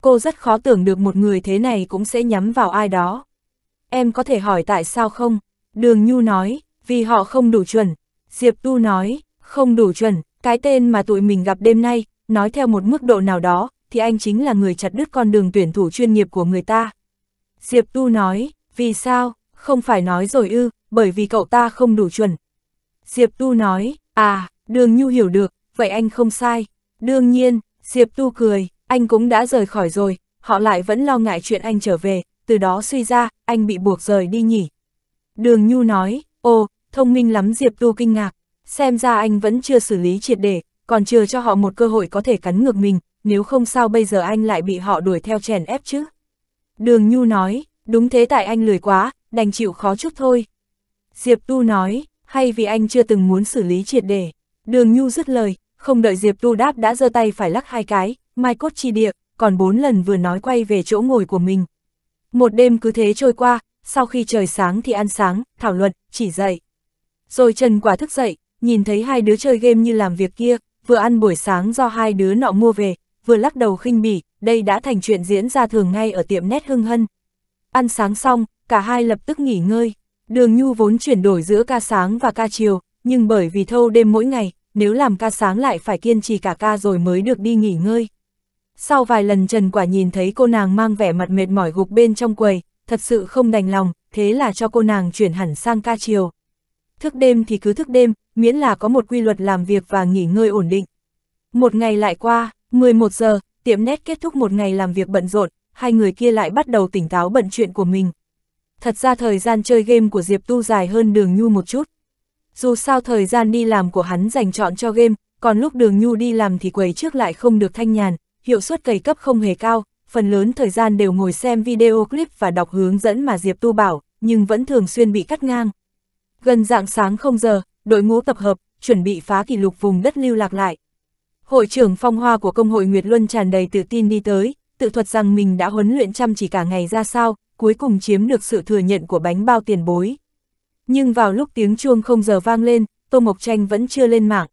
S1: Cô rất khó tưởng được một người thế này cũng sẽ nhắm vào ai đó. Em có thể hỏi tại sao không? Đường Nhu nói, vì họ không đủ chuẩn. Diệp Tu nói, không đủ chuẩn, cái tên mà tụi mình gặp đêm nay, nói theo một mức độ nào đó, thì anh chính là người chặt đứt con đường tuyển thủ chuyên nghiệp của người ta. Diệp Tu nói, vì sao? không phải nói rồi ư, bởi vì cậu ta không đủ chuẩn. Diệp Tu nói, à, đường nhu hiểu được, vậy anh không sai. Đương nhiên, Diệp Tu cười, anh cũng đã rời khỏi rồi, họ lại vẫn lo ngại chuyện anh trở về, từ đó suy ra, anh bị buộc rời đi nhỉ. Đường Nhu nói, ồ, thông minh lắm Diệp Tu kinh ngạc, xem ra anh vẫn chưa xử lý triệt để, còn chưa cho họ một cơ hội có thể cắn ngược mình, nếu không sao bây giờ anh lại bị họ đuổi theo chèn ép chứ. Đường Nhu nói, đúng thế tại anh lười quá, đành chịu khó chút thôi. Diệp Tu nói, hay vì anh chưa từng muốn xử lý triệt để. Đường Nhu dứt lời, không đợi Diệp Tu đáp đã giơ tay phải lắc hai cái, mai cốt chi địa, còn bốn lần vừa nói quay về chỗ ngồi của mình. Một đêm cứ thế trôi qua, sau khi trời sáng thì ăn sáng, thảo luận, chỉ dậy. Rồi Trần quả thức dậy, nhìn thấy hai đứa chơi game như làm việc kia, vừa ăn buổi sáng do hai đứa nọ mua về, vừa lắc đầu khinh bỉ, đây đã thành chuyện diễn ra thường ngay ở tiệm nét hưng hân. Ăn sáng xong, cả hai lập tức nghỉ ngơi. Đường Nhu vốn chuyển đổi giữa ca sáng và ca chiều, nhưng bởi vì thâu đêm mỗi ngày, nếu làm ca sáng lại phải kiên trì cả ca rồi mới được đi nghỉ ngơi. Sau vài lần Trần Quả nhìn thấy cô nàng mang vẻ mặt mệt mỏi gục bên trong quầy, thật sự không đành lòng, thế là cho cô nàng chuyển hẳn sang ca chiều. Thức đêm thì cứ thức đêm, miễn là có một quy luật làm việc và nghỉ ngơi ổn định. Một ngày lại qua, 11 giờ, tiệm nét kết thúc một ngày làm việc bận rộn, hai người kia lại bắt đầu tỉnh táo bận chuyện của mình. Thật ra thời gian chơi game của Diệp Tu dài hơn đường nhu một chút. Dù sao thời gian đi làm của hắn dành chọn cho game, còn lúc đường nhu đi làm thì quầy trước lại không được thanh nhàn, hiệu suất cày cấp không hề cao, phần lớn thời gian đều ngồi xem video clip và đọc hướng dẫn mà Diệp Tu bảo, nhưng vẫn thường xuyên bị cắt ngang. Gần dạng sáng không giờ, đội ngũ tập hợp, chuẩn bị phá kỷ lục vùng đất lưu lạc lại. Hội trưởng phong hoa của công hội Nguyệt Luân tràn đầy tự tin đi tới, tự thuật rằng mình đã huấn luyện chăm chỉ cả ngày ra sao, cuối cùng chiếm được sự thừa nhận của bánh bao tiền bối. Nhưng vào lúc tiếng chuông không giờ vang lên, Tô Mộc Tranh vẫn chưa lên mạng.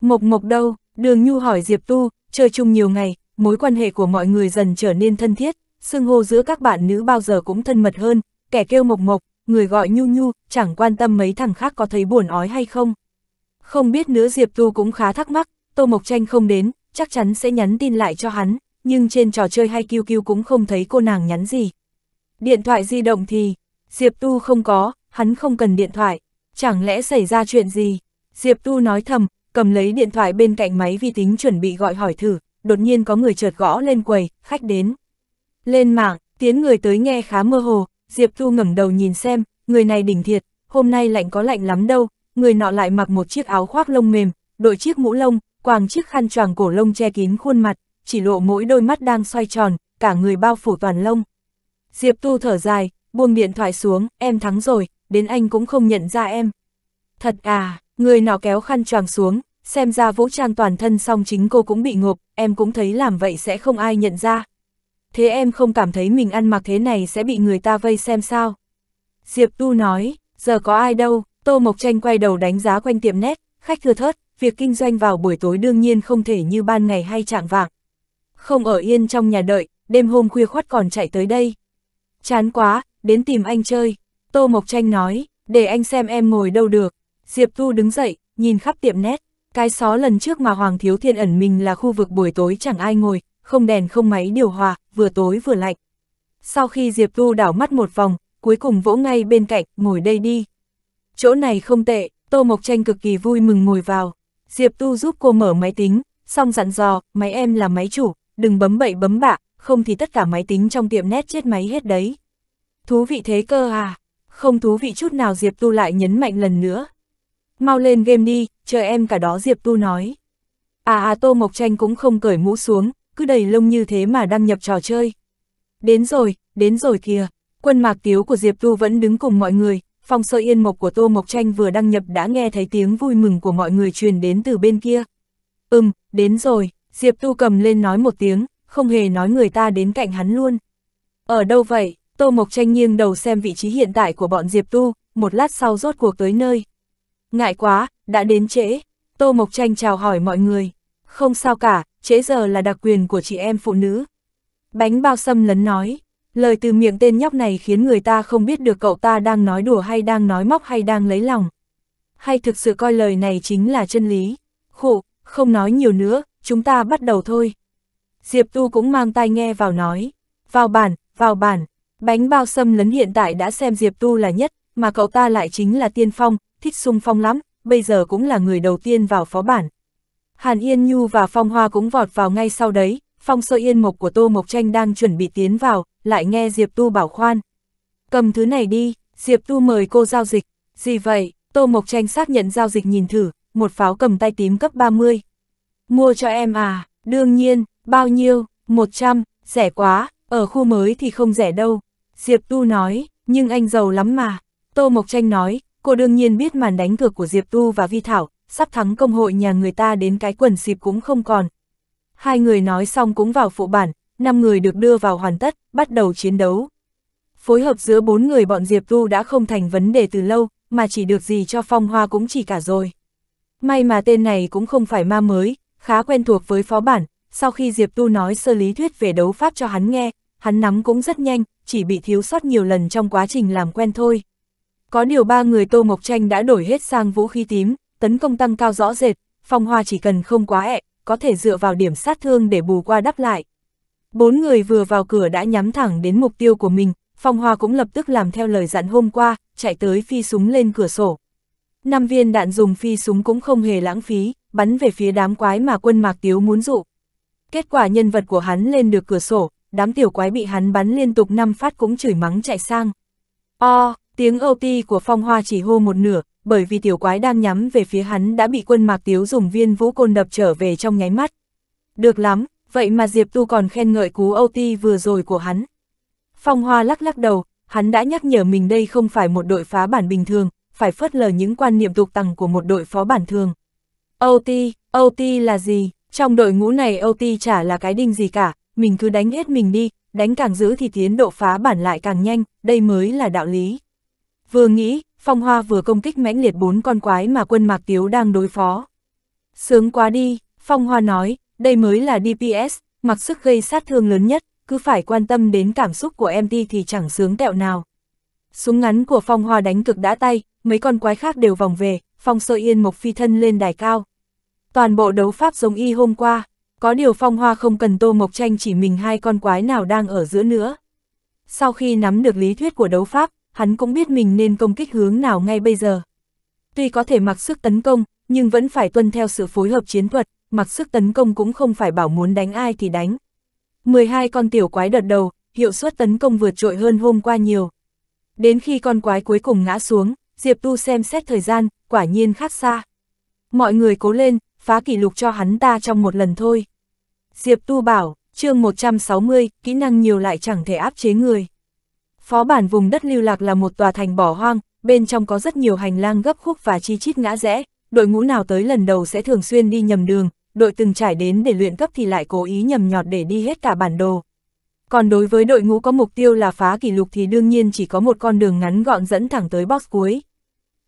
S1: Mộc Mộc đâu, Đường Nhu hỏi Diệp Tu, chơi chung nhiều ngày, mối quan hệ của mọi người dần trở nên thân thiết, xưng hô giữa các bạn nữ bao giờ cũng thân mật hơn, kẻ kêu Mộc Mộc, người gọi Nhu Nhu, chẳng quan tâm mấy thằng khác có thấy buồn ói hay không. Không biết nữa Diệp Tu cũng khá thắc mắc, Tô Mộc Tranh không đến, chắc chắn sẽ nhắn tin lại cho hắn, nhưng trên trò chơi hay QQ cũng không thấy cô nàng nhắn gì. Điện thoại di động thì, Diệp Tu không có, hắn không cần điện thoại, chẳng lẽ xảy ra chuyện gì? Diệp Tu nói thầm, cầm lấy điện thoại bên cạnh máy vi tính chuẩn bị gọi hỏi thử, đột nhiên có người chợt gõ lên quầy, khách đến. Lên mạng, tiếng người tới nghe khá mơ hồ, Diệp Tu ngẩng đầu nhìn xem, người này đỉnh thiệt, hôm nay lạnh có lạnh lắm đâu, người nọ lại mặc một chiếc áo khoác lông mềm, đội chiếc mũ lông, quàng chiếc khăn choàng cổ lông che kín khuôn mặt, chỉ lộ mỗi đôi mắt đang xoay tròn, cả người bao phủ toàn lông. Diệp Tu thở dài, buông điện thoại xuống, em thắng rồi, đến anh cũng không nhận ra em. Thật à, người nọ kéo khăn choàng xuống, xem ra vũ trang toàn thân xong chính cô cũng bị ngộp, em cũng thấy làm vậy sẽ không ai nhận ra. Thế em không cảm thấy mình ăn mặc thế này sẽ bị người ta vây xem sao? Diệp Tu nói, giờ có ai đâu, Tô Mộc Tranh quay đầu đánh giá quanh tiệm nét, khách thưa thớt, việc kinh doanh vào buổi tối đương nhiên không thể như ban ngày hay trạng vạng, không ở yên trong nhà đợi, đêm hôm khuya khoát còn chạy tới đây. Chán quá, đến tìm anh chơi. Tô Mộc Tranh nói, để anh xem em ngồi đâu được. Diệp tu đứng dậy, nhìn khắp tiệm nét. Cái xó lần trước mà Hoàng Thiếu Thiên ẩn mình là khu vực buổi tối chẳng ai ngồi, không đèn không máy điều hòa, vừa tối vừa lạnh. Sau khi Diệp tu đảo mắt một vòng, cuối cùng vỗ ngay bên cạnh, ngồi đây đi. Chỗ này không tệ, Tô Mộc Tranh cực kỳ vui mừng ngồi vào. Diệp Tu giúp cô mở máy tính, xong dặn dò, máy em là máy chủ, đừng bấm bậy bấm bạ, không thì tất cả máy tính trong tiệm nét chết máy hết đấy. Thú vị thế cơ à? Không thú vị chút nào Diệp Tu lại nhấn mạnh lần nữa. Mau lên game đi, chờ em cả đó Diệp Tu nói. À à Tô Mộc Tranh cũng không cởi mũ xuống, cứ đầy lông như thế mà đăng nhập trò chơi. Đến rồi, đến rồi kìa, quân mạc tiếu của Diệp Tu vẫn đứng cùng mọi người, phòng sơ yên mộc của Tô Mộc Tranh vừa đăng nhập đã nghe thấy tiếng vui mừng của mọi người truyền đến từ bên kia. Ừm, đến rồi. Diệp Tu cầm lên nói một tiếng, không hề nói người ta đến cạnh hắn luôn. Ở đâu vậy? Tô Mộc Tranh nghiêng đầu xem vị trí hiện tại của bọn Diệp Tu, một lát sau rốt cuộc tới nơi. Ngại quá, đã đến trễ. Tô Mộc Tranh chào hỏi mọi người. Không sao cả, trễ giờ là đặc quyền của chị em phụ nữ. Bánh bao Sâm lấn nói. Lời từ miệng tên nhóc này khiến người ta không biết được cậu ta đang nói đùa hay đang nói móc hay đang lấy lòng. Hay thực sự coi lời này chính là chân lý. Khổ, không nói nhiều nữa, chúng ta bắt đầu thôi. Diệp Tu cũng mang tai nghe vào nói, vào bản, vào bản, bánh bao xâm lấn hiện tại đã xem Diệp Tu là nhất, mà cậu ta lại chính là tiên phong, thích sung phong lắm, bây giờ cũng là người đầu tiên vào phó bản. Hàn Yên Nhu và Phong Hoa cũng vọt vào ngay sau đấy, Phong Sơ Yên Mộc của Tô Mộc Tranh đang chuẩn bị tiến vào, lại nghe Diệp Tu bảo khoan. Cầm thứ này đi, Diệp Tu mời cô giao dịch, gì vậy, Tô Mộc Tranh xác nhận giao dịch nhìn thử, một pháo cầm tay tím cấp 30, Mua cho em à, đương nhiên, bao nhiêu, 100, rẻ quá, ở khu mới thì không rẻ đâu. Diệp Tu nói, nhưng anh giàu lắm mà. Tô Mộc Tranh nói, cô đương nhiên biết màn đánh cược của Diệp Tu và Vi Thảo, sắp thắng công hội nhà người ta đến cái quần xịp cũng không còn. Hai người nói xong cũng vào phụ bản, năm người được đưa vào hoàn tất, bắt đầu chiến đấu. Phối hợp giữa bốn người bọn Diệp Tu đã không thành vấn đề từ lâu, mà chỉ được gì cho phong hoa cũng chỉ cả rồi. May mà tên này cũng không phải ma mới, khá quen thuộc với phó bản, sau khi Diệp Tu nói sơ lý thuyết về đấu pháp cho hắn nghe, hắn nắm cũng rất nhanh, chỉ bị thiếu sót nhiều lần trong quá trình làm quen thôi. Có điều ba người Tô Mộc Tranh đã đổi hết sang vũ khí tím, tấn công tăng cao rõ rệt, phong hoa chỉ cần không quá ẹ, có thể dựa vào điểm sát thương để bù qua đắp lại. Bốn người vừa vào cửa đã nhắm thẳng đến mục tiêu của mình, phong hoa cũng lập tức làm theo lời dặn hôm qua, chạy tới phi súng lên cửa sổ năm viên đạn dùng phi súng cũng không hề lãng phí, bắn về phía đám quái mà quân Mạc Tiếu muốn dụ. Kết quả nhân vật của hắn lên được cửa sổ, đám tiểu quái bị hắn bắn liên tục năm phát cũng chửi mắng chạy sang. O, tiếng OT của phong hoa chỉ hô một nửa, bởi vì tiểu quái đang nhắm về phía hắn đã bị quân Mạc Tiếu dùng viên vũ côn đập trở về trong nháy mắt. Được lắm, vậy mà Diệp Tu còn khen ngợi cú OT vừa rồi của hắn. Phong hoa lắc lắc đầu, hắn đã nhắc nhở mình đây không phải một đội phá bản bình thường, phải phớt lờ những quan niệm tục tằng của một đội phó bản thường. OT, OT là gì? Trong đội ngũ này OT chả là cái đinh gì cả, mình cứ đánh hết mình đi, đánh càng dữ thì tiến độ phá bản lại càng nhanh, đây mới là đạo lý. Vừa nghĩ, Phong Hoa vừa công kích mãnh liệt bốn con quái mà quân Mạc Tiếu đang đối phó. Sướng quá đi, Phong Hoa nói, đây mới là DPS, mặc sức gây sát thương lớn nhất, cứ phải quan tâm đến cảm xúc của MT thì chẳng sướng tẹo nào. Súng ngắn của Phong Hoa đánh cực đã tay, mấy con quái khác đều vòng về, Phong Sơ Yên Mộc phi thân lên đài cao. Toàn bộ đấu pháp giống y hôm qua, có điều Phong Hoa không cần Tô Mộc Tranh chỉ mình hai con quái nào đang ở giữa nữa. Sau khi nắm được lý thuyết của đấu pháp, hắn cũng biết mình nên công kích hướng nào ngay bây giờ. Tuy có thể mặc sức tấn công, nhưng vẫn phải tuân theo sự phối hợp chiến thuật, mặc sức tấn công cũng không phải bảo muốn đánh ai thì đánh. 12 con tiểu quái đợt đầu, hiệu suất tấn công vượt trội hơn hôm qua nhiều. Đến khi con quái cuối cùng ngã xuống, Diệp Tu xem xét thời gian, quả nhiên khác xa. Mọi người cố lên, phá kỷ lục cho hắn ta trong một lần thôi. Diệp Tu bảo, chương 160, kỹ năng nhiều lại chẳng thể áp chế người. Phó bản vùng đất lưu lạc là một tòa thành bỏ hoang, bên trong có rất nhiều hành lang gấp khúc và chi chít ngã rẽ, đội ngũ nào tới lần đầu sẽ thường xuyên đi nhầm đường, đội từng trải đến để luyện cấp thì lại cố ý nhầm nhọt để đi hết cả bản đồ, còn đối với đội ngũ có mục tiêu là phá kỷ lục thì đương nhiên chỉ có một con đường ngắn gọn dẫn thẳng tới box cuối.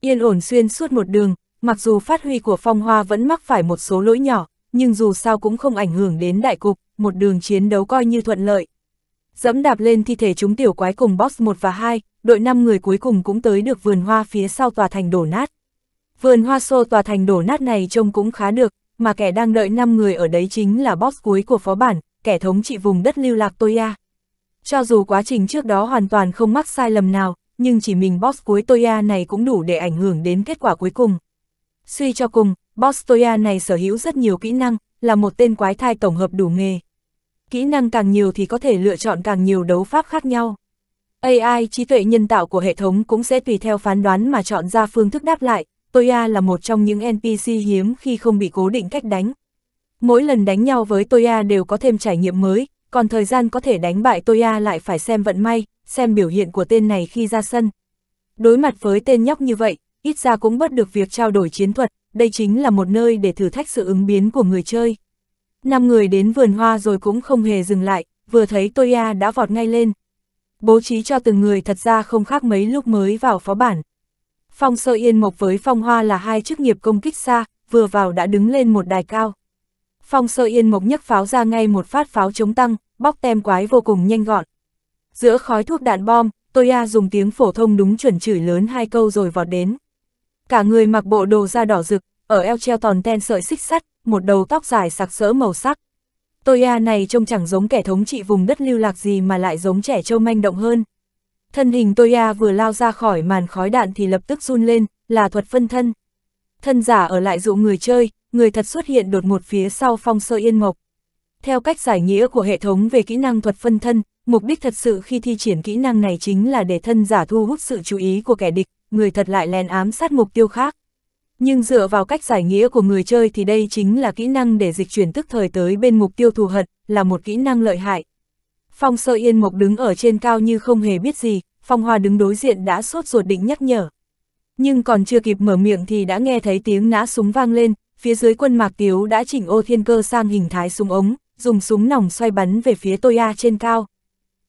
S1: Yên ổn xuyên suốt một đường, mặc dù phát huy của phong hoa vẫn mắc phải một số lỗi nhỏ, nhưng dù sao cũng không ảnh hưởng đến đại cục, một đường chiến đấu coi như thuận lợi. Dẫm đạp lên thi thể chúng tiểu quái cùng box 1 và 2, đội 5 người cuối cùng cũng tới được vườn hoa phía sau tòa thành đổ nát. Vườn hoa xô tòa thành đổ nát này trông cũng khá được, mà kẻ đang đợi 5 người ở đấy chính là box cuối của phó bản, kẻ thống trị vùng đất lưu lạc Toya. Cho dù quá trình trước đó hoàn toàn không mắc sai lầm nào, nhưng chỉ mình boss cuối Toya này cũng đủ để ảnh hưởng đến kết quả cuối cùng. Suy cho cùng, boss Toya này sở hữu rất nhiều kỹ năng, là một tên quái thai tổng hợp đủ nghề. Kỹ năng càng nhiều thì có thể lựa chọn càng nhiều đấu pháp khác nhau. AI trí tuệ nhân tạo của hệ thống cũng sẽ tùy theo phán đoán mà chọn ra phương thức đáp lại. Toya là một trong những NPC hiếm khi không bị cố định cách đánh, Mỗi lần đánh nhau với Toya đều có thêm trải nghiệm mới, còn thời gian có thể đánh bại Toya lại phải xem vận may, xem biểu hiện của tên này khi ra sân. Đối mặt với tên nhóc như vậy, ít ra cũng bất được việc trao đổi chiến thuật, đây chính là một nơi để thử thách sự ứng biến của người chơi. Năm người đến vườn hoa rồi cũng không hề dừng lại, vừa thấy Toya đã vọt ngay lên. Bố trí cho từng người thật ra không khác mấy lúc mới vào phó bản. Phong sơ yên mộc với phong hoa là hai chức nghiệp công kích xa, vừa vào đã đứng lên một đài cao. Phong sơ yên mộc nhấc pháo ra ngay một phát pháo chống tăng, bóc tem quái vô cùng nhanh gọn. Giữa khói thuốc đạn bom, Toya dùng tiếng phổ thông đúng chuẩn chửi lớn hai câu rồi vọt đến. Cả người mặc bộ đồ da đỏ rực, ở eo treo toàn ten sợi xích sắt, một đầu tóc dài sặc sỡ màu sắc. Toya này trông chẳng giống kẻ thống trị vùng đất lưu lạc gì mà lại giống trẻ trâu manh động hơn. Thân hình Toya vừa lao ra khỏi màn khói đạn thì lập tức run lên, là thuật phân thân thân giả ở lại dụ người chơi, người thật xuất hiện đột ngột phía sau phong sơ yên mộc. Theo cách giải nghĩa của hệ thống về kỹ năng thuật phân thân, mục đích thật sự khi thi triển kỹ năng này chính là để thân giả thu hút sự chú ý của kẻ địch, người thật lại lén ám sát mục tiêu khác. Nhưng dựa vào cách giải nghĩa của người chơi thì đây chính là kỹ năng để dịch chuyển tức thời tới bên mục tiêu thù hận, là một kỹ năng lợi hại. Phong sơ yên mộc đứng ở trên cao như không hề biết gì, phong hoa đứng đối diện đã sốt ruột định nhắc nhở nhưng còn chưa kịp mở miệng thì đã nghe thấy tiếng nã súng vang lên, phía dưới quân Mạc Tiếu đã chỉnh ô thiên cơ sang hình thái súng ống, dùng súng nòng xoay bắn về phía Toya trên cao.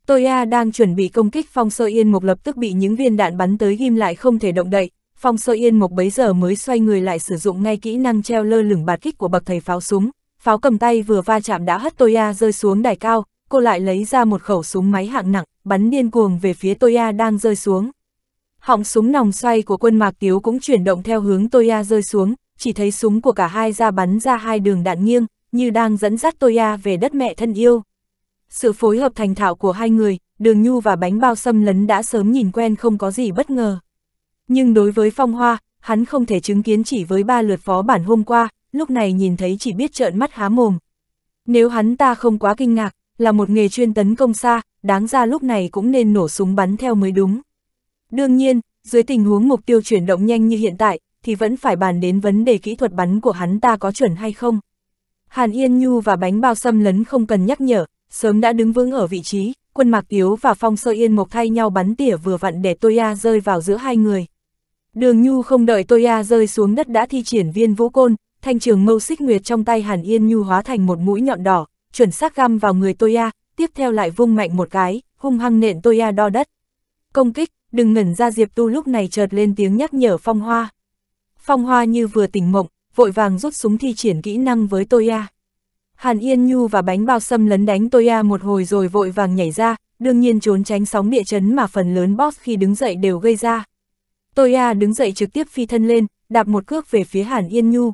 S1: Toya đang chuẩn bị công kích Phong Sơ Yên Mục lập tức bị những viên đạn bắn tới ghim lại không thể động đậy, Phong Sơ Yên Mục bấy giờ mới xoay người lại sử dụng ngay kỹ năng treo lơ lửng bạt kích của bậc thầy pháo súng, pháo cầm tay vừa va chạm đã hất Toya rơi xuống đài cao, cô lại lấy ra một khẩu súng máy hạng nặng, bắn điên cuồng về phía Toya đang rơi xuống họng súng nòng xoay của quân Mạc Tiếu cũng chuyển động theo hướng Toya rơi xuống, chỉ thấy súng của cả hai ra bắn ra hai đường đạn nghiêng, như đang dẫn dắt Toya về đất mẹ thân yêu. Sự phối hợp thành thạo của hai người, đường nhu và bánh bao xâm lấn đã sớm nhìn quen không có gì bất ngờ. Nhưng đối với phong hoa, hắn không thể chứng kiến chỉ với ba lượt phó bản hôm qua, lúc này nhìn thấy chỉ biết trợn mắt há mồm. Nếu hắn ta không quá kinh ngạc, là một nghề chuyên tấn công xa, đáng ra lúc này cũng nên nổ súng bắn theo mới đúng. Đương nhiên, dưới tình huống mục tiêu chuyển động nhanh như hiện tại, thì vẫn phải bàn đến vấn đề kỹ thuật bắn của hắn ta có chuẩn hay không. Hàn Yên Nhu và bánh bao xâm lấn không cần nhắc nhở, sớm đã đứng vững ở vị trí, quân Mạc Tiếu và Phong Sơ Yên Mộc thay nhau bắn tỉa vừa vặn để Toya rơi vào giữa hai người. Đường Nhu không đợi Toya rơi xuống đất đã thi triển viên vũ côn, thanh trường mâu xích nguyệt trong tay Hàn Yên Nhu hóa thành một mũi nhọn đỏ, chuẩn xác găm vào người Toya, tiếp theo lại vung mạnh một cái, hung hăng nện Toya đo đất. Công kích, đừng ngẩn ra Diệp Tu lúc này chợt lên tiếng nhắc nhở Phong Hoa. Phong Hoa như vừa tỉnh mộng, vội vàng rút súng thi triển kỹ năng với Toya. Hàn Yên Nhu và bánh bao xâm lấn đánh Toya một hồi rồi vội vàng nhảy ra, đương nhiên trốn tránh sóng địa chấn mà phần lớn boss khi đứng dậy đều gây ra. Toya đứng dậy trực tiếp phi thân lên, đạp một cước về phía Hàn Yên Nhu.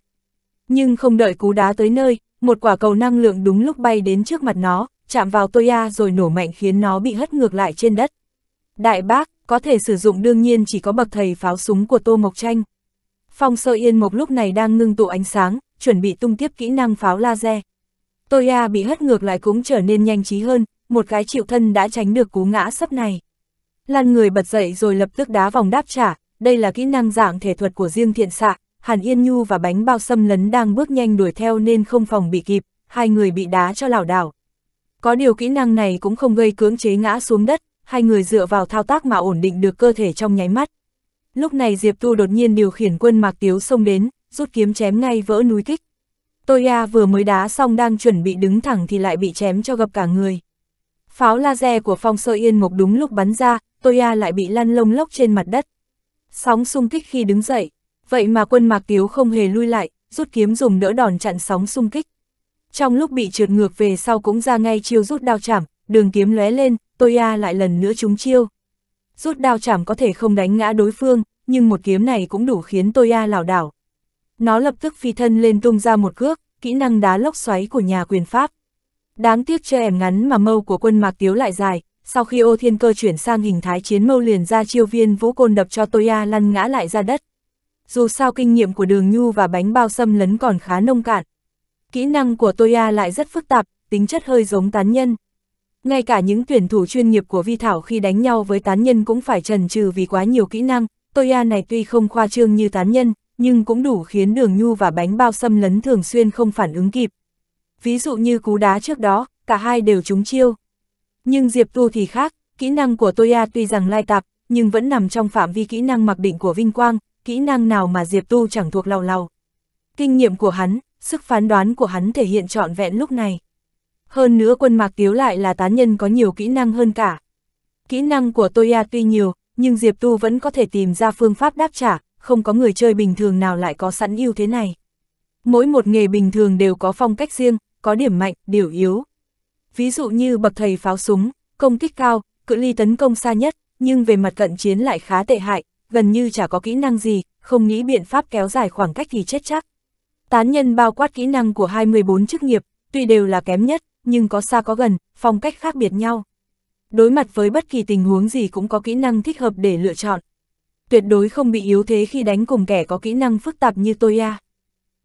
S1: Nhưng không đợi cú đá tới nơi, một quả cầu năng lượng đúng lúc bay đến trước mặt nó, chạm vào Toya rồi nổ mạnh khiến nó bị hất ngược lại trên đất. Đại bác, có thể sử dụng đương nhiên chỉ có bậc thầy pháo súng của Tô Mộc Tranh. Phong sơ yên mộc lúc này đang ngưng tụ ánh sáng, chuẩn bị tung tiếp kỹ năng pháo laser. Toya bị hất ngược lại cũng trở nên nhanh trí hơn, một cái chịu thân đã tránh được cú ngã sấp này. Lan người bật dậy rồi lập tức đá vòng đáp trả, đây là kỹ năng dạng thể thuật của riêng thiện xạ, Hàn Yên Nhu và bánh bao xâm lấn đang bước nhanh đuổi theo nên không phòng bị kịp, hai người bị đá cho lảo đảo. Có điều kỹ năng này cũng không gây cưỡng chế ngã xuống đất, hai người dựa vào thao tác mà ổn định được cơ thể trong nháy mắt. Lúc này Diệp Tu đột nhiên điều khiển quân Mạc Tiếu xông đến, rút kiếm chém ngay vỡ núi kích. Toya vừa mới đá xong đang chuẩn bị đứng thẳng thì lại bị chém cho gập cả người. Pháo laser của Phong Sơ Yên Mộc đúng lúc bắn ra, Toya lại bị lăn lông lốc trên mặt đất. Sóng xung kích khi đứng dậy, vậy mà quân Mạc Tiếu không hề lui lại, rút kiếm dùng đỡ đòn chặn sóng xung kích. Trong lúc bị trượt ngược về sau cũng ra ngay chiêu rút đao chảm, đường kiếm lóe lên, Toya lại lần nữa trúng chiêu. Rút đao chảm có thể không đánh ngã đối phương, nhưng một kiếm này cũng đủ khiến Toya lảo đảo. Nó lập tức phi thân lên tung ra một cước, kỹ năng đá lốc xoáy của nhà quyền Pháp. Đáng tiếc cho em ngắn mà mâu của quân Mạc Tiếu lại dài, sau khi ô thiên cơ chuyển sang hình thái chiến mâu liền ra chiêu viên vũ côn đập cho Toya lăn ngã lại ra đất. Dù sao kinh nghiệm của đường nhu và bánh bao xâm lấn còn khá nông cạn. Kỹ năng của Toya lại rất phức tạp, tính chất hơi giống tán nhân. Ngay cả những tuyển thủ chuyên nghiệp của Vi Thảo khi đánh nhau với tán nhân cũng phải trần trừ vì quá nhiều kỹ năng, Toya này tuy không khoa trương như tán nhân, nhưng cũng đủ khiến đường nhu và bánh bao xâm lấn thường xuyên không phản ứng kịp. Ví dụ như cú đá trước đó, cả hai đều trúng chiêu. Nhưng Diệp Tu thì khác, kỹ năng của Toya tuy rằng lai tạp, nhưng vẫn nằm trong phạm vi kỹ năng mặc định của Vinh Quang, kỹ năng nào mà Diệp Tu chẳng thuộc lầu lầu. Kinh nghiệm của hắn, sức phán đoán của hắn thể hiện trọn vẹn lúc này. Hơn nữa quân mạc tiếu lại là tán nhân có nhiều kỹ năng hơn cả. Kỹ năng của Toya tuy nhiều, nhưng Diệp Tu vẫn có thể tìm ra phương pháp đáp trả, không có người chơi bình thường nào lại có sẵn ưu thế này. Mỗi một nghề bình thường đều có phong cách riêng, có điểm mạnh, điểm yếu. Ví dụ như bậc thầy pháo súng, công kích cao, cự ly tấn công xa nhất, nhưng về mặt cận chiến lại khá tệ hại, gần như chả có kỹ năng gì, không nghĩ biện pháp kéo dài khoảng cách thì chết chắc. Tán nhân bao quát kỹ năng của 24 chức nghiệp, tuy đều là kém nhất, nhưng có xa có gần, phong cách khác biệt nhau. Đối mặt với bất kỳ tình huống gì cũng có kỹ năng thích hợp để lựa chọn. Tuyệt đối không bị yếu thế khi đánh cùng kẻ có kỹ năng phức tạp như Toya.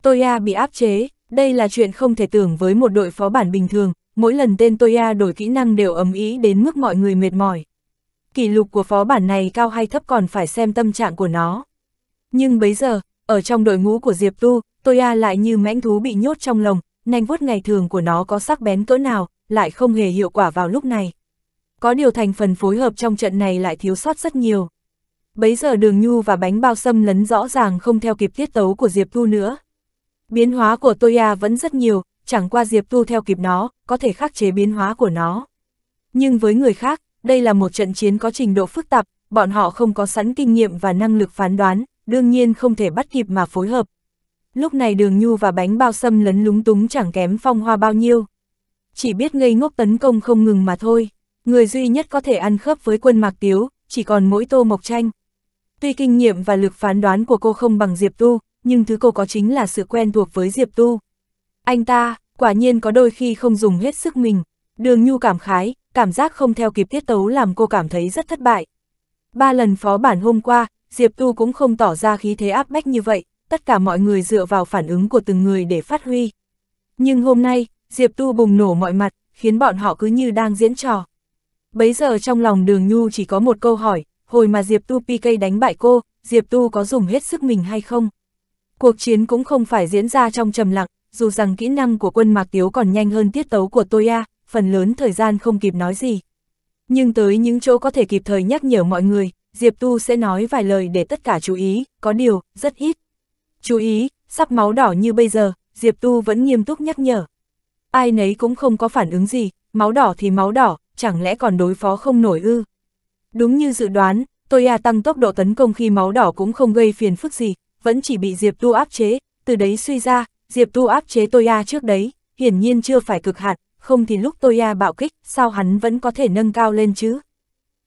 S1: Toya bị áp chế, đây là chuyện không thể tưởng với một đội phó bản bình thường, mỗi lần tên Toya đổi kỹ năng đều ấm ý đến mức mọi người mệt mỏi. Kỷ lục của phó bản này cao hay thấp còn phải xem tâm trạng của nó. Nhưng bấy giờ, ở trong đội ngũ của Diệp Tu, Toya lại như mãnh thú bị nhốt trong lồng, nanh vuốt ngày thường của nó có sắc bén cỡ nào, lại không hề hiệu quả vào lúc này. Có điều thành phần phối hợp trong trận này lại thiếu sót rất nhiều. Bấy giờ đường nhu và bánh bao xâm lấn rõ ràng không theo kịp tiết tấu của Diệp tu nữa. Biến hóa của Toya vẫn rất nhiều, chẳng qua Diệp tu theo kịp nó, có thể khắc chế biến hóa của nó. Nhưng với người khác, đây là một trận chiến có trình độ phức tạp, bọn họ không có sẵn kinh nghiệm và năng lực phán đoán, đương nhiên không thể bắt kịp mà phối hợp, lúc này đường nhu và bánh bao xâm lấn lúng túng chẳng kém phong hoa bao nhiêu. Chỉ biết ngây ngốc tấn công không ngừng mà thôi, người duy nhất có thể ăn khớp với quân mạc tiếu, chỉ còn mỗi tô mộc tranh. Tuy kinh nghiệm và lực phán đoán của cô không bằng Diệp Tu, nhưng thứ cô có chính là sự quen thuộc với Diệp Tu. Anh ta, quả nhiên có đôi khi không dùng hết sức mình, đường nhu cảm khái, cảm giác không theo kịp tiết tấu làm cô cảm thấy rất thất bại. Ba lần phó bản hôm qua, Diệp Tu cũng không tỏ ra khí thế áp bách như vậy, tất cả mọi người dựa vào phản ứng của từng người để phát huy. Nhưng hôm nay, Diệp Tu bùng nổ mọi mặt, khiến bọn họ cứ như đang diễn trò. Bấy giờ trong lòng đường Nhu chỉ có một câu hỏi, hồi mà Diệp Tu PK đánh bại cô, Diệp Tu có dùng hết sức mình hay không? Cuộc chiến cũng không phải diễn ra trong trầm lặng, dù rằng kỹ năng của quân Mạc Tiếu còn nhanh hơn tiết tấu của Toya, phần lớn thời gian không kịp nói gì. Nhưng tới những chỗ có thể kịp thời nhắc nhở mọi người, Diệp Tu sẽ nói vài lời để tất cả chú ý, có điều, rất ít chú ý, sắp máu đỏ như bây giờ, Diệp Tu vẫn nghiêm túc nhắc nhở. Ai nấy cũng không có phản ứng gì, máu đỏ thì máu đỏ, chẳng lẽ còn đối phó không nổi ư? Đúng như dự đoán, Toya tăng tốc độ tấn công khi máu đỏ cũng không gây phiền phức gì, vẫn chỉ bị Diệp Tu áp chế, từ đấy suy ra, Diệp Tu áp chế Toya trước đấy, hiển nhiên chưa phải cực hạn, không thì lúc Toya bạo kích, sao hắn vẫn có thể nâng cao lên chứ?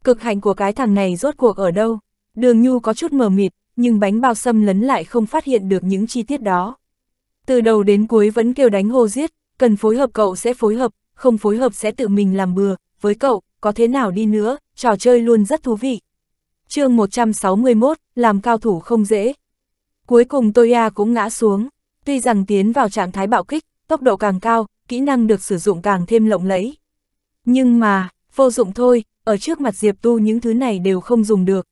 S1: Cực hạnh của cái thằng này rốt cuộc ở đâu? Đường Nhu có chút mờ mịt, nhưng bánh bao xâm lấn lại không phát hiện được những chi tiết đó. Từ đầu đến cuối vẫn kêu đánh hô giết, cần phối hợp cậu sẽ phối hợp, không phối hợp sẽ tự mình làm bừa, với cậu, có thế nào đi nữa, trò chơi luôn rất thú vị. chương 161, làm cao thủ không dễ. Cuối cùng Toya cũng ngã xuống, tuy rằng tiến vào trạng thái bạo kích, tốc độ càng cao, kỹ năng được sử dụng càng thêm lộng lẫy. Nhưng mà, vô dụng thôi, ở trước mặt Diệp Tu những thứ này đều không dùng được,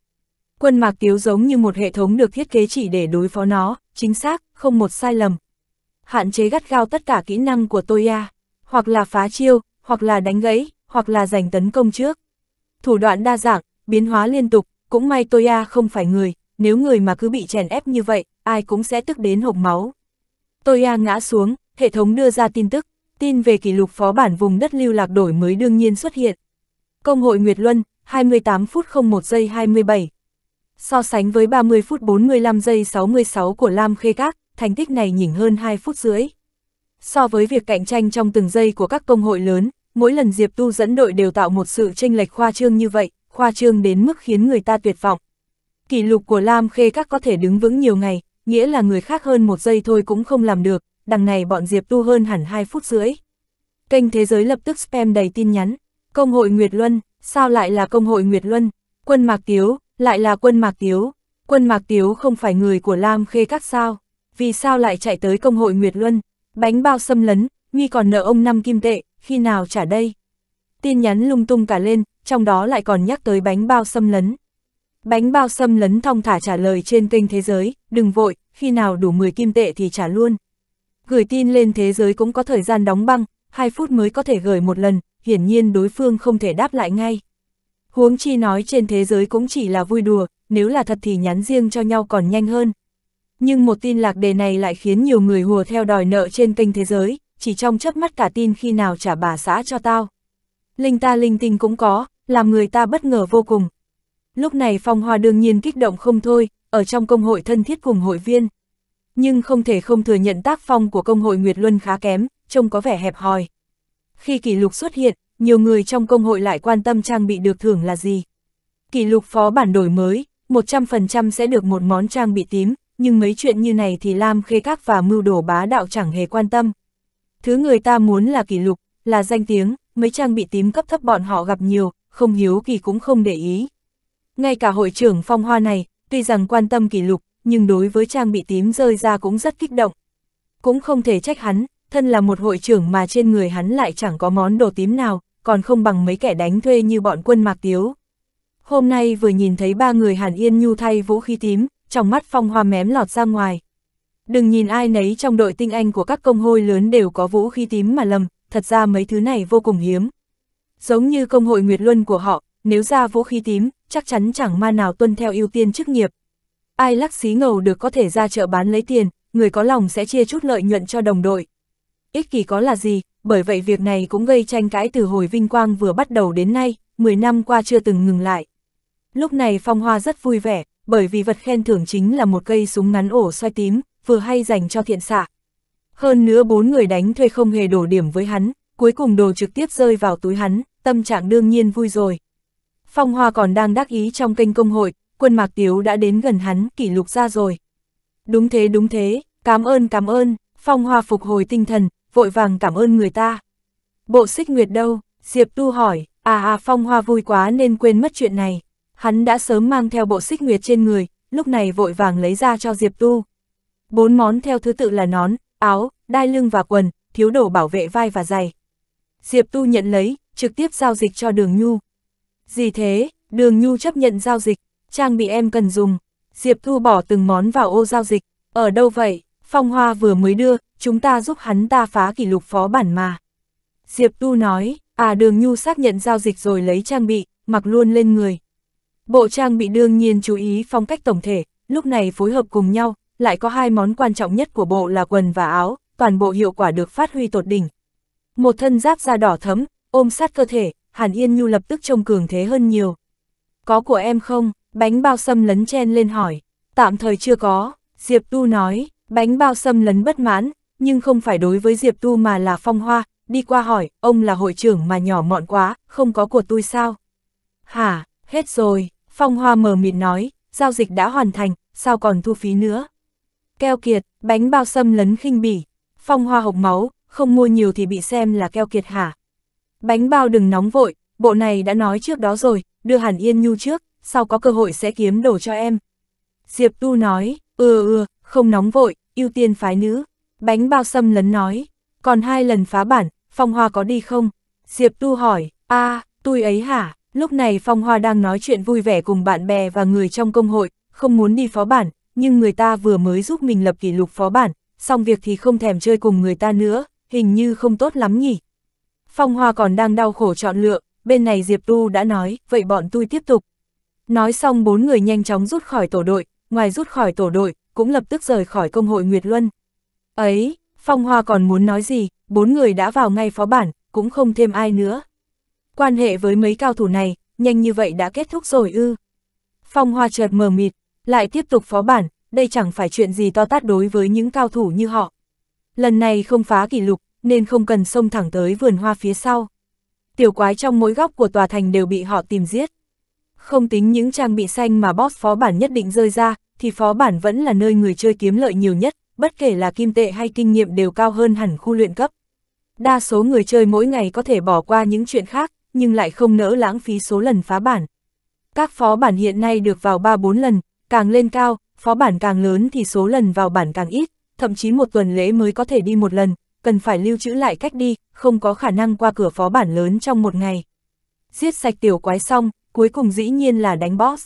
S1: Quân mạc tiếu giống như một hệ thống được thiết kế chỉ để đối phó nó, chính xác, không một sai lầm. Hạn chế gắt gao tất cả kỹ năng của Toya, à. hoặc là phá chiêu, hoặc là đánh gãy, hoặc là giành tấn công trước. Thủ đoạn đa dạng, biến hóa liên tục, cũng may Toya à không phải người, nếu người mà cứ bị chèn ép như vậy, ai cũng sẽ tức đến hộp máu. Toya à ngã xuống, hệ thống đưa ra tin tức, tin về kỷ lục phó bản vùng đất lưu lạc đổi mới đương nhiên xuất hiện. Công hội Nguyệt Luân, 28 phút 01 giây 27, So sánh với 30 phút 45 giây 66 của Lam Khê Các, thành tích này nhỉnh hơn 2 phút rưỡi. So với việc cạnh tranh trong từng giây của các công hội lớn, mỗi lần Diệp Tu dẫn đội đều tạo một sự tranh lệch khoa trương như vậy, khoa trương đến mức khiến người ta tuyệt vọng. Kỷ lục của Lam Khê Các có thể đứng vững nhiều ngày, nghĩa là người khác hơn một giây thôi cũng không làm được, đằng này bọn Diệp Tu hơn hẳn 2 phút rưỡi. Kênh thế giới lập tức spam đầy tin nhắn. Công hội Nguyệt Luân, sao lại là công hội Nguyệt Luân? Quân Mạc Tiếu, lại là quân Mạc Tiếu, quân Mạc Tiếu không phải người của Lam Khê Các sao, vì sao lại chạy tới công hội Nguyệt Luân, bánh bao xâm lấn, nghi còn nợ ông năm kim tệ, khi nào trả đây? Tin nhắn lung tung cả lên, trong đó lại còn nhắc tới bánh bao xâm lấn. Bánh bao xâm lấn thong thả trả lời trên kênh thế giới, đừng vội, khi nào đủ 10 kim tệ thì trả luôn. Gửi tin lên thế giới cũng có thời gian đóng băng, 2 phút mới có thể gửi một lần, hiển nhiên đối phương không thể đáp lại ngay. Huống chi nói trên thế giới cũng chỉ là vui đùa, nếu là thật thì nhắn riêng cho nhau còn nhanh hơn. Nhưng một tin lạc đề này lại khiến nhiều người hùa theo đòi nợ trên kênh thế giới, chỉ trong chớp mắt cả tin khi nào trả bà xã cho tao. Linh ta linh tinh cũng có, làm người ta bất ngờ vô cùng. Lúc này Phong Hoa đương nhiên kích động không thôi, ở trong công hội thân thiết cùng hội viên. Nhưng không thể không thừa nhận tác phong của công hội Nguyệt Luân khá kém, trông có vẻ hẹp hòi. Khi kỷ lục xuất hiện, nhiều người trong công hội lại quan tâm trang bị được thưởng là gì. Kỷ lục phó bản đổi mới, 100% sẽ được một món trang bị tím, nhưng mấy chuyện như này thì Lam Khê Các và mưu đồ bá đạo chẳng hề quan tâm. Thứ người ta muốn là kỷ lục, là danh tiếng, mấy trang bị tím cấp thấp bọn họ gặp nhiều, không hiếu kỳ cũng không để ý. Ngay cả hội trưởng phong hoa này, tuy rằng quan tâm kỷ lục, nhưng đối với trang bị tím rơi ra cũng rất kích động. Cũng không thể trách hắn, thân là một hội trưởng mà trên người hắn lại chẳng có món đồ tím nào, còn không bằng mấy kẻ đánh thuê như bọn quân Mạc Tiếu. Hôm nay vừa nhìn thấy ba người Hàn Yên Nhu thay vũ khí tím, trong mắt phong hoa mém lọt ra ngoài. Đừng nhìn ai nấy trong đội tinh anh của các công hội lớn đều có vũ khí tím mà lầm, thật ra mấy thứ này vô cùng hiếm. Giống như công hội Nguyệt Luân của họ, nếu ra vũ khí tím, chắc chắn chẳng ma nào tuân theo ưu tiên chức nghiệp. Ai lắc xí ngầu được có thể ra chợ bán lấy tiền, người có lòng sẽ chia chút lợi nhuận cho đồng đội. Ích kỷ có là gì, bởi vậy việc này cũng gây tranh cãi từ hồi vinh quang vừa bắt đầu đến nay, 10 năm qua chưa từng ngừng lại. Lúc này Phong Hoa rất vui vẻ, bởi vì vật khen thưởng chính là một cây súng ngắn ổ xoay tím, vừa hay dành cho thiện xạ. Hơn nữa bốn người đánh thuê không hề đổ điểm với hắn, cuối cùng đồ trực tiếp rơi vào túi hắn, tâm trạng đương nhiên vui rồi. Phong Hoa còn đang đắc ý trong kênh công hội, quân Mạc Tiếu đã đến gần hắn, kỷ lục ra rồi. Đúng thế đúng thế, cảm ơn cảm ơn, Phong Hoa phục hồi tinh thần, vội vàng cảm ơn người ta. Bộ xích nguyệt đâu? Diệp Tu hỏi, à à Phong Hoa vui quá nên quên mất chuyện này. Hắn đã sớm mang theo bộ xích nguyệt trên người, lúc này vội vàng lấy ra cho Diệp Tu. Bốn món theo thứ tự là nón, áo, đai lưng và quần, thiếu đồ bảo vệ vai và giày. Diệp Tu nhận lấy, trực tiếp giao dịch cho Đường Nhu. Gì thế, Đường Nhu chấp nhận giao dịch, trang bị em cần dùng. Diệp tu bỏ từng món vào ô giao dịch, ở đâu vậy? Phong Hoa vừa mới đưa, chúng ta giúp hắn ta phá kỷ lục phó bản mà. Diệp Tu nói, à đường nhu xác nhận giao dịch rồi lấy trang bị, mặc luôn lên người. Bộ trang bị đương nhiên chú ý phong cách tổng thể, lúc này phối hợp cùng nhau, lại có hai món quan trọng nhất của bộ là quần và áo, toàn bộ hiệu quả được phát huy tột đỉnh. Một thân giáp da đỏ thấm, ôm sát cơ thể, Hàn Yên Nhu lập tức trông cường thế hơn nhiều. Có của em không? Bánh bao xâm lấn chen lên hỏi. Tạm thời chưa có, Diệp Tu nói, Bánh bao xâm lấn bất mãn, nhưng không phải đối với Diệp Tu mà là phong hoa, đi qua hỏi, ông là hội trưởng mà nhỏ mọn quá, không có của tôi sao? Hả, hết rồi, phong hoa mờ mịt nói, giao dịch đã hoàn thành, sao còn thu phí nữa? Keo kiệt, bánh bao xâm lấn khinh bỉ, phong hoa hộc máu, không mua nhiều thì bị xem là keo kiệt hả? Bánh bao đừng nóng vội, bộ này đã nói trước đó rồi, đưa Hàn Yên Nhu trước, sau có cơ hội sẽ kiếm đồ cho em. Diệp Tu nói, ừ ừ, không nóng vội, ưu tiên phái nữ. Bánh bao sâm lấn nói, còn hai lần phá bản, Phong Hoa có đi không? Diệp Tu hỏi, a tôi ấy hả? Lúc này Phong Hoa đang nói chuyện vui vẻ cùng bạn bè và người trong công hội, không muốn đi phó bản, nhưng người ta vừa mới giúp mình lập kỷ lục phó bản, xong việc thì không thèm chơi cùng người ta nữa, hình như không tốt lắm nhỉ. Phong Hoa còn đang đau khổ chọn lựa, bên này Diệp Tu đã nói, vậy bọn tôi tiếp tục. Nói xong bốn người nhanh chóng rút khỏi tổ đội, ngoài rút khỏi tổ đội, cũng lập tức rời khỏi công hội Nguyệt Luân. Ấy, Phong Hoa còn muốn nói gì, bốn người đã vào ngay phó bản, cũng không thêm ai nữa. Quan hệ với mấy cao thủ này, nhanh như vậy đã kết thúc rồi ư. Phong Hoa chợt mờ mịt, lại tiếp tục phó bản, đây chẳng phải chuyện gì to tát đối với những cao thủ như họ. Lần này không phá kỷ lục, nên không cần xông thẳng tới vườn hoa phía sau. Tiểu quái trong mỗi góc của tòa thành đều bị họ tìm giết. Không tính những trang bị xanh mà boss phó bản nhất định rơi ra, thì phó bản vẫn là nơi người chơi kiếm lợi nhiều nhất, bất kể là kim tệ hay kinh nghiệm đều cao hơn hẳn khu luyện cấp. Đa số người chơi mỗi ngày có thể bỏ qua những chuyện khác, nhưng lại không nỡ lãng phí số lần phá bản. Các phó bản hiện nay được vào 3-4 lần, càng lên cao, phó bản càng lớn thì số lần vào bản càng ít, thậm chí một tuần lễ mới có thể đi một lần, cần phải lưu trữ lại cách đi, không có khả năng qua cửa phó bản lớn trong một ngày. Giết sạch tiểu quái xong, cuối cùng dĩ nhiên là đánh boss.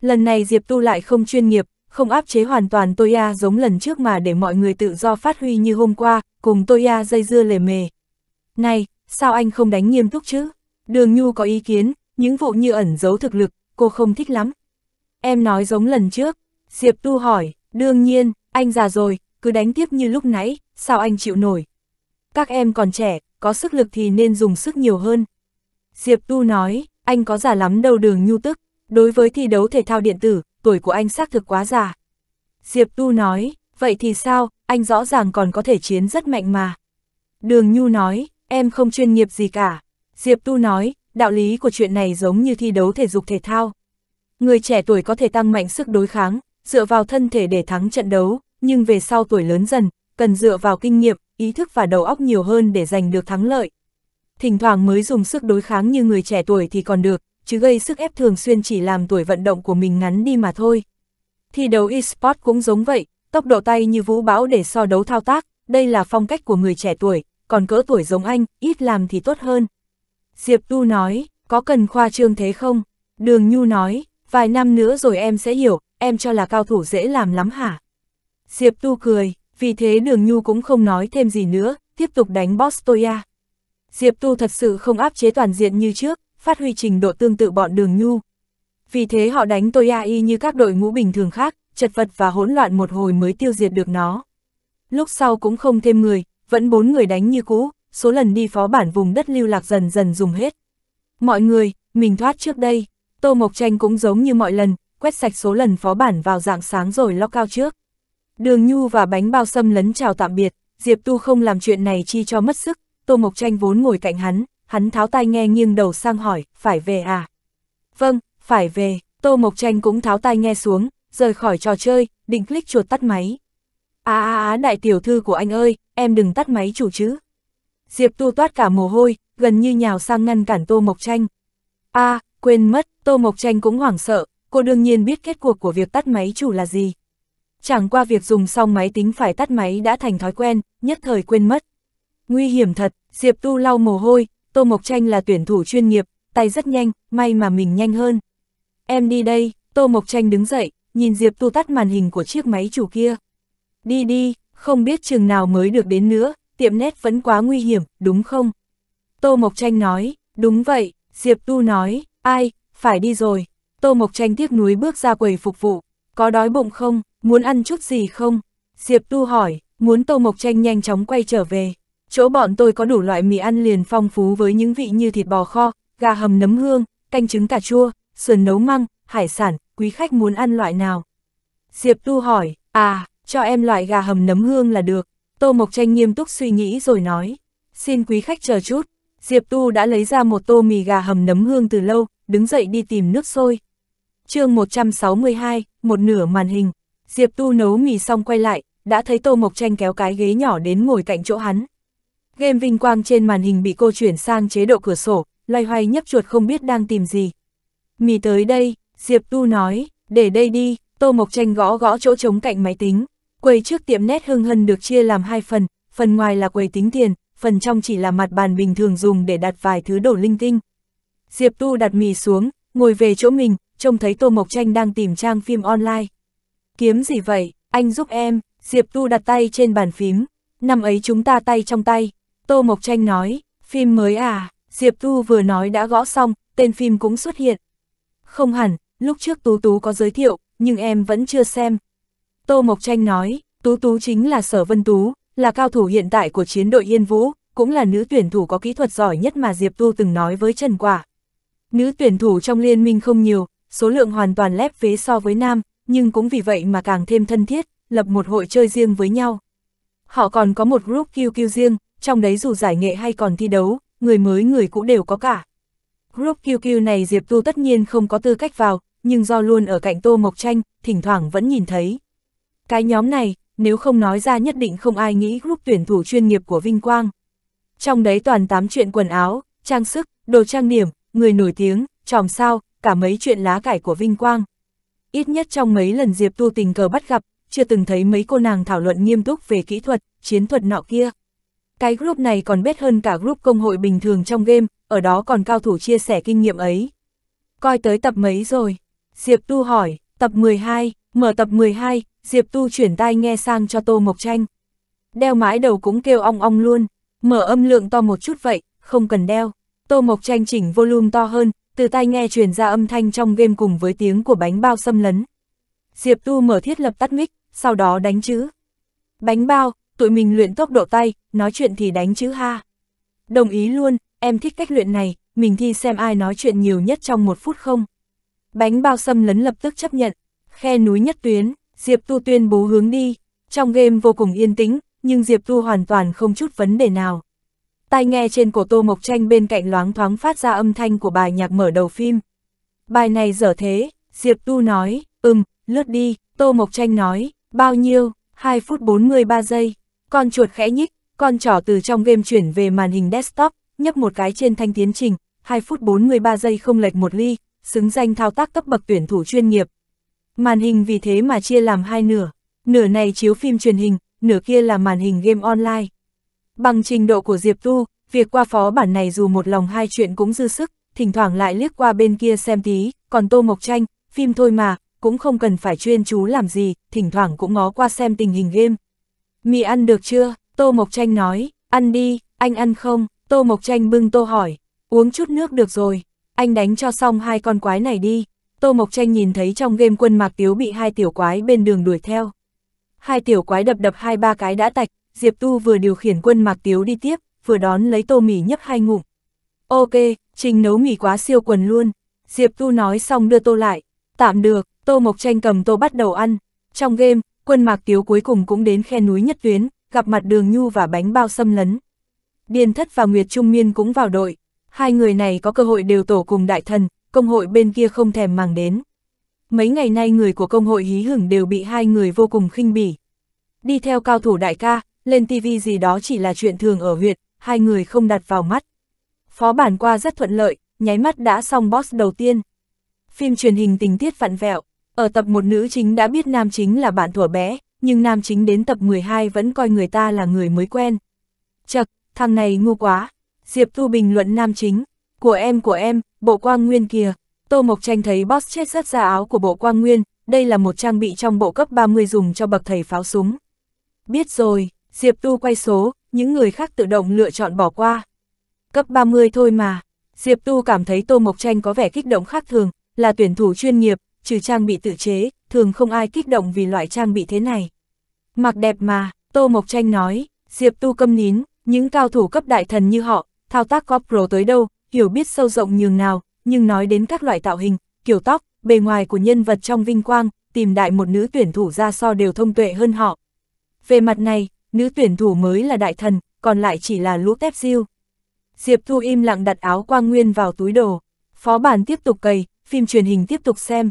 S1: Lần này Diệp Tu lại không chuyên nghiệp, không áp chế hoàn toàn Toya giống lần trước mà để mọi người tự do phát huy như hôm qua, cùng Toya dây dưa lề mề. Này, sao anh không đánh nghiêm túc chứ? Đường Nhu có ý kiến, những vụ như ẩn giấu thực lực, cô không thích lắm. Em nói giống lần trước, Diệp Tu hỏi, đương nhiên, anh già rồi, cứ đánh tiếp như lúc nãy, sao anh chịu nổi? Các em còn trẻ, có sức lực thì nên dùng sức nhiều hơn. Diệp Tu nói, anh có già lắm đâu đường Nhu tức. Đối với thi đấu thể thao điện tử, tuổi của anh xác thực quá già. Diệp Tu nói, vậy thì sao, anh rõ ràng còn có thể chiến rất mạnh mà. Đường Nhu nói, em không chuyên nghiệp gì cả. Diệp Tu nói, đạo lý của chuyện này giống như thi đấu thể dục thể thao. Người trẻ tuổi có thể tăng mạnh sức đối kháng, dựa vào thân thể để thắng trận đấu, nhưng về sau tuổi lớn dần, cần dựa vào kinh nghiệm, ý thức và đầu óc nhiều hơn để giành được thắng lợi. Thỉnh thoảng mới dùng sức đối kháng như người trẻ tuổi thì còn được, chứ gây sức ép thường xuyên chỉ làm tuổi vận động của mình ngắn đi mà thôi. Thi đấu eSports cũng giống vậy, tốc độ tay như vũ bão để so đấu thao tác, đây là phong cách của người trẻ tuổi, còn cỡ tuổi giống anh, ít làm thì tốt hơn. Diệp Tu nói, có cần khoa trương thế không? Đường Nhu nói, vài năm nữa rồi em sẽ hiểu, em cho là cao thủ dễ làm lắm hả? Diệp Tu cười, vì thế Đường Nhu cũng không nói thêm gì nữa, tiếp tục đánh Bostoya. Diệp Tu thật sự không áp chế toàn diện như trước, phát huy trình độ tương tự bọn đường nhu. Vì thế họ đánh Toya y như các đội ngũ bình thường khác, chật vật và hỗn loạn một hồi mới tiêu diệt được nó. Lúc sau cũng không thêm người, vẫn bốn người đánh như cũ, số lần đi phó bản vùng đất lưu lạc dần dần dùng hết. Mọi người, mình thoát trước đây, Tô Mộc Tranh cũng giống như mọi lần, quét sạch số lần phó bản vào dạng sáng rồi lo cao trước. Đường Nhu và bánh bao xâm lấn chào tạm biệt, Diệp Tu không làm chuyện này chi cho mất sức, Tô Mộc Tranh vốn ngồi cạnh hắn, hắn tháo tai nghe nghiêng đầu sang hỏi, phải về à? Vâng, phải về, Tô Mộc Tranh cũng tháo tai nghe xuống, rời khỏi trò chơi, định click chuột tắt máy. À à à đại tiểu thư của anh ơi, em đừng tắt máy chủ chứ. Diệp tu toát cả mồ hôi, gần như nhào sang ngăn cản Tô Mộc Tranh. À, quên mất, Tô Mộc Tranh cũng hoảng sợ, cô đương nhiên biết kết cuộc của việc tắt máy chủ là gì. Chẳng qua việc dùng xong máy tính phải tắt máy đã thành thói quen, nhất thời quên mất. Nguy hiểm thật, Diệp Tu lau mồ hôi, Tô Mộc Tranh là tuyển thủ chuyên nghiệp, tay rất nhanh, may mà mình nhanh hơn. Em đi đây, Tô Mộc Tranh đứng dậy, nhìn Diệp Tu tắt màn hình của chiếc máy chủ kia. Đi đi, không biết chừng nào mới được đến nữa, tiệm nét vẫn quá nguy hiểm, đúng không? Tô Mộc Tranh nói, đúng vậy, Diệp Tu nói, ai, phải đi rồi. Tô Mộc Tranh tiếc nuối bước ra quầy phục vụ, có đói bụng không, muốn ăn chút gì không? Diệp Tu hỏi, muốn Tô Mộc Tranh nhanh chóng quay trở về. Chỗ bọn tôi có đủ loại mì ăn liền phong phú với những vị như thịt bò kho, gà hầm nấm hương, canh trứng cà chua, sườn nấu măng, hải sản, quý khách muốn ăn loại nào? Diệp Tu hỏi, à, cho em loại gà hầm nấm hương là được. Tô Mộc Tranh nghiêm túc suy nghĩ rồi nói, xin quý khách chờ chút. Diệp Tu đã lấy ra một tô mì gà hầm nấm hương từ lâu, đứng dậy đi tìm nước sôi. chương 162, một nửa màn hình. Diệp Tu nấu mì xong quay lại, đã thấy Tô Mộc Tranh kéo cái ghế nhỏ đến ngồi cạnh chỗ hắn. Game vinh quang trên màn hình bị cô chuyển sang chế độ cửa sổ, loay hoay nhấp chuột không biết đang tìm gì. Mì tới đây, Diệp Tu nói, để đây đi, Tô Mộc Tranh gõ gõ chỗ trống cạnh máy tính. Quầy trước tiệm nét hưng hân được chia làm hai phần, phần ngoài là quầy tính tiền, phần trong chỉ là mặt bàn bình thường dùng để đặt vài thứ đồ linh tinh. Diệp Tu đặt mì xuống, ngồi về chỗ mình, trông thấy Tô Mộc Tranh đang tìm trang phim online. Kiếm gì vậy, anh giúp em, Diệp Tu đặt tay trên bàn phím. Năm ấy chúng ta tay trong tay, Tô Mộc Tranh nói, phim mới à, Diệp Tu vừa nói đã gõ xong, tên phim cũng xuất hiện. Không hẳn, lúc trước Tú Tú có giới thiệu, nhưng em vẫn chưa xem. Tô Mộc Tranh nói, Tú Tú chính là Sở Vân Tú, là cao thủ hiện tại của chiến đội Yên Vũ, cũng là nữ tuyển thủ có kỹ thuật giỏi nhất mà Diệp Tu từng nói với Trần Quả. Nữ tuyển thủ trong liên minh không nhiều, số lượng hoàn toàn lép vế so với nam, nhưng cũng vì vậy mà càng thêm thân thiết, lập một hội chơi riêng với nhau. Họ còn có một group QQ riêng, trong đấy dù giải nghệ hay còn thi đấu, người mới người cũ đều có cả. Group QQ này Diệp Tu tất nhiên không có tư cách vào, nhưng do luôn ở cạnh Tô Mộc Tranh, thỉnh thoảng vẫn nhìn thấy. Cái nhóm này, nếu không nói ra nhất định không ai nghĩ group tuyển thủ chuyên nghiệp của Vinh Quang. Trong đấy toàn tám chuyện quần áo, trang sức, đồ trang điểm, người nổi tiếng, tròm sao, cả mấy chuyện lá cải của Vinh Quang. Ít nhất trong mấy lần Diệp Tu tình cờ bắt gặp, chưa từng thấy mấy cô nàng thảo luận nghiêm túc về kỹ thuật, chiến thuật nọ kia. Cái group này còn bết hơn cả group công hội bình thường trong game, ở đó còn cao thủ chia sẻ kinh nghiệm ấy. Coi tới tập mấy rồi? Diệp Tu hỏi, tập 12, mở tập 12, Diệp Tu chuyển tai nghe sang cho Tô Mộc Tranh. Đeo mãi đầu cũng kêu ong ong luôn, mở âm lượng to một chút vậy, không cần đeo. Tô Mộc Tranh chỉnh volume to hơn, từ tai nghe truyền ra âm thanh trong game cùng với tiếng của bánh bao xâm lấn. Diệp Tu mở thiết lập tắt mic, sau đó đánh chữ. Bánh bao, tụi mình luyện tốc độ tay, nói chuyện thì đánh chữ ha. Đồng ý luôn, em thích cách luyện này, mình thi xem ai nói chuyện nhiều nhất trong một phút không. Bánh bao xâm lấn lập tức chấp nhận, khe núi nhất tuyến, Diệp Tu tuyên bố hướng đi. Trong game vô cùng yên tĩnh, nhưng Diệp Tu hoàn toàn không chút vấn đề nào. Tai nghe trên cổ Tô Mộc Tranh bên cạnh loáng thoáng phát ra âm thanh của bài nhạc mở đầu phim. Bài này dở thế, Diệp Tu nói, ừm, lướt đi, Tô Mộc Tranh nói, bao nhiêu, 2 phút 43 giây, con chuột khẽ nhích, con trỏ từ trong game chuyển về màn hình desktop, nhấp một cái trên thanh tiến trình, 2 phút 43 giây không lệch một ly, xứng danh thao tác cấp bậc tuyển thủ chuyên nghiệp. Màn hình vì thế mà chia làm hai nửa, nửa này chiếu phim truyền hình, nửa kia là màn hình game online. Bằng trình độ của Diệp Tu, việc qua phó bản này dù một lòng hai chuyện cũng dư sức, thỉnh thoảng lại liếc qua bên kia xem tí, còn Tô Mộc Tranh, phim thôi mà, cũng không cần phải chuyên chú làm gì, thỉnh thoảng cũng ngó qua xem tình hình game. Mì ăn được chưa? Tô Mộc Tranh nói, ăn đi, anh ăn không? Tô Mộc Tranh bưng tô hỏi, uống chút nước được rồi, anh đánh cho xong hai con quái này đi. Tô Mộc Tranh nhìn thấy trong game quân mạc tiếu bị hai tiểu quái bên đường đuổi theo. Hai tiểu quái đập đập hai ba cái đã tạch, Diệp Tu vừa điều khiển quân mạc tiếu đi tiếp, vừa đón lấy tô mì nhấp hai ngụm. Ok, trình nấu mì quá siêu quần luôn. Diệp Tu nói xong đưa tô lại, tạm được, Tô Mộc Tranh cầm tô bắt đầu ăn. Trong game, Quân Mạc Tiếu cuối cùng cũng đến khe núi nhất tuyến, gặp mặt Đường Nhu và bánh bao xâm lấn. Điền Thất và Nguyệt Trung Miên cũng vào đội, hai người này có cơ hội đều tổ cùng đại thần, công hội bên kia không thèm màng đến. Mấy ngày nay người của công hội hí hửng đều bị hai người vô cùng khinh bỉ. Đi theo cao thủ đại ca, lên tivi gì đó chỉ là chuyện thường ở huyện, hai người không đặt vào mắt. Phó bản qua rất thuận lợi, nháy mắt đã xong boss đầu tiên. Phim truyền hình tình tiết vặn vẹo, ở tập một nữ chính đã biết nam chính là bạn thuở bé, nhưng nam chính đến tập 12 vẫn coi người ta là người mới quen. Chật, thằng này ngu quá. Diệp Thu bình luận nam chính. Của em của em, bộ quang nguyên kìa. Tô Mộc Tranh thấy boss chết rất ra áo của bộ quang nguyên, đây là một trang bị trong bộ cấp 30 dùng cho bậc thầy pháo súng. Biết rồi, Diệp Tu quay số, những người khác tự động lựa chọn bỏ qua. Cấp 30 thôi mà, Diệp Tu cảm thấy Tô Mộc Tranh có vẻ kích động khác thường, là tuyển thủ chuyên nghiệp, trừ trang bị tự chế, thường không ai kích động vì loại trang bị thế này. Mặc đẹp mà, Tô Mộc Tranh nói, Diệp Tu câm nín, những cao thủ cấp đại thần như họ, thao tác có pro tới đâu, hiểu biết sâu rộng nhường nào, nhưng nói đến các loại tạo hình, kiểu tóc, bề ngoài của nhân vật trong vinh quang, tìm đại một nữ tuyển thủ ra so đều thông tuệ hơn họ. Về mặt này, nữ tuyển thủ mới là đại thần, còn lại chỉ là lũ tép diêu. Diệp Thu im lặng đặt áo quang nguyên vào túi đồ. Phó bản tiếp tục cày, phim truyền hình tiếp tục xem,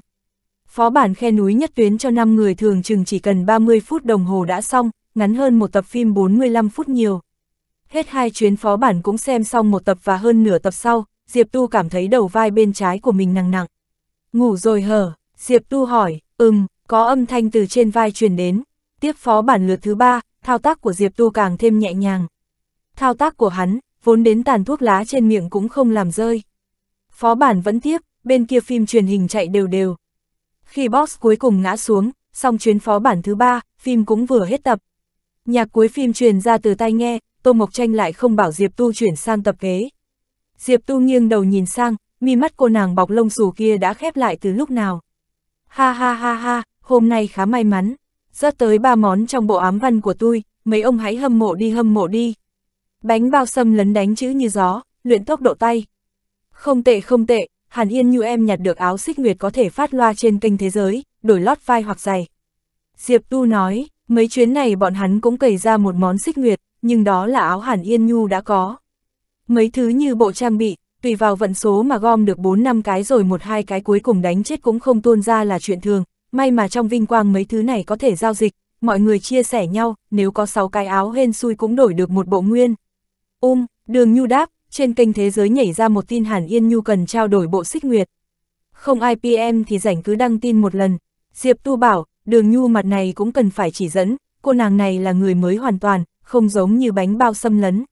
S1: Phó bản khe núi nhất tuyến cho 5 người thường chừng chỉ cần 30 phút đồng hồ đã xong, ngắn hơn một tập phim 45 phút nhiều. Hết hai chuyến phó bản cũng xem xong một tập và hơn nửa tập sau, Diệp Tu cảm thấy đầu vai bên trái của mình nặng nặng. Ngủ rồi hở, Diệp Tu hỏi, ừm, có âm thanh từ trên vai truyền đến. Tiếp phó bản lượt thứ ba, thao tác của Diệp Tu càng thêm nhẹ nhàng. Thao tác của hắn, vốn đến tàn thuốc lá trên miệng cũng không làm rơi. Phó bản vẫn tiếp, bên kia phim truyền hình chạy đều đều, khi box cuối cùng ngã xuống, xong chuyến phó bản thứ ba, phim cũng vừa hết tập. Nhạc cuối phim truyền ra từ tai nghe, Tô Mộc Tranh lại không bảo Diệp Tu chuyển sang tập kế. Diệp Tu nghiêng đầu nhìn sang, mi mắt cô nàng bọc lông xù kia đã khép lại từ lúc nào. Ha ha ha ha, hôm nay khá may mắn. Rớt tới ba món trong bộ ám văn của tôi, mấy ông hãy hâm mộ đi hâm mộ đi. Bánh bao sâm lấn đánh chữ như gió, luyện tốc độ tay. Không tệ không tệ, Hàn Yên như em nhặt được áo xích nguyệt có thể phát loa trên kênh thế giới, đổi lót vai hoặc giày. Diệp Tu nói, mấy chuyến này bọn hắn cũng cầy ra một món xích nguyệt, nhưng đó là áo Hàn Yên Nhu đã có. Mấy thứ như bộ trang bị, tùy vào vận số mà gom được 4 năm cái rồi một hai cái cuối cùng đánh chết cũng không tuôn ra là chuyện thường, may mà trong vinh quang mấy thứ này có thể giao dịch, mọi người chia sẻ nhau, nếu có 6 cái áo hên xui cũng đổi được một bộ nguyên. Ôm, um, đường nhu đáp, trên kênh thế giới nhảy ra một tin Hàn Yên Nhu cần trao đổi bộ xích nguyệt. Không ai PM thì rảnh cứ đăng tin một lần. Diệp Tu bảo, đường Nhu mặt này cũng cần phải chỉ dẫn, cô nàng này là người mới hoàn toàn, không giống như bánh bao xâm lấn.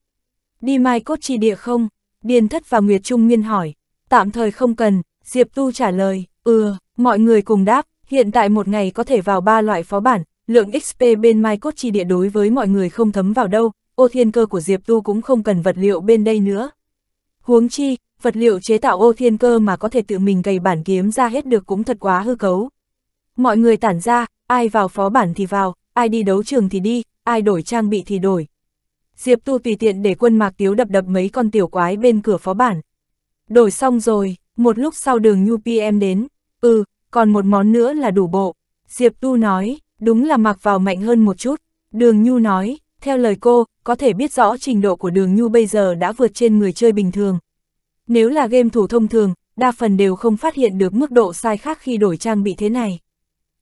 S1: Đi mai cốt chi địa không? Điền Thất và Nguyệt Trung Nguyên hỏi. Tạm thời không cần, Diệp Tu trả lời, ừ, mọi người cùng đáp, hiện tại một ngày có thể vào ba loại phó bản, lượng XP bên Mai Cốt Chi Địa đối với mọi người không thấm vào đâu, ô thiên cơ của Diệp Tu cũng không cần vật liệu bên đây nữa. Huống chi, vật liệu chế tạo ô thiên cơ mà có thể tự mình gầy bản kiếm ra hết được cũng thật quá hư cấu. Mọi người tản ra, ai vào phó bản thì vào, ai đi đấu trường thì đi, ai đổi trang bị thì đổi. Diệp Tu tùy tiện để quân Mạc Tiếu đập đập mấy con tiểu quái bên cửa phó bản. Đổi xong rồi, một lúc sau đường Nhu PM đến, ừ, còn một món nữa là đủ bộ. Diệp Tu nói, đúng là mặc vào mạnh hơn một chút. Đường Nhu nói, theo lời cô, có thể biết rõ trình độ của đường Nhu bây giờ đã vượt trên người chơi bình thường. Nếu là game thủ thông thường, đa phần đều không phát hiện được mức độ sai khác khi đổi trang bị thế này.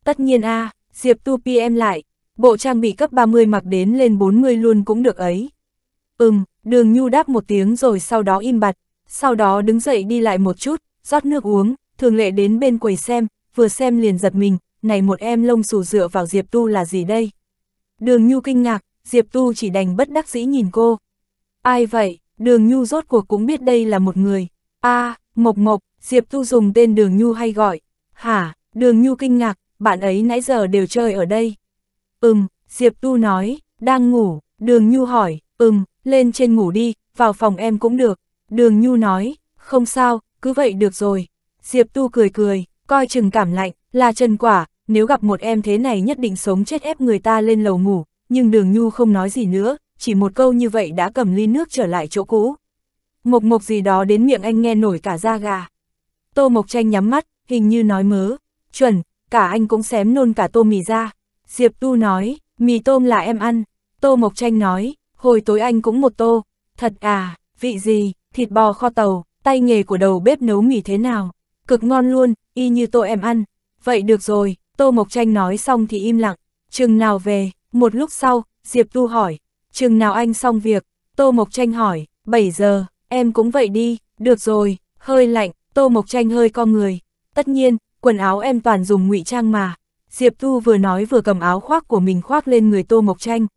S1: Tất nhiên a à, Diệp Tu Pi em lại, bộ trang bị cấp 30 mặc đến lên 40 luôn cũng được ấy. Ừm, đường Nhu đáp một tiếng rồi sau đó im bặt, sau đó đứng dậy đi lại một chút, rót nước uống, thường lệ đến bên quầy xem, vừa xem liền giật mình, này một em lông xù dựa vào Diệp Tu là gì đây? Đường Nhu kinh ngạc, Diệp Tu chỉ đành bất đắc dĩ nhìn cô. Ai vậy, đường nhu rốt cuộc cũng biết đây là một người. a à, Mộc Mộc, Diệp Tu dùng tên đường nhu hay gọi. Hả, đường nhu kinh ngạc, bạn ấy nãy giờ đều chơi ở đây. Ừm, Diệp Tu nói, đang ngủ, đường nhu hỏi, ừm, lên trên ngủ đi, vào phòng em cũng được. Đường nhu nói, không sao, cứ vậy được rồi. Diệp Tu cười cười, coi chừng cảm lạnh, là chân quả, nếu gặp một em thế này nhất định sống chết ép người ta lên lầu ngủ, nhưng đường nhu không nói gì nữa, chỉ một câu như vậy đã cầm ly nước trở lại chỗ cũ. Mộc mộc gì đó đến miệng anh nghe nổi cả da gà. Tô Mộc Tranh nhắm mắt, hình như nói mớ. Chuẩn, cả anh cũng xém nôn cả tô mì ra. Diệp Tu nói, mì tôm là em ăn. Tô Mộc Tranh nói, hồi tối anh cũng một tô. Thật à, vị gì, thịt bò kho tàu, tay nghề của đầu bếp nấu mì thế nào. Cực ngon luôn, y như tô em ăn. Vậy được rồi, Tô Mộc Tranh nói xong thì im lặng. Chừng nào về, một lúc sau, Diệp Tu hỏi, chừng nào anh xong việc, Tô Mộc Tranh hỏi, 7 giờ, em cũng vậy đi, được rồi, hơi lạnh, Tô Mộc Tranh hơi con người. Tất nhiên, quần áo em toàn dùng ngụy trang mà. Diệp Tu vừa nói vừa cầm áo khoác của mình khoác lên người Tô Mộc Tranh.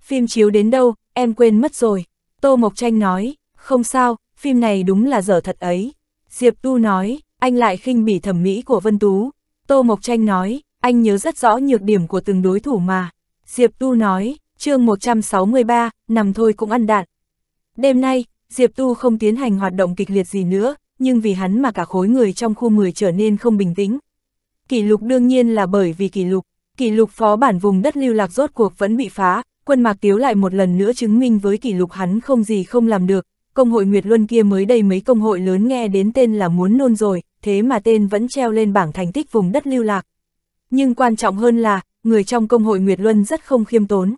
S1: Phim chiếu đến đâu, em quên mất rồi. Tô Mộc Tranh nói, không sao, phim này đúng là dở thật ấy. Diệp Tu nói, anh lại khinh bỉ thẩm mỹ của Vân Tú. Tô Mộc Tranh nói, anh nhớ rất rõ nhược điểm của từng đối thủ mà. Diệp Tu nói, chương 163, nằm thôi cũng ăn đạn. Đêm nay, Diệp Tu không tiến hành hoạt động kịch liệt gì nữa, nhưng vì hắn mà cả khối người trong khu 10 trở nên không bình tĩnh. Kỷ lục đương nhiên là bởi vì kỷ lục, kỷ lục phó bản vùng đất lưu lạc rốt cuộc vẫn bị phá, quân mạc tiếu lại một lần nữa chứng minh với kỷ lục hắn không gì không làm được, công hội Nguyệt Luân kia mới đây mấy công hội lớn nghe đến tên là muốn nôn rồi, thế mà tên vẫn treo lên bảng thành tích vùng đất lưu lạc. Nhưng quan trọng hơn là, người trong công hội Nguyệt Luân rất không khiêm tốn.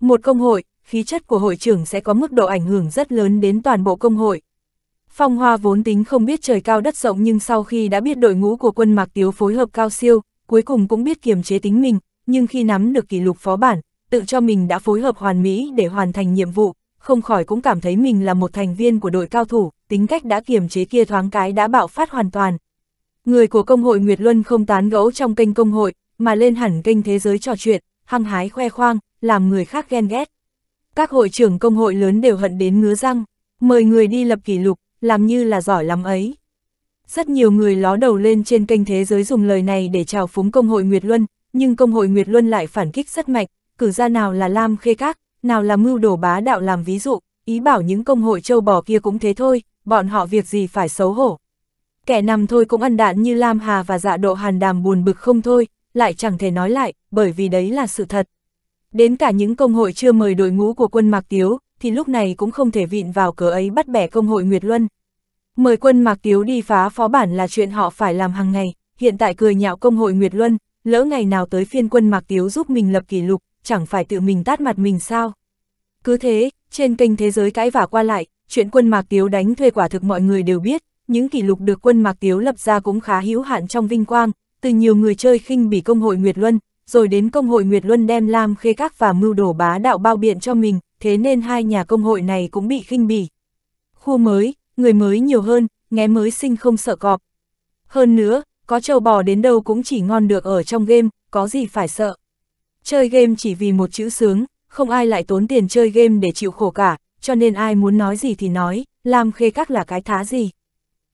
S1: Một công hội, khí chất của hội trưởng sẽ có mức độ ảnh hưởng rất lớn đến toàn bộ công hội. Phong Hoa vốn tính không biết trời cao đất rộng nhưng sau khi đã biết đội ngũ của quân Mạc Tiếu phối hợp cao siêu, cuối cùng cũng biết kiềm chế tính mình, nhưng khi nắm được kỷ lục phó bản, tự cho mình đã phối hợp hoàn mỹ để hoàn thành nhiệm vụ, không khỏi cũng cảm thấy mình là một thành viên của đội cao thủ, tính cách đã kiềm chế kia thoáng cái đã bạo phát hoàn toàn. Người của công hội Nguyệt Luân không tán gẫu trong kênh công hội, mà lên hẳn kênh thế giới trò chuyện, hăng hái khoe khoang, làm người khác ghen ghét. Các hội trưởng công hội lớn đều hận đến ngứa răng, mời người đi lập kỷ lục, làm như là giỏi lắm ấy. Rất nhiều người ló đầu lên trên kênh thế giới dùng lời này để chào phúng công hội Nguyệt Luân, nhưng công hội Nguyệt Luân lại phản kích rất mạnh, cử ra nào là Lam Khê Các, nào là mưu đồ bá đạo làm ví dụ, ý bảo những công hội châu bò kia cũng thế thôi, bọn họ việc gì phải xấu hổ. Kẻ nằm thôi cũng ăn đạn như Lam Hà và dạ độ hàn đàm buồn bực không thôi, lại chẳng thể nói lại, bởi vì đấy là sự thật. Đến cả những công hội chưa mời đội ngũ của quân Mạc Tiếu, thì lúc này cũng không thể vịn vào cửa ấy bắt bẻ công hội Nguyệt Luân. Mời quân Mạc Tiếu đi phá phó bản là chuyện họ phải làm hàng ngày, hiện tại cười nhạo công hội Nguyệt Luân, lỡ ngày nào tới phiên quân Mạc Tiếu giúp mình lập kỷ lục, chẳng phải tự mình tát mặt mình sao. Cứ thế, trên kênh thế giới cãi vả qua lại, chuyện quân Mạc Tiếu đánh thuê quả thực mọi người đều biết, những kỷ lục được quân Mạc Tiếu lập ra cũng khá hữu hạn trong vinh quang, từ nhiều người chơi khinh bỉ công hội Nguyệt Luân, rồi đến công hội Nguyệt Luân đem Lam Khê Các và mưu đổ bá đạo bao biện cho mình, thế nên hai nhà công hội này cũng bị khinh bỉ. Khu mới, người mới nhiều hơn, nghe mới sinh không sợ cọp. Hơn nữa, có trâu bò đến đâu cũng chỉ ngon được ở trong game, có gì phải sợ. Chơi game chỉ vì một chữ sướng, không ai lại tốn tiền chơi game để chịu khổ cả, cho nên ai muốn nói gì thì nói, Lam Khê Các là cái thá gì.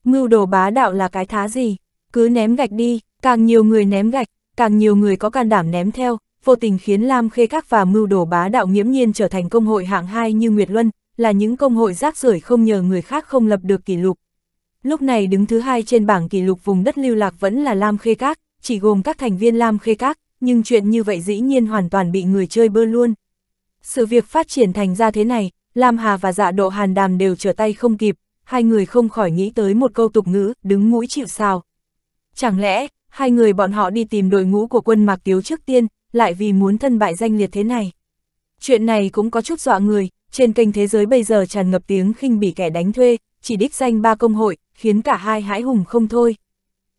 S1: Mưu đồ bá đạo là cái thá gì, cứ ném gạch đi, Càng nhiều người ném gạch, càng nhiều người có can đảm ném theo, vô tình khiến Lam Khê Các và mưu đồ bá đạo nghiễm nhiên trở thành công hội hạng 2 như Nguyệt Luân, là những công hội rác rưởi không nhờ người khác không lập được kỷ lục. Lúc này đứng thứ hai trên bảng kỷ lục vùng đất lưu lạc vẫn là Lam Khê Các, chỉ gồm các thành viên Lam Khê Các, nhưng chuyện như vậy dĩ nhiên hoàn toàn bị người chơi bơ luôn. Sự việc phát triển thành ra thế này, Lam Hà và dạ độ hàn đàm đều trở tay không kịp, hai người không khỏi nghĩ tới một câu tục ngữ, đứng mũi chịu sao. Chẳng lẽ, hai người bọn họ đi tìm đội ngũ của quân Mạc Tiếu trước tiên, lại vì muốn thân bại danh liệt thế này. Chuyện này cũng có chút dọa người, trên kênh thế giới bây giờ tràn ngập tiếng khinh bỉ kẻ đánh thuê, chỉ đích danh ba công hội, khiến cả hai hãi hùng không thôi.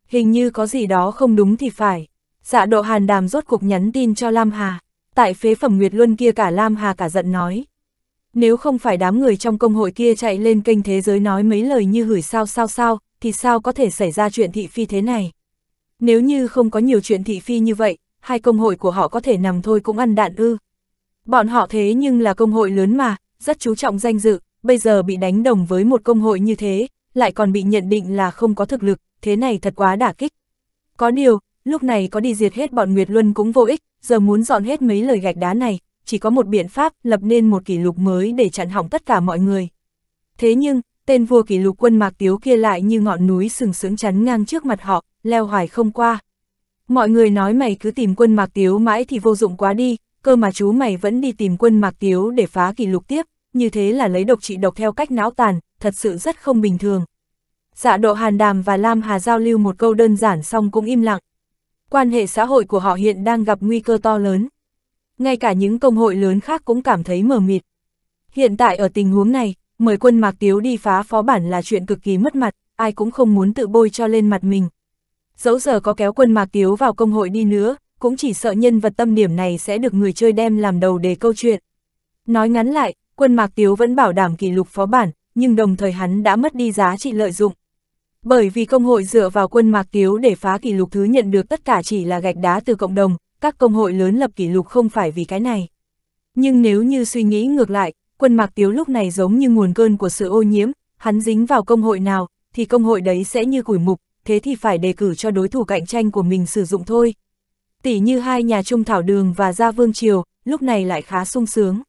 S1: Hình như có gì đó không đúng thì phải. Dạ độ hàn đàm rốt cuộc nhắn tin cho Lam Hà, tại phế phẩm Nguyệt Luân kia cả Lam Hà cả giận nói. Nếu không phải đám người trong công hội kia chạy lên kênh thế giới nói mấy lời như hửi sao sao sao, thì sao có thể xảy ra chuyện thị phi thế này. Nếu như không có nhiều chuyện thị phi như vậy, hai công hội của họ có thể nằm thôi cũng ăn đạn ư. Bọn họ thế nhưng là công hội lớn mà, rất chú trọng danh dự, bây giờ bị đánh đồng với một công hội như thế, lại còn bị nhận định là không có thực lực, thế này thật quá đả kích. Có điều, lúc này có đi diệt hết bọn Nguyệt Luân cũng vô ích, giờ muốn dọn hết mấy lời gạch đá này, chỉ có một biện pháp lập nên một kỷ lục mới để chặn hỏng tất cả mọi người. Thế nhưng, tên vua kỷ lục quân Mạc Tiếu kia lại như ngọn núi sừng sững chắn ngang trước mặt họ, leo hoài không qua. Mọi người nói mày cứ tìm quân Mạc Tiếu mãi thì vô dụng quá đi, cơ mà chú mày vẫn đi tìm quân Mạc Tiếu để phá kỷ lục tiếp, như thế là lấy độc trị độc theo cách não tàn, thật sự rất không bình thường. Dạ độ Hàn Đàm và Lam Hà giao lưu một câu đơn giản xong cũng im lặng. Quan hệ xã hội của họ hiện đang gặp nguy cơ to lớn. Ngay cả những công hội lớn khác cũng cảm thấy mờ mịt. Hiện tại ở tình huống này, mời quân Mạc Tiếu đi phá phó bản là chuyện cực kỳ mất mặt, ai cũng không muốn tự bôi cho lên mặt mình. Dẫu giờ có kéo quân Mạc Tiếu vào công hội đi nữa, cũng chỉ sợ nhân vật tâm điểm này sẽ được người chơi đem làm đầu đề câu chuyện. Nói ngắn lại, quân Mạc Tiếu vẫn bảo đảm kỷ lục phó bản, nhưng đồng thời hắn đã mất đi giá trị lợi dụng. Bởi vì công hội dựa vào quân Mạc Tiếu để phá kỷ lục thứ nhận được tất cả chỉ là gạch đá từ cộng đồng, các công hội lớn lập kỷ lục không phải vì cái này. Nhưng nếu như suy nghĩ ngược lại, quân mạc tiếu lúc này giống như nguồn cơn của sự ô nhiễm, hắn dính vào công hội nào, thì công hội đấy sẽ như củi mục, thế thì phải đề cử cho đối thủ cạnh tranh của mình sử dụng thôi. Tỷ như hai nhà Trung Thảo Đường và Gia Vương Triều, lúc này lại khá sung sướng.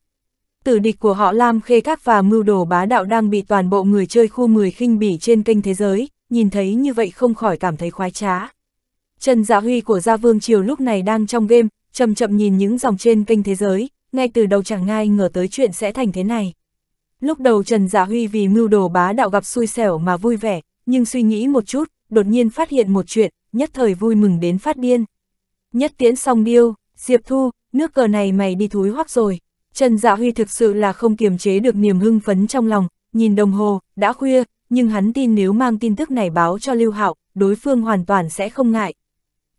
S1: Tử địch của họ Lam Khê Các và mưu đồ bá đạo đang bị toàn bộ người chơi khu 10 khinh bỉ trên kênh thế giới, nhìn thấy như vậy không khỏi cảm thấy khoái trá. Trần Dạ Huy của Gia Vương Triều lúc này đang trong game, chậm chậm nhìn những dòng trên kênh thế giới, ngay từ đầu chẳng ai ngờ tới chuyện sẽ thành thế này. Lúc đầu Trần Dạ Huy vì mưu đồ bá đạo gặp xui xẻo mà vui vẻ, nhưng suy nghĩ một chút, đột nhiên phát hiện một chuyện, nhất thời vui mừng đến phát điên. Nhất tiễn song điêu, Diệp Thu, nước cờ này mày đi thúi hoắc rồi. Trần Dạ Huy thực sự là không kiềm chế được niềm hưng phấn trong lòng, nhìn đồng hồ, đã khuya, nhưng hắn tin nếu mang tin tức này báo cho Lưu Hạo, đối phương hoàn toàn sẽ không ngại.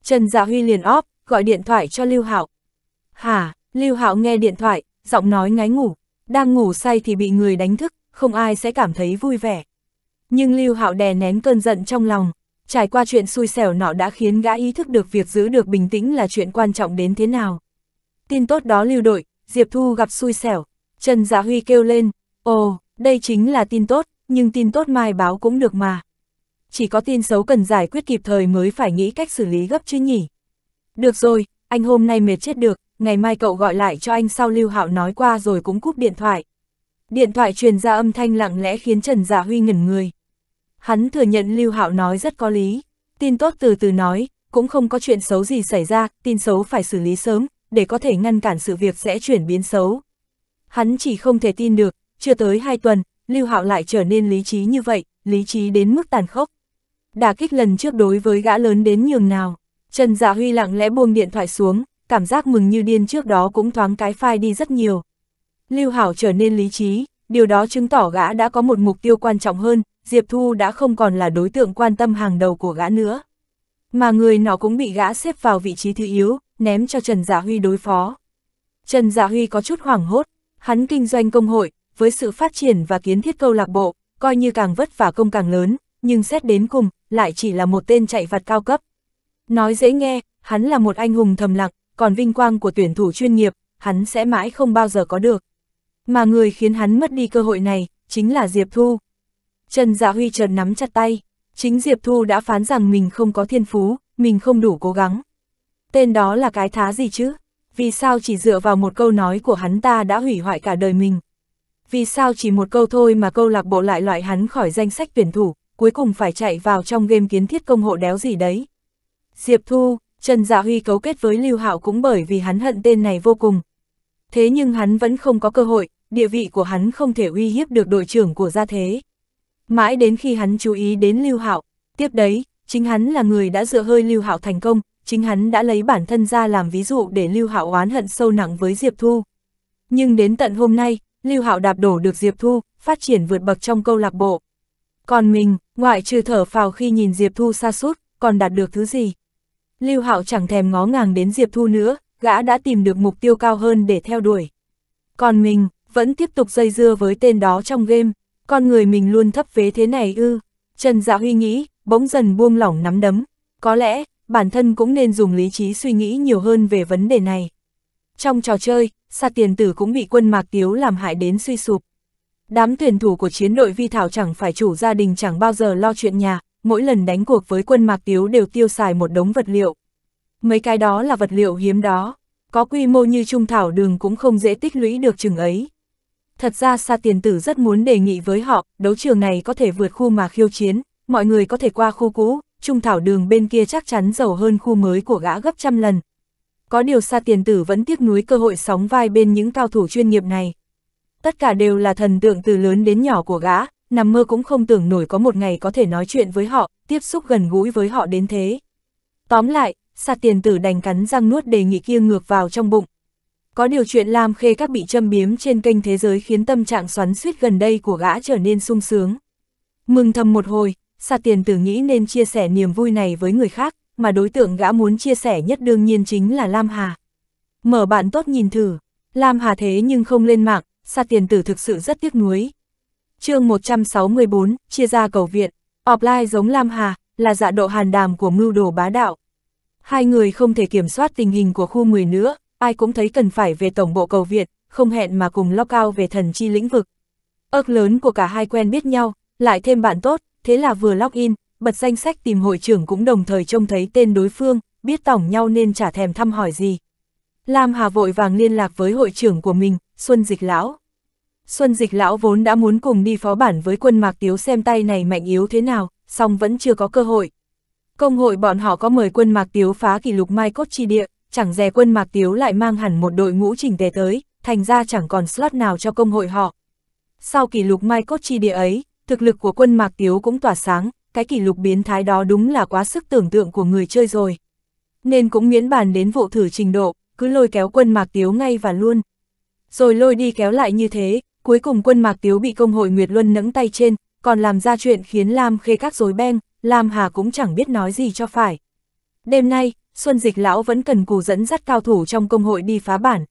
S1: Trần Dạ Huy liền óp, gọi điện thoại cho Lưu Hạo. Hả, Lưu Hạo nghe điện thoại, giọng nói ngáy ngủ, đang ngủ say thì bị người đánh thức, không ai sẽ cảm thấy vui vẻ. Nhưng Lưu Hạo đè nén cơn giận trong lòng, trải qua chuyện xui xẻo nọ đã khiến gã ý thức được việc giữ được bình tĩnh là chuyện quan trọng đến thế nào. Tin tốt đó lưu đội, Diệp Thu gặp xui xẻo, Trần Giả dạ Huy kêu lên, ồ, đây chính là tin tốt, nhưng tin tốt mai báo cũng được mà. Chỉ có tin xấu cần giải quyết kịp thời mới phải nghĩ cách xử lý gấp chứ nhỉ. Được rồi, anh hôm nay mệt chết được, ngày mai cậu gọi lại cho anh sau Lưu Hạo nói qua rồi cũng cúp điện thoại. Điện thoại truyền ra âm thanh lặng lẽ khiến Trần Dạ Huy ngẩn người. Hắn thừa nhận Lưu Hạo nói rất có lý, tin tốt từ từ nói, cũng không có chuyện xấu gì xảy ra, tin xấu phải xử lý sớm, để có thể ngăn cản sự việc sẽ chuyển biến xấu. Hắn chỉ không thể tin được, chưa tới hai tuần, Lưu Hạo lại trở nên lý trí như vậy, lý trí đến mức tàn khốc. Đả kích lần trước đối với gã lớn đến nhường nào, Trần Dạ Huy lặng lẽ buông điện thoại xuống, cảm giác mừng như điên trước đó cũng thoáng cái phai đi rất nhiều. Lưu Hảo trở nên lý trí, điều đó chứng tỏ gã đã có một mục tiêu quan trọng hơn, Diệp Thu đã không còn là đối tượng quan tâm hàng đầu của gã nữa. Mà người nó cũng bị gã xếp vào vị trí thứ yếu, ném cho Trần giả dạ Huy đối phó. Trần giả dạ Huy có chút hoảng hốt, hắn kinh doanh công hội, với sự phát triển và kiến thiết câu lạc bộ, coi như càng vất vả công càng lớn, nhưng xét đến cùng, lại chỉ là một tên chạy vặt cao cấp. Nói dễ nghe, hắn là một anh hùng thầm lặng, còn vinh quang của tuyển thủ chuyên nghiệp, hắn sẽ mãi không bao giờ có được. Mà người khiến hắn mất đi cơ hội này, chính là Diệp Thu. Trần Dạ Huy trần nắm chặt tay, chính Diệp Thu đã phán rằng mình không có thiên phú, mình không đủ cố gắng. Tên đó là cái thá gì chứ? Vì sao chỉ dựa vào một câu nói của hắn ta đã hủy hoại cả đời mình? Vì sao chỉ một câu thôi mà câu lạc bộ lại loại hắn khỏi danh sách tuyển thủ, cuối cùng phải chạy vào trong game kiến thiết công hộ đéo gì đấy? Diệp Thu, Trần Dạ Huy cấu kết với Lưu Hạo cũng bởi vì hắn hận tên này vô cùng. Thế nhưng hắn vẫn không có cơ hội, địa vị của hắn không thể uy hiếp được đội trưởng của gia thế. Mãi đến khi hắn chú ý đến Lưu Hạo, tiếp đấy, chính hắn là người đã dựa hơi Lưu Hạo thành công, chính hắn đã lấy bản thân ra làm ví dụ để Lưu Hạo oán hận sâu nặng với Diệp Thu. Nhưng đến tận hôm nay, Lưu Hạo đạp đổ được Diệp Thu, phát triển vượt bậc trong câu lạc bộ. Còn mình, ngoại trừ thở phào khi nhìn Diệp Thu xa sút còn đạt được thứ gì? Lưu Hạo chẳng thèm ngó ngàng đến Diệp Thu nữa, gã đã tìm được mục tiêu cao hơn để theo đuổi. Còn mình, vẫn tiếp tục dây dưa với tên đó trong game, con người mình luôn thấp vế thế này ư. Trần Dạ Huy nghĩ, bỗng dần buông lỏng nắm đấm, có lẽ, bản thân cũng nên dùng lý trí suy nghĩ nhiều hơn về vấn đề này. Trong trò chơi, Sa Tiền Tử cũng bị quân Mạc Tiếu làm hại đến suy sụp. Đám tuyển thủ của chiến đội Vi Thảo chẳng phải chủ gia đình chẳng bao giờ lo chuyện nhà, mỗi lần đánh cuộc với quân Mạc Tiếu đều tiêu xài một đống vật liệu. Mấy cái đó là vật liệu hiếm đó, có quy mô như trung thảo đường cũng không dễ tích lũy được chừng ấy. Thật ra Sa Tiền Tử rất muốn đề nghị với họ, đấu trường này có thể vượt khu mà khiêu chiến, mọi người có thể qua khu cũ, trung thảo đường bên kia chắc chắn giàu hơn khu mới của gã gấp trăm lần. Có điều Sa Tiền Tử vẫn tiếc nuối cơ hội sóng vai bên những cao thủ chuyên nghiệp này. Tất cả đều là thần tượng từ lớn đến nhỏ của gã, nằm mơ cũng không tưởng nổi có một ngày có thể nói chuyện với họ, tiếp xúc gần gũi với họ đến thế. Tóm lại, Sa tiền tử đành cắn răng nuốt đề nghị kia ngược vào trong bụng. Có điều chuyện Lam Khê các bị châm biếm trên kênh thế giới khiến tâm trạng xoắn suýt gần đây của gã trở nên sung sướng. Mừng thầm một hồi, Sa tiền tử nghĩ nên chia sẻ niềm vui này với người khác, mà đối tượng gã muốn chia sẻ nhất đương nhiên chính là Lam Hà. Mở bạn tốt nhìn thử, Lam Hà thế nhưng không lên mạng, Sa tiền tử thực sự rất tiếc nuối, chương 164, chia ra cầu viện, offline giống Lam Hà, là dạ độ hàn đàm của mưu đồ bá đạo. Hai người không thể kiểm soát tình hình của khu 10 nữa, ai cũng thấy cần phải về tổng bộ cầu viện, không hẹn mà cùng lo cao về thần chi lĩnh vực. Ước lớn của cả hai quen biết nhau, lại thêm bạn tốt, thế là vừa login, bật danh sách tìm hội trưởng cũng đồng thời trông thấy tên đối phương, biết tổng nhau nên chả thèm thăm hỏi gì. Lam Hà vội vàng liên lạc với hội trưởng của mình, Xuân Dịch Lão. Xuân Dịch lão vốn đã muốn cùng đi phó bản với quân Mạc Tiếu xem tay này mạnh yếu thế nào, song vẫn chưa có cơ hội. Công hội bọn họ có mời quân Mạc Tiếu phá kỷ lục Mai Cốt chi địa, chẳng dè quân Mạc Tiếu lại mang hẳn một đội ngũ chỉnh tề tới, thành ra chẳng còn slot nào cho công hội họ. Sau kỷ lục Mai Cốt chi địa ấy, thực lực của quân Mạc Tiếu cũng tỏa sáng, cái kỷ lục biến thái đó đúng là quá sức tưởng tượng của người chơi rồi. Nên cũng miễn bàn đến vụ thử trình độ, cứ lôi kéo quân Mạc Tiếu ngay và luôn. Rồi lôi đi kéo lại như thế, cuối cùng quân Mạc Tiếu bị công hội Nguyệt Luân nẫng tay trên, còn làm ra chuyện khiến Lam Khê các rối beng, Lam Hà cũng chẳng biết nói gì cho phải. Đêm nay, Xuân Dịch Lão vẫn cần cù dẫn dắt cao thủ trong công hội đi phá bản.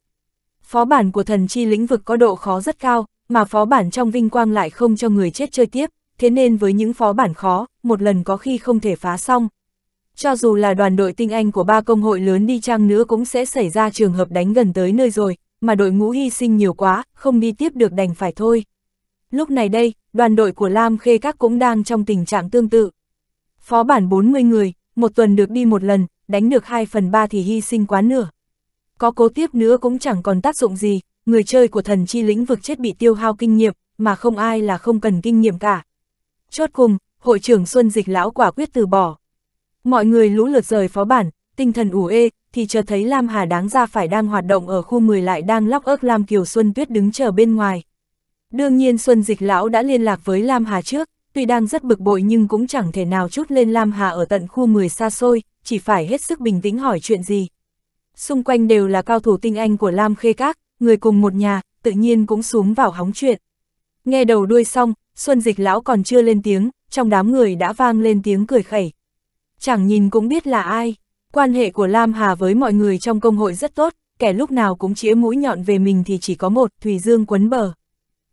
S1: Phó bản của thần chi lĩnh vực có độ khó rất cao, mà phó bản trong vinh quang lại không cho người chết chơi tiếp, thế nên với những phó bản khó, một lần có khi không thể phá xong. Cho dù là đoàn đội tinh anh của ba công hội lớn đi chăng nữa cũng sẽ xảy ra trường hợp đánh gần tới nơi rồi, mà đội ngũ hy sinh nhiều quá, không đi tiếp được đành phải thôi. Lúc này đây, đoàn đội của Lam Khê Các cũng đang trong tình trạng tương tự. Phó bản 40 người, một tuần được đi một lần, đánh được 2 phần 3 thì hy sinh quá nửa. Có cố tiếp nữa cũng chẳng còn tác dụng gì, người chơi của thần chi lĩnh vực chết bị tiêu hao kinh nghiệm, mà không ai là không cần kinh nghiệm cả. Chốt cùng, hội trưởng Xuân Dịch Lão quả quyết từ bỏ. Mọi người lũ lượt rời phó bản, tinh thần ủ ê, thì chợt thấy Lam Hà đáng ra phải đang hoạt động ở khu 10 lại đang lóc ớt Lam Kiều Xuân Tuyết đứng chờ bên ngoài. Đương nhiên Xuân Dịch Lão đã liên lạc với Lam Hà trước, tuy đang rất bực bội nhưng cũng chẳng thể nào chút lên Lam Hà ở tận khu 10 xa xôi, chỉ phải hết sức bình tĩnh hỏi chuyện gì. Xung quanh đều là cao thủ tinh anh của Lam Khê Các, người cùng một nhà, tự nhiên cũng xuống vào hóng chuyện. Nghe đầu đuôi xong, Xuân Dịch Lão còn chưa lên tiếng, trong đám người đã vang lên tiếng cười khẩy. Chẳng nhìn cũng biết là ai. Quan hệ của Lam Hà với mọi người trong công hội rất tốt, kẻ lúc nào cũng chĩa mũi nhọn về mình thì chỉ có một, Thùy Dương quấn bờ.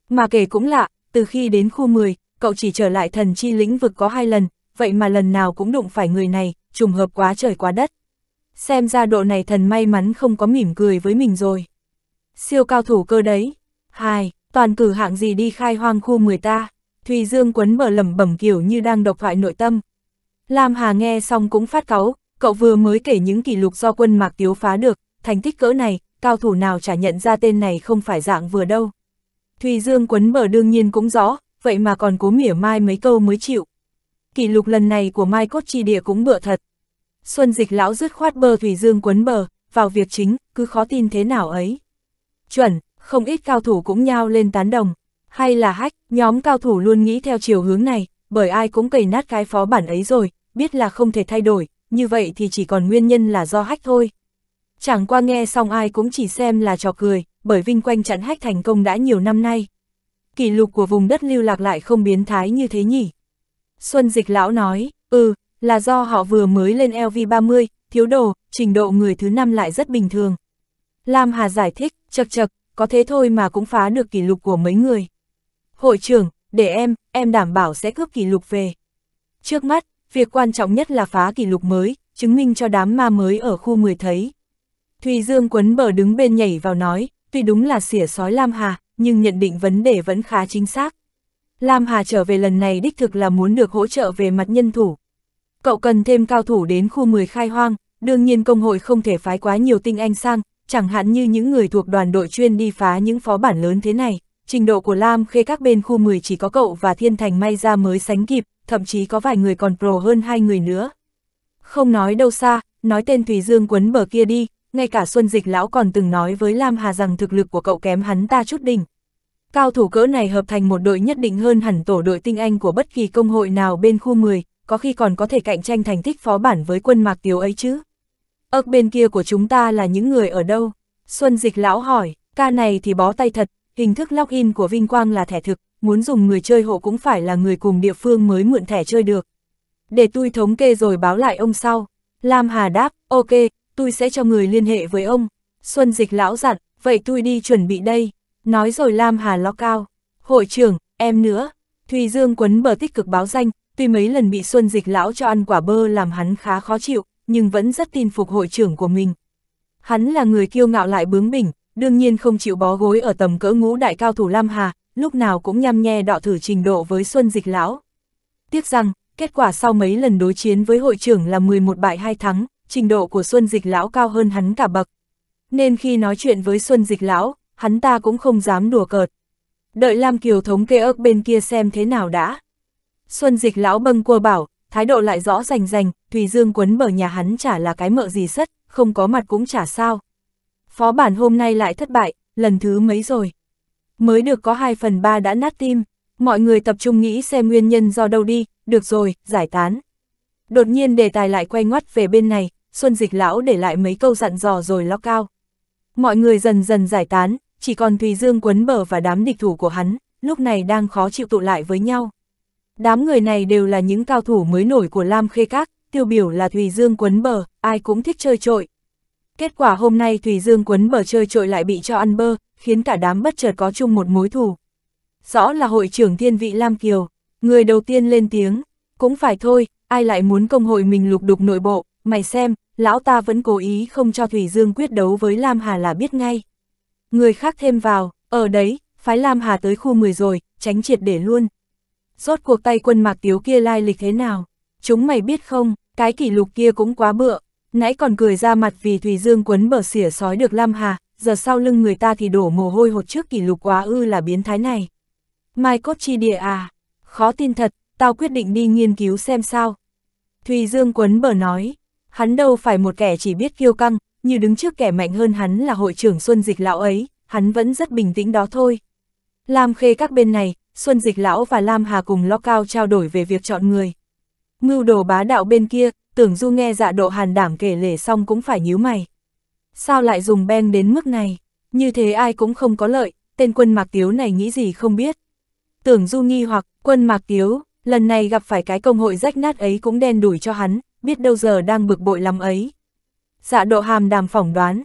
S1: Mà kể cũng lạ, từ khi đến khu 10, cậu chỉ trở lại thần chi lĩnh vực có hai lần, vậy mà lần nào cũng đụng phải người này, trùng hợp quá trời quá đất. Xem ra độ này thần may mắn không có mỉm cười với mình rồi. Siêu cao thủ cơ đấy. Hai, toàn cử hạng gì đi khai hoang khu 10 ta. Thùy Dương quấn bờ lẩm bẩm kiểu như đang độc thoại nội tâm. Lam Hà nghe xong cũng phát cáu, Cậu vừa mới kể những kỷ lục do quân Mạc Tiếu phá được, thành tích cỡ này, cao thủ nào chả nhận ra tên này không phải dạng vừa đâu. Thùy Dương quấn bờ đương nhiên cũng rõ, vậy mà còn cố mỉa mai mấy câu mới chịu. Kỷ lục lần này của Mai Cốt Chi Địa cũng bựa thật. Xuân dịch lão dứt khoát bờ Thùy Dương quấn bờ, vào việc chính, cứ khó tin thế nào ấy. Chuẩn, không ít cao thủ cũng nhao lên tán đồng. Hay là hách, nhóm cao thủ luôn nghĩ theo chiều hướng này, bởi ai cũng cầy nát cái phó bản ấy rồi, biết là không thể thay đổi, như vậy thì chỉ còn nguyên nhân là do hách thôi. Chẳng qua nghe xong ai cũng chỉ xem là trò cười, bởi vinh quanh chặn hách thành công đã nhiều năm nay. Kỷ lục của vùng đất lưu lạc lại không biến thái như thế nhỉ. Xuân dịch lão nói, ừ, là do họ vừa mới lên LV30, thiếu đồ, trình độ người thứ năm lại rất bình thường. Lam Hà giải thích, chật chật, có thế thôi mà cũng phá được kỷ lục của mấy người. Hội trưởng, để em, em đảm bảo sẽ cướp kỷ lục về. Trước mắt, việc quan trọng nhất là phá kỷ lục mới, chứng minh cho đám ma mới ở khu 10 thấy. Thùy Dương quấn bờ đứng bên nhảy vào nói, tuy đúng là xỉa sói Lam Hà, nhưng nhận định vấn đề vẫn khá chính xác. Lam Hà trở về lần này đích thực là muốn được hỗ trợ về mặt nhân thủ. Cậu cần thêm cao thủ đến khu 10 khai hoang, đương nhiên công hội không thể phái quá nhiều tinh anh sang, chẳng hạn như những người thuộc đoàn đội chuyên đi phá những phó bản lớn thế này trình độ của Lam Khê các bên khu 10 chỉ có cậu và Thiên Thành may ra mới sánh kịp, thậm chí có vài người còn pro hơn hai người nữa. Không nói đâu xa, nói tên Thùy Dương quấn bờ kia đi, ngay cả Xuân Dịch lão còn từng nói với Lam Hà rằng thực lực của cậu kém hắn ta chút đỉnh. Cao thủ cỡ này hợp thành một đội nhất định hơn hẳn tổ đội tinh anh của bất kỳ công hội nào bên khu 10, có khi còn có thể cạnh tranh thành tích phó bản với quân mạc tiếu ấy chứ. Ơc bên kia của chúng ta là những người ở đâu? Xuân Dịch lão hỏi, ca này thì bó tay thật, Hình thức login của Vinh Quang là thẻ thực, muốn dùng người chơi hộ cũng phải là người cùng địa phương mới mượn thẻ chơi được. Để tôi thống kê rồi báo lại ông sau. Lam Hà đáp, ok, tôi sẽ cho người liên hệ với ông. Xuân Dịch lão dặn, vậy tôi đi chuẩn bị đây. Nói rồi Lam Hà lo cao. Hội trưởng, em nữa. Thùy Dương quấn bờ tích cực báo danh, tuy mấy lần bị Xuân Dịch lão cho ăn quả bơ làm hắn khá khó chịu, nhưng vẫn rất tin phục hội trưởng của mình. Hắn là người kiêu ngạo lại bướng bỉnh, đương nhiên không chịu bó gối ở tầm cỡ ngũ đại cao thủ Lam Hà, lúc nào cũng nhăm nhe đọ thử trình độ với Xuân Dịch Lão. Tiếc rằng, kết quả sau mấy lần đối chiến với hội trưởng là 11 bại 2 thắng, trình độ của Xuân Dịch Lão cao hơn hắn cả bậc. Nên khi nói chuyện với Xuân Dịch Lão, hắn ta cũng không dám đùa cợt. Đợi Lam Kiều thống kê ước bên kia xem thế nào đã. Xuân Dịch Lão bâng cua bảo, thái độ lại rõ rành rành, Thùy Dương quấn bờ nhà hắn chả là cái mợ gì sất, không có mặt cũng chả sao phó bản hôm nay lại thất bại, lần thứ mấy rồi. Mới được có 2 phần 3 đã nát tim, mọi người tập trung nghĩ xem nguyên nhân do đâu đi, được rồi, giải tán. Đột nhiên đề tài lại quay ngoắt về bên này, Xuân Dịch Lão để lại mấy câu dặn dò rồi lo cao. Mọi người dần dần giải tán, chỉ còn Thùy Dương quấn bờ và đám địch thủ của hắn, lúc này đang khó chịu tụ lại với nhau. Đám người này đều là những cao thủ mới nổi của Lam Khê Các, tiêu biểu là Thùy Dương quấn bờ, ai cũng thích chơi trội, Kết quả hôm nay Thủy Dương quấn bờ chơi trội lại bị cho ăn bơ, khiến cả đám bất chợt có chung một mối thù. Rõ là hội trưởng thiên vị Lam Kiều, người đầu tiên lên tiếng, cũng phải thôi, ai lại muốn công hội mình lục đục nội bộ, mày xem, lão ta vẫn cố ý không cho Thủy Dương quyết đấu với Lam Hà là biết ngay. Người khác thêm vào, ở ờ đấy, phái Lam Hà tới khu 10 rồi, tránh triệt để luôn. Rốt cuộc tay quân mạc tiếu kia lai lịch thế nào? Chúng mày biết không, cái kỷ lục kia cũng quá bựa, Nãy còn cười ra mặt vì Thùy Dương quấn bờ xỉa sói được Lam Hà, giờ sau lưng người ta thì đổ mồ hôi hột trước kỷ lục quá ư là biến thái này. Mai cốt chi địa à, khó tin thật, tao quyết định đi nghiên cứu xem sao. Thùy Dương quấn bờ nói, hắn đâu phải một kẻ chỉ biết kiêu căng, như đứng trước kẻ mạnh hơn hắn là hội trưởng Xuân Dịch Lão ấy, hắn vẫn rất bình tĩnh đó thôi. Lam khê các bên này, Xuân Dịch Lão và Lam Hà cùng lo cao trao đổi về việc chọn người. Mưu đồ bá đạo bên kia, tưởng du nghe dạ độ hàn đảm kể lể xong cũng phải nhíu mày. Sao lại dùng beng đến mức này? Như thế ai cũng không có lợi, tên quân mạc tiếu này nghĩ gì không biết. Tưởng du nghi hoặc, quân mạc tiếu, lần này gặp phải cái công hội rách nát ấy cũng đen đủi cho hắn, biết đâu giờ đang bực bội lắm ấy. Dạ độ hàm đàm phỏng đoán,